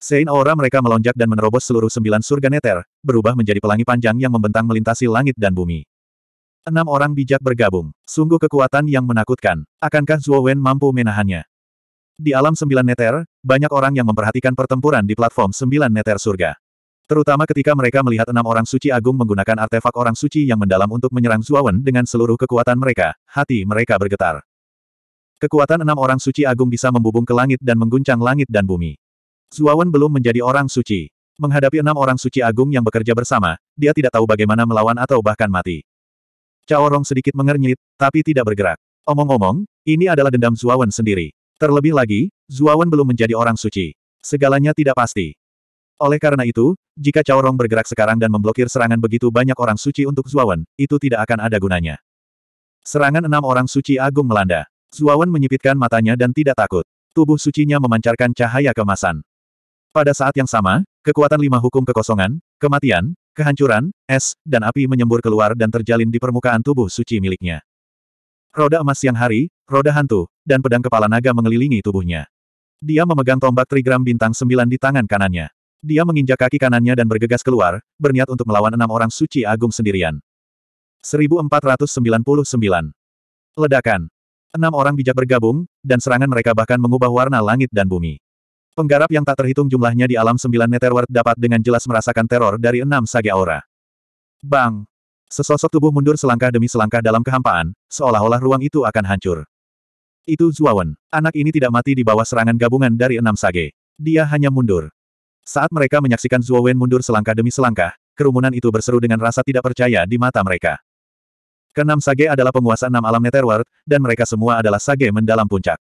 Sein aura mereka melonjak dan menerobos seluruh sembilan surga neter, berubah menjadi pelangi panjang yang membentang melintasi langit dan bumi. Enam orang bijak bergabung. Sungguh kekuatan yang menakutkan. Akankah Zhuo Wen mampu menahannya? Di alam sembilan neter, banyak orang yang memperhatikan pertempuran di platform sembilan neter surga. Terutama ketika mereka melihat enam orang suci agung menggunakan artefak orang suci yang mendalam untuk menyerang Wen dengan seluruh kekuatan mereka, hati mereka bergetar. Kekuatan enam orang suci agung bisa membubung ke langit dan mengguncang langit dan bumi. Suawan belum menjadi orang suci. Menghadapi enam orang suci agung yang bekerja bersama, dia tidak tahu bagaimana melawan atau bahkan mati. Caorong sedikit mengernyit, tapi tidak bergerak. Omong-omong, ini adalah dendam Zuawan sendiri. Terlebih lagi, Zuawan belum menjadi orang suci. Segalanya tidak pasti. Oleh karena itu, jika Caorong bergerak sekarang dan memblokir serangan begitu banyak orang suci untuk Zuawan, itu tidak akan ada gunanya. Serangan enam orang suci agung melanda. Zuawan menyipitkan matanya dan tidak takut. Tubuh sucinya memancarkan cahaya kemasan. Pada saat yang sama, kekuatan lima hukum kekosongan, kematian, kehancuran, es, dan api menyembur keluar dan terjalin di permukaan tubuh suci miliknya. Roda emas siang hari, roda hantu, dan pedang kepala naga mengelilingi tubuhnya. Dia memegang tombak trigram bintang sembilan di tangan kanannya. Dia menginjak kaki kanannya dan bergegas keluar, berniat untuk melawan enam orang suci agung sendirian. 1499. Ledakan. Enam orang bijak bergabung, dan serangan mereka bahkan mengubah warna langit dan bumi. Penggarap yang tak terhitung jumlahnya di alam sembilan Netherworld dapat dengan jelas merasakan teror dari enam sage aura. Bang! Sesosok tubuh mundur selangkah demi selangkah dalam kehampaan, seolah-olah ruang itu akan hancur. Itu Zuawan. Anak ini tidak mati di bawah serangan gabungan dari enam sage. Dia hanya mundur. Saat mereka menyaksikan Zuawan mundur selangkah demi selangkah, kerumunan itu berseru dengan rasa tidak percaya di mata mereka. Kenam sage adalah penguasa enam alam Netherworld, dan mereka semua adalah sage mendalam puncak.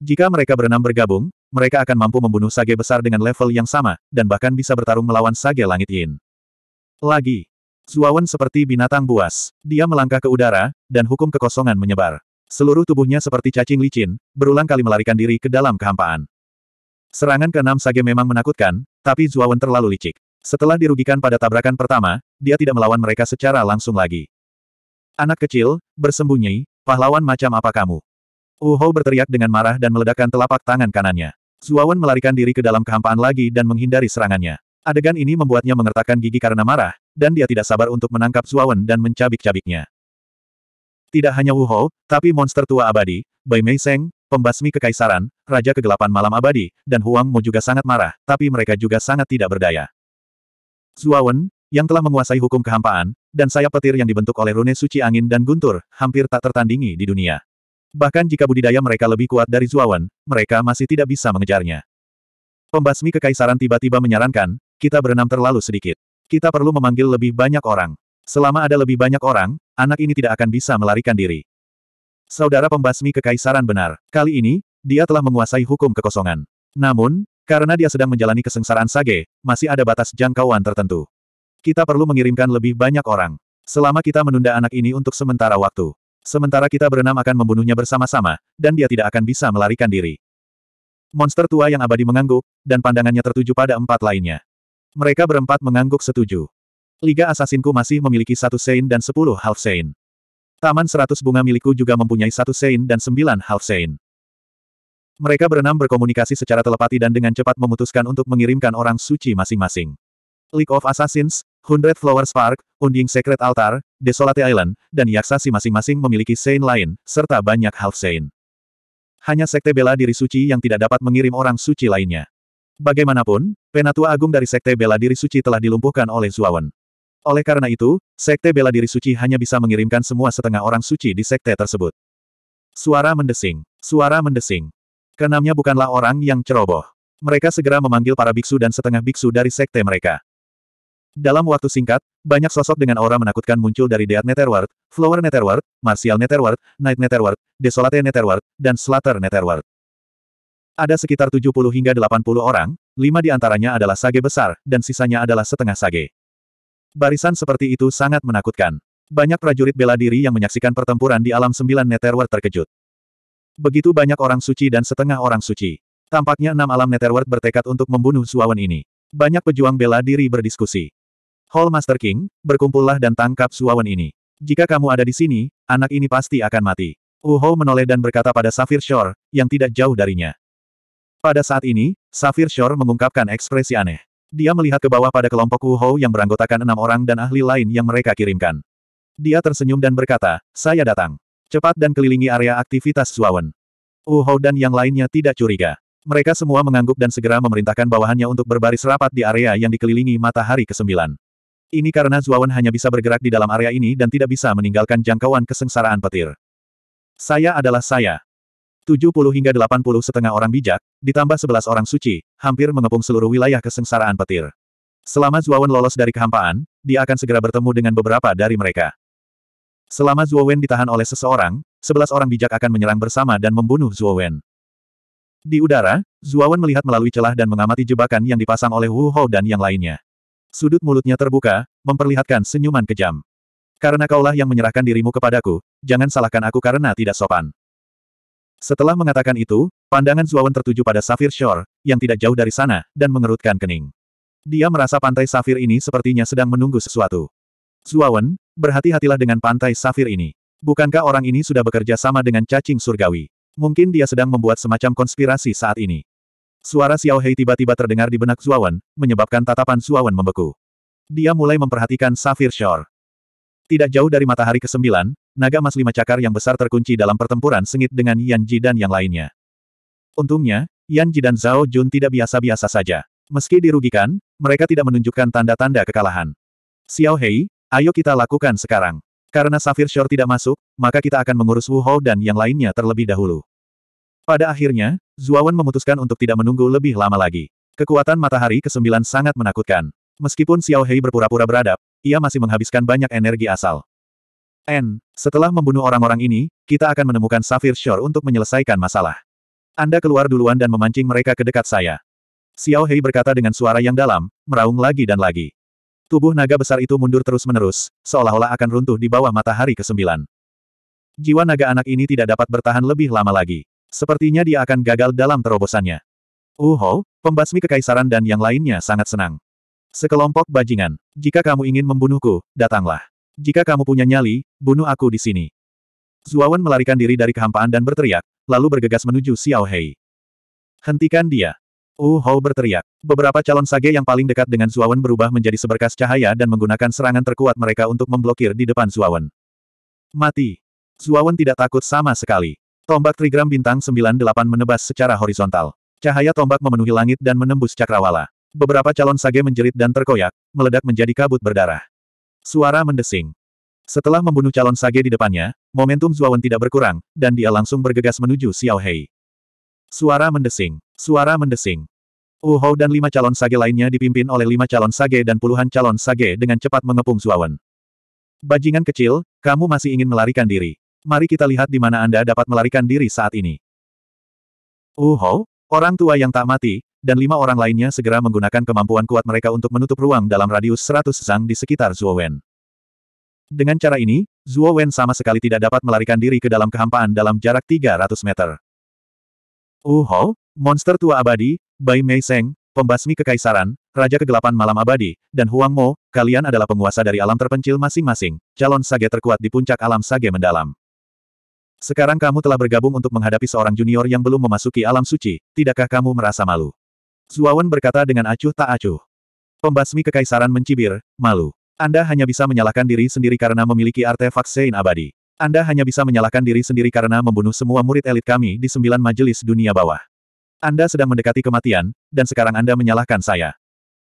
Jika mereka berenam bergabung, mereka akan mampu membunuh sage besar dengan level yang sama, dan bahkan bisa bertarung melawan sage langit Yin. Lagi, Zuawan seperti binatang buas. Dia melangkah ke udara, dan hukum kekosongan menyebar. Seluruh tubuhnya seperti cacing licin, berulang kali melarikan diri ke dalam kehampaan. Serangan keenam Sage memang menakutkan, tapi Zuawan terlalu licik. Setelah dirugikan pada tabrakan pertama, dia tidak melawan mereka secara langsung lagi. Anak kecil, bersembunyi, pahlawan macam apa kamu? Uho berteriak dengan marah dan meledakkan telapak tangan kanannya. Zuawan melarikan diri ke dalam kehampaan lagi dan menghindari serangannya. Adegan ini membuatnya mengertakkan gigi karena marah, dan dia tidak sabar untuk menangkap Zuawan dan mencabik-cabiknya. Tidak hanya Wu Hou, tapi monster tua abadi, Bai Mei Seng, pembasmi kekaisaran, Raja Kegelapan Malam Abadi, dan Huang Mo juga sangat marah, tapi mereka juga sangat tidak berdaya. Zuawan, yang telah menguasai hukum kehampaan, dan sayap petir yang dibentuk oleh rune suci angin dan guntur, hampir tak tertandingi di dunia. Bahkan jika budidaya mereka lebih kuat dari Zuawan, mereka masih tidak bisa mengejarnya. Pembasmi kekaisaran tiba-tiba menyarankan, kita berenam terlalu sedikit. Kita perlu memanggil lebih banyak orang. Selama ada lebih banyak orang, anak ini tidak akan bisa melarikan diri. Saudara pembasmi kekaisaran benar. Kali ini, dia telah menguasai hukum kekosongan. Namun, karena dia sedang menjalani kesengsaraan sage, masih ada batas jangkauan tertentu. Kita perlu mengirimkan lebih banyak orang. Selama kita menunda anak ini untuk sementara waktu. Sementara kita berenam akan membunuhnya bersama-sama, dan dia tidak akan bisa melarikan diri. Monster tua yang abadi mengangguk, dan pandangannya tertuju pada empat lainnya. Mereka berempat mengangguk setuju. Liga Asasinku masih memiliki satu sein dan sepuluh half sein. Taman seratus bunga milikku juga mempunyai satu sein dan sembilan half sein. Mereka berenam berkomunikasi secara telepati dan dengan cepat memutuskan untuk mengirimkan orang suci masing-masing. League of Assassins, Hundred Flowers Park, Unding Secret Altar, Desolate Island, dan Yaksasi masing-masing memiliki Sein lain, serta banyak half Sein. Hanya Sekte Bela Diri Suci yang tidak dapat mengirim orang suci lainnya. Bagaimanapun, Penatua Agung dari Sekte Bela Diri Suci telah dilumpuhkan oleh Zuawan. Oleh karena itu, Sekte Bela Diri Suci hanya bisa mengirimkan semua setengah orang suci di Sekte tersebut. Suara mendesing. Suara mendesing. Kenamnya bukanlah orang yang ceroboh. Mereka segera memanggil para biksu dan setengah biksu dari sekte mereka. Dalam waktu singkat, banyak sosok dengan aura menakutkan muncul dari Deat Netherworld, Flower Netherworld, Martial Netherworld, Night Netherworld, Desolate Netherworld, dan Slater Netherworld. Ada sekitar 70 hingga 80 orang, lima di antaranya adalah sage besar, dan sisanya adalah setengah sage. Barisan seperti itu sangat menakutkan. Banyak prajurit bela diri yang menyaksikan pertempuran di alam sembilan Netherworld terkejut. Begitu banyak orang suci dan setengah orang suci. Tampaknya enam alam Netherworld bertekad untuk membunuh Suawan ini. Banyak pejuang bela diri berdiskusi. Hall Master King, berkumpullah dan tangkap Suawan ini. Jika kamu ada di sini, anak ini pasti akan mati. Wu Uho menoleh dan berkata pada Safir Shore, yang tidak jauh darinya. Pada saat ini, Safir Shore mengungkapkan ekspresi aneh. Dia melihat ke bawah pada kelompok Wu Uho yang beranggotakan enam orang dan ahli lain yang mereka kirimkan. Dia tersenyum dan berkata, saya datang. Cepat dan kelilingi area aktivitas Wu Uho dan yang lainnya tidak curiga. Mereka semua mengangguk dan segera memerintahkan bawahannya untuk berbaris rapat di area yang dikelilingi matahari ke-9. Ini karena Zuawan hanya bisa bergerak di dalam area ini dan tidak bisa meninggalkan jangkauan kesengsaraan petir. Saya adalah saya. 70 hingga 80 setengah orang bijak, ditambah 11 orang suci, hampir mengepung seluruh wilayah kesengsaraan petir. Selama Zuawan lolos dari kehampaan, dia akan segera bertemu dengan beberapa dari mereka. Selama Zuawan ditahan oleh seseorang, 11 orang bijak akan menyerang bersama dan membunuh Zuawan. Di udara, Zuawan melihat melalui celah dan mengamati jebakan yang dipasang oleh Wu Hou dan yang lainnya. Sudut mulutnya terbuka, memperlihatkan senyuman kejam. Karena kaulah yang menyerahkan dirimu kepadaku, jangan salahkan aku karena tidak sopan. Setelah mengatakan itu, pandangan Zuawan tertuju pada Safir Shore, yang tidak jauh dari sana, dan mengerutkan kening. Dia merasa pantai Safir ini sepertinya sedang menunggu sesuatu. Zuawan, berhati-hatilah dengan pantai Safir ini. Bukankah orang ini sudah bekerja sama dengan cacing surgawi? Mungkin dia sedang membuat semacam konspirasi saat ini. Suara Xiao Hei tiba-tiba terdengar di benak Zuawan, menyebabkan tatapan Zuawan membeku. Dia mulai memperhatikan Safir Shore. Tidak jauh dari matahari ke-9, naga emas lima cakar yang besar terkunci dalam pertempuran sengit dengan Yan Ji dan yang lainnya. Untungnya, Yan Ji dan Zhao Jun tidak biasa-biasa saja. Meski dirugikan, mereka tidak menunjukkan tanda-tanda kekalahan. Xiao Hei, ayo kita lakukan sekarang. Karena Safir Shore tidak masuk, maka kita akan mengurus Wu Hou dan yang lainnya terlebih dahulu. Pada akhirnya, Zuawan memutuskan untuk tidak menunggu lebih lama lagi. Kekuatan matahari ke-9 sangat menakutkan. Meskipun Xiao Hei berpura-pura beradab, ia masih menghabiskan banyak energi asal. N, setelah membunuh orang-orang ini, kita akan menemukan Safir Shore untuk menyelesaikan masalah. Anda keluar duluan dan memancing mereka ke dekat saya. Xiao Hei berkata dengan suara yang dalam, meraung lagi dan lagi. Tubuh naga besar itu mundur terus-menerus, seolah-olah akan runtuh di bawah matahari ke-9. Jiwa naga anak ini tidak dapat bertahan lebih lama lagi. Sepertinya dia akan gagal dalam terobosannya. Uho, pembasmi kekaisaran dan yang lainnya sangat senang. Sekelompok bajingan, jika kamu ingin membunuhku, datanglah. Jika kamu punya nyali, bunuh aku di sini. Zuawan melarikan diri dari kehampaan dan berteriak, lalu bergegas menuju Xiao Hei. Hentikan dia. Uho berteriak. Beberapa calon sage yang paling dekat dengan Zuawan berubah menjadi seberkas cahaya dan menggunakan serangan terkuat mereka untuk memblokir di depan Zuawan. Mati. Zuawan tidak takut sama sekali. Tombak trigram bintang 98 menebas secara horizontal. Cahaya tombak memenuhi langit dan menembus cakrawala. Beberapa calon sage menjerit dan terkoyak, meledak menjadi kabut berdarah. Suara mendesing. Setelah membunuh calon sage di depannya, momentum Zuawan tidak berkurang, dan dia langsung bergegas menuju Xiao Hei. Suara mendesing. Suara mendesing. Wu Hou dan lima calon sage lainnya dipimpin oleh lima calon sage dan puluhan calon sage dengan cepat mengepung Zuawan. Bajingan kecil, kamu masih ingin melarikan diri mari kita lihat di mana Anda dapat melarikan diri saat ini. Uho, orang tua yang tak mati, dan lima orang lainnya segera menggunakan kemampuan kuat mereka untuk menutup ruang dalam radius 100 zang di sekitar Wen. Dengan cara ini, Wen sama sekali tidak dapat melarikan diri ke dalam kehampaan dalam jarak 300 meter. Uho, monster tua abadi, Bai Mei Seng, pembasmi kekaisaran, Raja Kegelapan Malam Abadi, dan Huang Mo, kalian adalah penguasa dari alam terpencil masing-masing, calon sage terkuat di puncak alam sage mendalam. Sekarang kamu telah bergabung untuk menghadapi seorang junior yang belum memasuki alam suci, tidakkah kamu merasa malu? Zuawan berkata dengan acuh tak acuh. Pembasmi kekaisaran mencibir, malu. Anda hanya bisa menyalahkan diri sendiri karena memiliki artefak Sein abadi. Anda hanya bisa menyalahkan diri sendiri karena membunuh semua murid elit kami di sembilan majelis dunia bawah. Anda sedang mendekati kematian, dan sekarang Anda menyalahkan saya.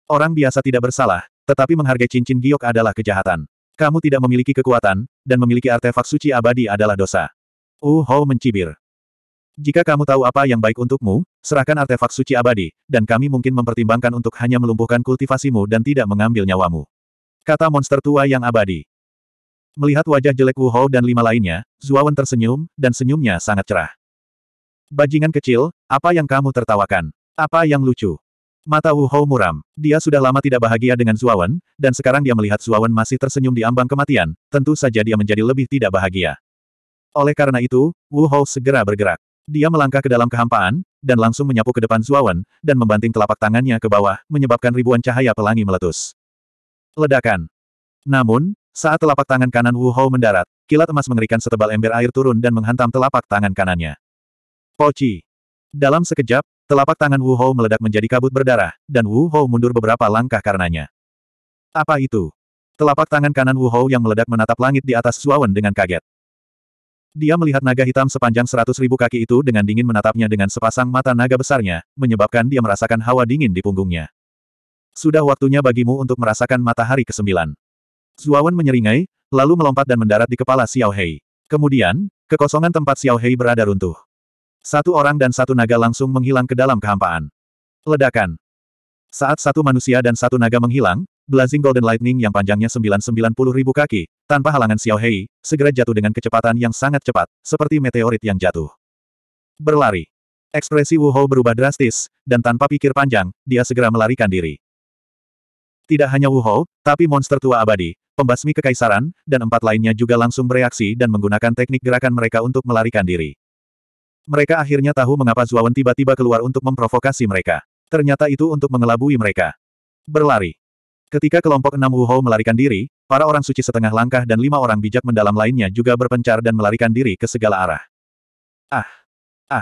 Orang biasa tidak bersalah, tetapi menghargai cincin giok adalah kejahatan. Kamu tidak memiliki kekuatan, dan memiliki artefak suci abadi adalah dosa. Wu Hao mencibir. Jika kamu tahu apa yang baik untukmu, serahkan artefak suci abadi, dan kami mungkin mempertimbangkan untuk hanya melumpuhkan kultivasimu dan tidak mengambil nyawamu. Kata monster tua yang abadi. Melihat wajah jelek Wu Hao dan lima lainnya, Zuawan tersenyum, dan senyumnya sangat cerah. Bajingan kecil, apa yang kamu tertawakan? Apa yang lucu? Mata Wu Hao muram. Dia sudah lama tidak bahagia dengan Zuawan, dan sekarang dia melihat Zuawan masih tersenyum di ambang kematian, tentu saja dia menjadi lebih tidak bahagia. Oleh karena itu, Wu Hou segera bergerak. Dia melangkah ke dalam kehampaan, dan langsung menyapu ke depan Zuawan, dan membanting telapak tangannya ke bawah, menyebabkan ribuan cahaya pelangi meletus. Ledakan. Namun, saat telapak tangan kanan Wu Hou mendarat, kilat emas mengerikan setebal ember air turun dan menghantam telapak tangan kanannya. Poci. Dalam sekejap, telapak tangan Wu Hou meledak menjadi kabut berdarah, dan Wu Hou mundur beberapa langkah karenanya. Apa itu? Telapak tangan kanan Wu Hou yang meledak menatap langit di atas Zuawan dengan kaget. Dia melihat naga hitam sepanjang seratus ribu kaki itu dengan dingin menatapnya dengan sepasang mata naga besarnya, menyebabkan dia merasakan hawa dingin di punggungnya. Sudah waktunya bagimu untuk merasakan matahari kesembilan. Zuawan menyeringai, lalu melompat dan mendarat di kepala Xiao Hei. Kemudian, kekosongan tempat Xiao Hei berada runtuh. Satu orang dan satu naga langsung menghilang ke dalam kehampaan. Ledakan. Saat satu manusia dan satu naga menghilang, Blazing Golden Lightning yang panjangnya ribu kaki, tanpa halangan Xiao Hei, segera jatuh dengan kecepatan yang sangat cepat, seperti meteorit yang jatuh. Berlari. Ekspresi Wu Hou berubah drastis, dan tanpa pikir panjang, dia segera melarikan diri. Tidak hanya Wu Hou, tapi monster tua abadi, pembasmi kekaisaran, dan empat lainnya juga langsung bereaksi dan menggunakan teknik gerakan mereka untuk melarikan diri. Mereka akhirnya tahu mengapa Zuawan tiba-tiba keluar untuk memprovokasi mereka. Ternyata itu untuk mengelabui mereka. Berlari. Ketika kelompok enam Wuhou melarikan diri, para orang suci setengah langkah dan lima orang bijak mendalam lainnya juga berpencar dan melarikan diri ke segala arah. Ah! Ah!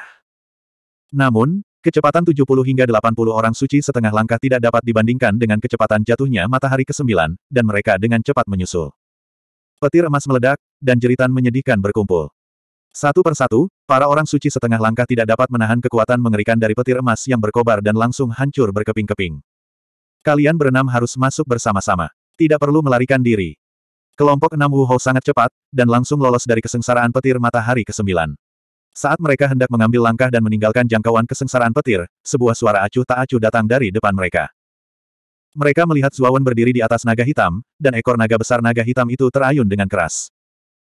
Namun, kecepatan 70 hingga 80 orang suci setengah langkah tidak dapat dibandingkan dengan kecepatan jatuhnya matahari ke-9, dan mereka dengan cepat menyusul. Petir emas meledak, dan jeritan menyedihkan berkumpul. Satu persatu, para orang suci setengah langkah tidak dapat menahan kekuatan mengerikan dari petir emas yang berkobar dan langsung hancur berkeping-keping. Kalian berenam harus masuk bersama-sama. Tidak perlu melarikan diri. Kelompok enam Wu sangat cepat, dan langsung lolos dari kesengsaraan petir matahari ke-9. Saat mereka hendak mengambil langkah dan meninggalkan jangkauan kesengsaraan petir, sebuah suara acuh tak acuh datang dari depan mereka. Mereka melihat Zuawan berdiri di atas naga hitam, dan ekor naga besar naga hitam itu terayun dengan keras.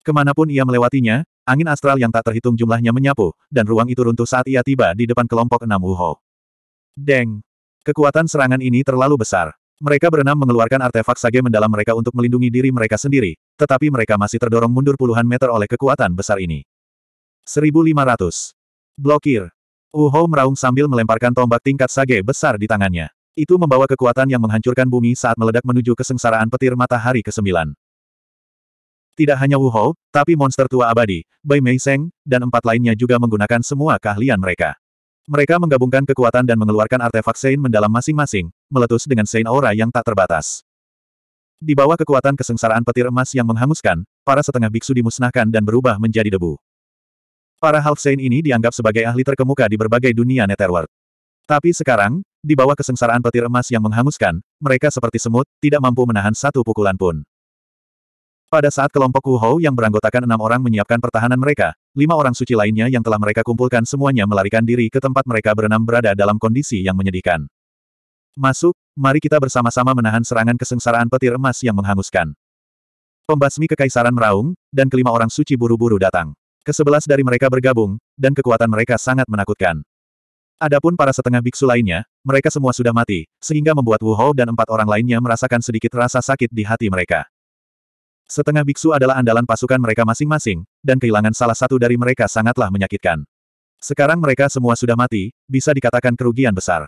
Kemanapun ia melewatinya, angin astral yang tak terhitung jumlahnya menyapu, dan ruang itu runtuh saat ia tiba di depan kelompok enam Wu Deng! Kekuatan serangan ini terlalu besar. Mereka berenam mengeluarkan artefak sage mendalam mereka untuk melindungi diri mereka sendiri, tetapi mereka masih terdorong mundur puluhan meter oleh kekuatan besar ini. 1500. Blokir. Uho meraung sambil melemparkan tombak tingkat sage besar di tangannya. Itu membawa kekuatan yang menghancurkan bumi saat meledak menuju kesengsaraan petir matahari ke-9. Tidak hanya Wuho, tapi monster tua abadi, Bai Mei Seng, dan empat lainnya juga menggunakan semua keahlian mereka. Mereka menggabungkan kekuatan dan mengeluarkan artefak Sein mendalam masing-masing, meletus dengan Sein aura yang tak terbatas. Di bawah kekuatan kesengsaraan petir emas yang menghanguskan, para setengah biksu dimusnahkan dan berubah menjadi debu. Para Half Sein ini dianggap sebagai ahli terkemuka di berbagai dunia Netherworld. Tapi sekarang, di bawah kesengsaraan petir emas yang menghanguskan, mereka seperti semut, tidak mampu menahan satu pukulan pun. Pada saat kelompok Wu Hou yang beranggotakan enam orang menyiapkan pertahanan mereka, Lima orang suci lainnya yang telah mereka kumpulkan semuanya melarikan diri ke tempat mereka berenam berada dalam kondisi yang menyedihkan. Masuk, mari kita bersama-sama menahan serangan kesengsaraan petir emas yang menghanguskan. Pembasmi kekaisaran meraung, dan kelima orang suci buru-buru datang. Kesebelas dari mereka bergabung, dan kekuatan mereka sangat menakutkan. Adapun para setengah biksu lainnya, mereka semua sudah mati, sehingga membuat Wu Hou dan empat orang lainnya merasakan sedikit rasa sakit di hati mereka. Setengah biksu adalah andalan pasukan mereka masing-masing, dan kehilangan salah satu dari mereka sangatlah menyakitkan. Sekarang mereka semua sudah mati, bisa dikatakan kerugian besar.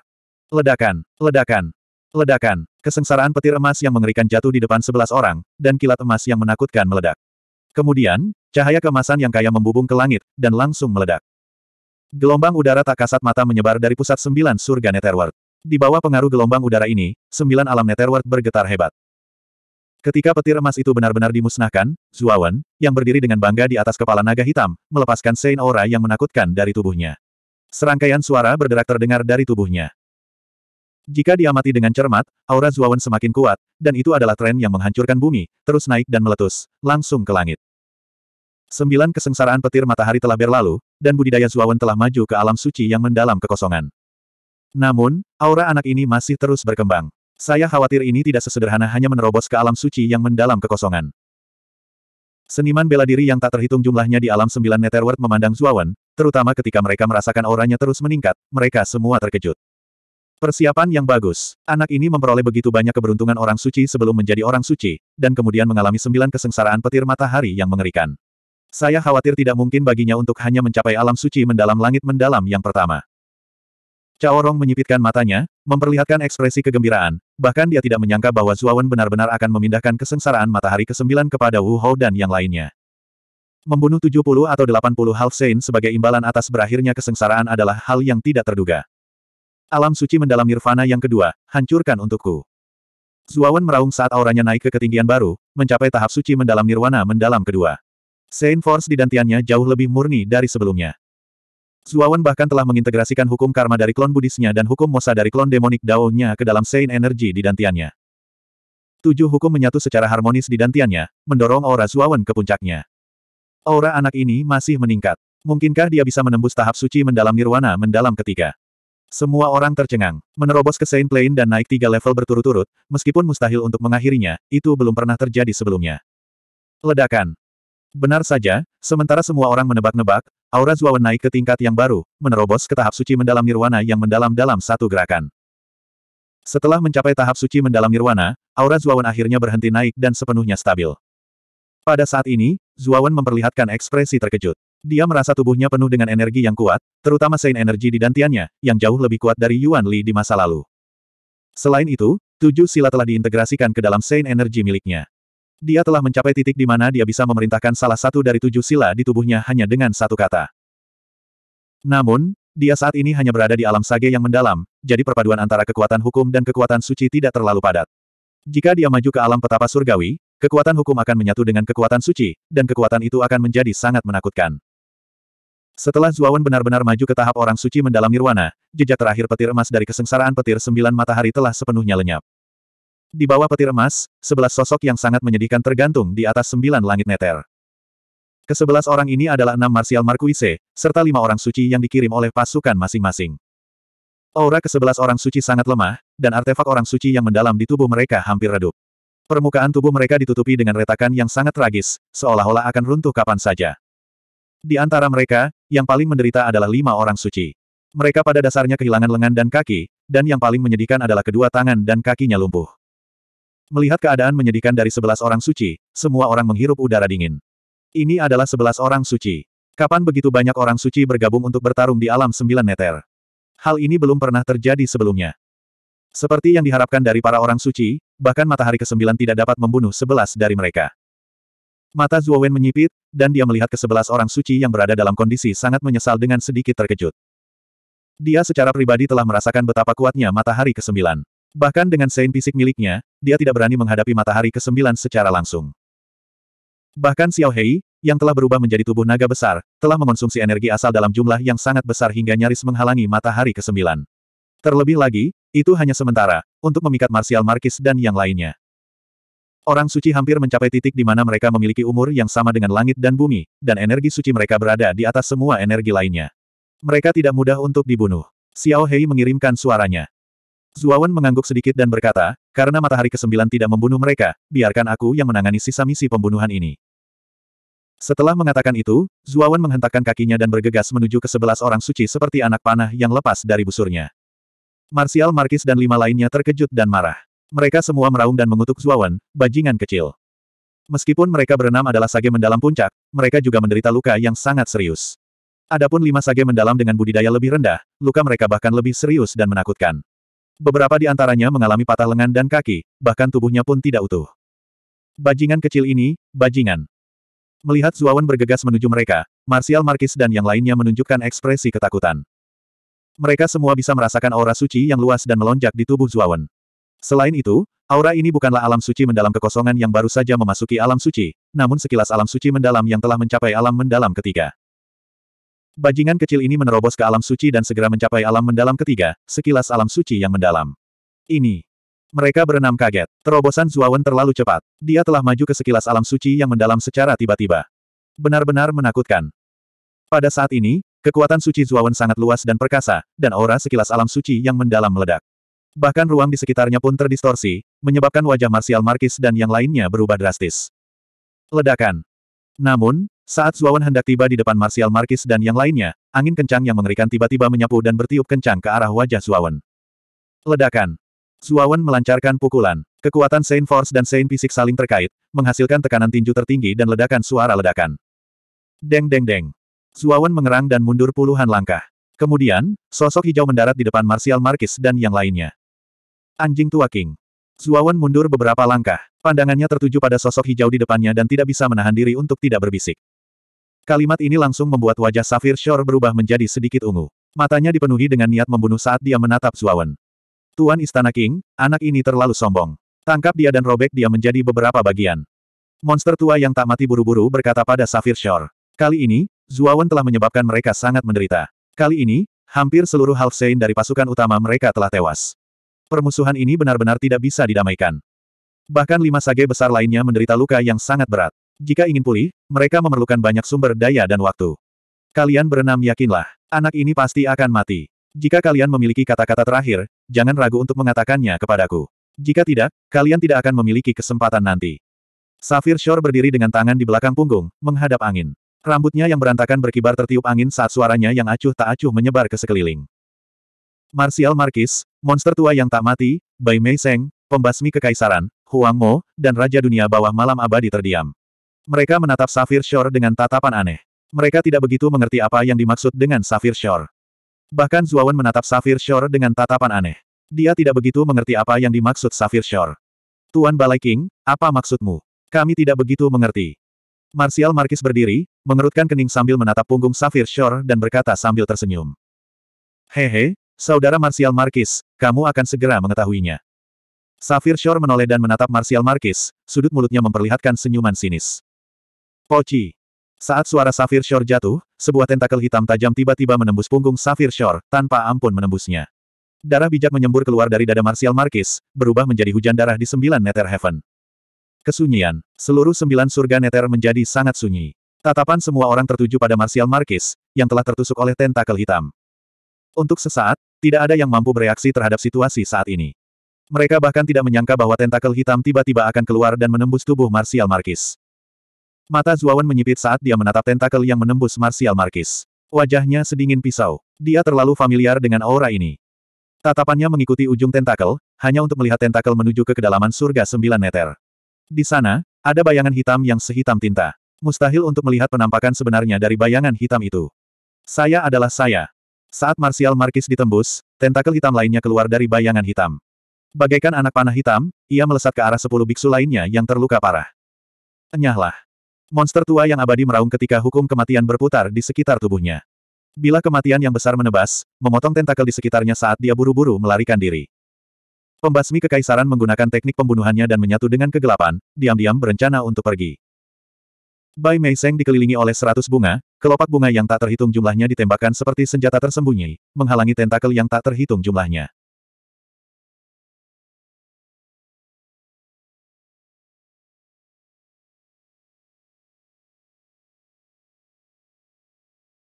Ledakan, ledakan, ledakan, kesengsaraan petir emas yang mengerikan jatuh di depan sebelas orang, dan kilat emas yang menakutkan meledak. Kemudian, cahaya kemasan yang kaya membubung ke langit, dan langsung meledak. Gelombang udara tak kasat mata menyebar dari pusat sembilan surga Netherworld. Di bawah pengaruh gelombang udara ini, sembilan alam Netherworld bergetar hebat. Ketika petir emas itu benar-benar dimusnahkan, Zuawan, yang berdiri dengan bangga di atas kepala naga hitam, melepaskan sein aura yang menakutkan dari tubuhnya. Serangkaian suara berderak terdengar dari tubuhnya. Jika diamati dengan cermat, aura Zuawan semakin kuat, dan itu adalah tren yang menghancurkan bumi, terus naik dan meletus, langsung ke langit. Sembilan kesengsaraan petir matahari telah berlalu, dan budidaya Zuawan telah maju ke alam suci yang mendalam kekosongan. Namun, aura anak ini masih terus berkembang. Saya khawatir ini tidak sesederhana hanya menerobos ke alam suci yang mendalam kekosongan. Seniman bela diri yang tak terhitung jumlahnya di alam sembilan Netherworld memandang Zuawan, terutama ketika mereka merasakan auranya terus meningkat, mereka semua terkejut. Persiapan yang bagus. Anak ini memperoleh begitu banyak keberuntungan orang suci sebelum menjadi orang suci, dan kemudian mengalami sembilan kesengsaraan petir matahari yang mengerikan. Saya khawatir tidak mungkin baginya untuk hanya mencapai alam suci mendalam langit mendalam yang pertama. Caorong menyipitkan matanya, memperlihatkan ekspresi kegembiraan, bahkan dia tidak menyangka bahwa Zuawan benar-benar akan memindahkan kesengsaraan matahari ke-9 kepada Wu Hou dan yang lainnya. Membunuh 70 atau 80 Half Saint sebagai imbalan atas berakhirnya kesengsaraan adalah hal yang tidak terduga. Alam suci mendalam nirvana yang kedua, hancurkan untukku. Zuawan meraung saat auranya naik ke ketinggian baru, mencapai tahap suci mendalam nirwana mendalam kedua. Saint Force di dantiannya jauh lebih murni dari sebelumnya. Zuawan bahkan telah mengintegrasikan hukum karma dari klon budisnya dan hukum Mosa dari klon demonik Dao-nya ke dalam Sein Energy di dantiannya. Tujuh hukum menyatu secara harmonis di dantiannya, mendorong aura Zuawan ke puncaknya. Aura anak ini masih meningkat. Mungkinkah dia bisa menembus tahap suci mendalam nirwana mendalam ketiga? Semua orang tercengang. Menerobos ke Saint Plane dan naik tiga level berturut-turut, meskipun mustahil untuk mengakhirinya, itu belum pernah terjadi sebelumnya. Ledakan. Benar saja, sementara semua orang menebak-nebak, aura Zuawan naik ke tingkat yang baru, menerobos ke tahap suci mendalam nirwana yang mendalam dalam satu gerakan. Setelah mencapai tahap suci mendalam nirwana, aura Zuawan akhirnya berhenti naik dan sepenuhnya stabil. Pada saat ini, Zuawan memperlihatkan ekspresi terkejut. Dia merasa tubuhnya penuh dengan energi yang kuat, terutama sein energi di dantiannya, yang jauh lebih kuat dari Yuan Li di masa lalu. Selain itu, tujuh sila telah diintegrasikan ke dalam sein energi miliknya. Dia telah mencapai titik di mana dia bisa memerintahkan salah satu dari tujuh sila di tubuhnya hanya dengan satu kata. Namun, dia saat ini hanya berada di alam sage yang mendalam, jadi perpaduan antara kekuatan hukum dan kekuatan suci tidak terlalu padat. Jika dia maju ke alam petapa surgawi, kekuatan hukum akan menyatu dengan kekuatan suci, dan kekuatan itu akan menjadi sangat menakutkan. Setelah Zuawan benar-benar maju ke tahap orang suci mendalam nirwana, jejak terakhir petir emas dari kesengsaraan petir sembilan matahari telah sepenuhnya lenyap. Di bawah petir emas, sebelas sosok yang sangat menyedihkan tergantung di atas sembilan langit neter. Kesebelas orang ini adalah enam Marsial marquise serta lima orang suci yang dikirim oleh pasukan masing-masing. Aura kesebelas orang suci sangat lemah, dan artefak orang suci yang mendalam di tubuh mereka hampir redup. Permukaan tubuh mereka ditutupi dengan retakan yang sangat tragis, seolah-olah akan runtuh kapan saja. Di antara mereka, yang paling menderita adalah lima orang suci. Mereka pada dasarnya kehilangan lengan dan kaki, dan yang paling menyedihkan adalah kedua tangan dan kakinya lumpuh. Melihat keadaan menyedihkan dari sebelas orang suci, semua orang menghirup udara dingin. Ini adalah sebelas orang suci. Kapan begitu banyak orang suci bergabung untuk bertarung di alam sembilan neter? Hal ini belum pernah terjadi sebelumnya. Seperti yang diharapkan dari para orang suci, bahkan matahari ke kesembilan tidak dapat membunuh sebelas dari mereka. Mata Zuowen menyipit, dan dia melihat ke sebelas orang suci yang berada dalam kondisi sangat menyesal dengan sedikit terkejut. Dia secara pribadi telah merasakan betapa kuatnya matahari ke kesembilan. Bahkan dengan sein fisik miliknya, dia tidak berani menghadapi matahari ke-9 secara langsung. Bahkan Xiao Hei, yang telah berubah menjadi tubuh naga besar, telah mengonsumsi energi asal dalam jumlah yang sangat besar hingga nyaris menghalangi matahari ke-9. Terlebih lagi, itu hanya sementara, untuk memikat Martial Markis dan yang lainnya. Orang suci hampir mencapai titik di mana mereka memiliki umur yang sama dengan langit dan bumi, dan energi suci mereka berada di atas semua energi lainnya. Mereka tidak mudah untuk dibunuh. Xiao Hei mengirimkan suaranya. Zuawan mengangguk sedikit dan berkata, karena matahari ke-9 tidak membunuh mereka, biarkan aku yang menangani sisa misi pembunuhan ini. Setelah mengatakan itu, Zuawan menghentakkan kakinya dan bergegas menuju ke sebelas orang suci seperti anak panah yang lepas dari busurnya. Marsial Markis dan lima lainnya terkejut dan marah. Mereka semua meraung dan mengutuk Zuawan, bajingan kecil. Meskipun mereka berenam adalah sage mendalam puncak, mereka juga menderita luka yang sangat serius. Adapun lima sage mendalam dengan budidaya lebih rendah, luka mereka bahkan lebih serius dan menakutkan. Beberapa di antaranya mengalami patah lengan dan kaki, bahkan tubuhnya pun tidak utuh. Bajingan kecil ini, bajingan. Melihat Zuawan bergegas menuju mereka, Martial Markis dan yang lainnya menunjukkan ekspresi ketakutan. Mereka semua bisa merasakan aura suci yang luas dan melonjak di tubuh Zuawan. Selain itu, aura ini bukanlah alam suci mendalam kekosongan yang baru saja memasuki alam suci, namun sekilas alam suci mendalam yang telah mencapai alam mendalam ketiga. Bajingan kecil ini menerobos ke alam suci dan segera mencapai alam mendalam ketiga, sekilas alam suci yang mendalam. Ini. Mereka berenam kaget. Terobosan Zuawan terlalu cepat. Dia telah maju ke sekilas alam suci yang mendalam secara tiba-tiba. Benar-benar menakutkan. Pada saat ini, kekuatan suci Zuawan sangat luas dan perkasa, dan aura sekilas alam suci yang mendalam meledak. Bahkan ruang di sekitarnya pun terdistorsi, menyebabkan wajah Martial Markis dan yang lainnya berubah drastis. Ledakan. Namun, saat Zuawan hendak tiba di depan Marsial Markis dan yang lainnya, angin kencang yang mengerikan tiba-tiba menyapu dan bertiup kencang ke arah wajah Zuawan. Ledakan. Zuawan melancarkan pukulan. Kekuatan Saint Force dan Saint Fisik saling terkait, menghasilkan tekanan tinju tertinggi dan ledakan suara ledakan. Deng deng deng. Zuawan mengerang dan mundur puluhan langkah. Kemudian, sosok hijau mendarat di depan Marsial Markis dan yang lainnya. Anjing tua King. Zuawan mundur beberapa langkah. Pandangannya tertuju pada sosok hijau di depannya dan tidak bisa menahan diri untuk tidak berbisik. Kalimat ini langsung membuat wajah Safir Shore berubah menjadi sedikit ungu. Matanya dipenuhi dengan niat membunuh saat dia menatap Zuawan. Tuan Istana King, anak ini terlalu sombong. Tangkap dia dan robek dia menjadi beberapa bagian. Monster tua yang tak mati buru-buru berkata pada Safir Shore. Kali ini, Zuawan telah menyebabkan mereka sangat menderita. Kali ini, hampir seluruh half-sein dari pasukan utama mereka telah tewas permusuhan ini benar-benar tidak bisa didamaikan. Bahkan lima sage besar lainnya menderita luka yang sangat berat. Jika ingin pulih, mereka memerlukan banyak sumber daya dan waktu. Kalian berenam yakinlah, anak ini pasti akan mati. Jika kalian memiliki kata-kata terakhir, jangan ragu untuk mengatakannya kepadaku. Jika tidak, kalian tidak akan memiliki kesempatan nanti. Safir Shore berdiri dengan tangan di belakang punggung, menghadap angin. Rambutnya yang berantakan berkibar tertiup angin saat suaranya yang acuh tak acuh menyebar ke sekeliling. Martial Marquis, monster tua yang tak mati, Bai Mei Seng, pembasmi kekaisaran, Huang Mo, dan Raja Dunia Bawah Malam Abadi terdiam. Mereka menatap Safir Shore dengan tatapan aneh. Mereka tidak begitu mengerti apa yang dimaksud dengan Safir Shore. Bahkan Zuawan menatap Safir Shore dengan tatapan aneh. Dia tidak begitu mengerti apa yang dimaksud Safir Shore. Tuan Balai King, apa maksudmu? Kami tidak begitu mengerti. Martial Markis berdiri, mengerutkan kening sambil menatap punggung Safir Shore dan berkata sambil tersenyum. Hehe, Saudara Marsial Markis, kamu akan segera mengetahuinya. Safir Shore menoleh dan menatap Marsial Markis, sudut mulutnya memperlihatkan senyuman sinis. Poci. Saat suara Safir Shore jatuh, sebuah tentakel hitam tajam tiba-tiba menembus punggung Safir Shore, tanpa ampun menembusnya. Darah bijak menyembur keluar dari dada Marsial Markis, berubah menjadi hujan darah di sembilan Nether Heaven. Kesunyian, seluruh sembilan surga Nether menjadi sangat sunyi. Tatapan semua orang tertuju pada Marsial Markis, yang telah tertusuk oleh tentakel hitam. Untuk sesaat, tidak ada yang mampu bereaksi terhadap situasi saat ini. Mereka bahkan tidak menyangka bahwa tentakel hitam tiba-tiba akan keluar dan menembus tubuh Martial Markis. Mata Zuawan menyipit saat dia menatap tentakel yang menembus Martial Markis. Wajahnya sedingin pisau. Dia terlalu familiar dengan aura ini. Tatapannya mengikuti ujung tentakel, hanya untuk melihat tentakel menuju ke kedalaman surga sembilan meter. Di sana, ada bayangan hitam yang sehitam tinta. Mustahil untuk melihat penampakan sebenarnya dari bayangan hitam itu. Saya adalah saya. Saat Marsial Markis ditembus, tentakel hitam lainnya keluar dari bayangan hitam. Bagaikan anak panah hitam, ia melesat ke arah sepuluh biksu lainnya yang terluka parah. Enyahlah. Monster tua yang abadi meraung ketika hukum kematian berputar di sekitar tubuhnya. Bila kematian yang besar menebas, memotong tentakel di sekitarnya saat dia buru-buru melarikan diri. Pembasmi kekaisaran menggunakan teknik pembunuhannya dan menyatu dengan kegelapan, diam-diam berencana untuk pergi. Bai Meiseng dikelilingi oleh seratus bunga, Kelopak bunga yang tak terhitung jumlahnya ditembakkan seperti senjata tersembunyi, menghalangi tentakel yang tak terhitung jumlahnya.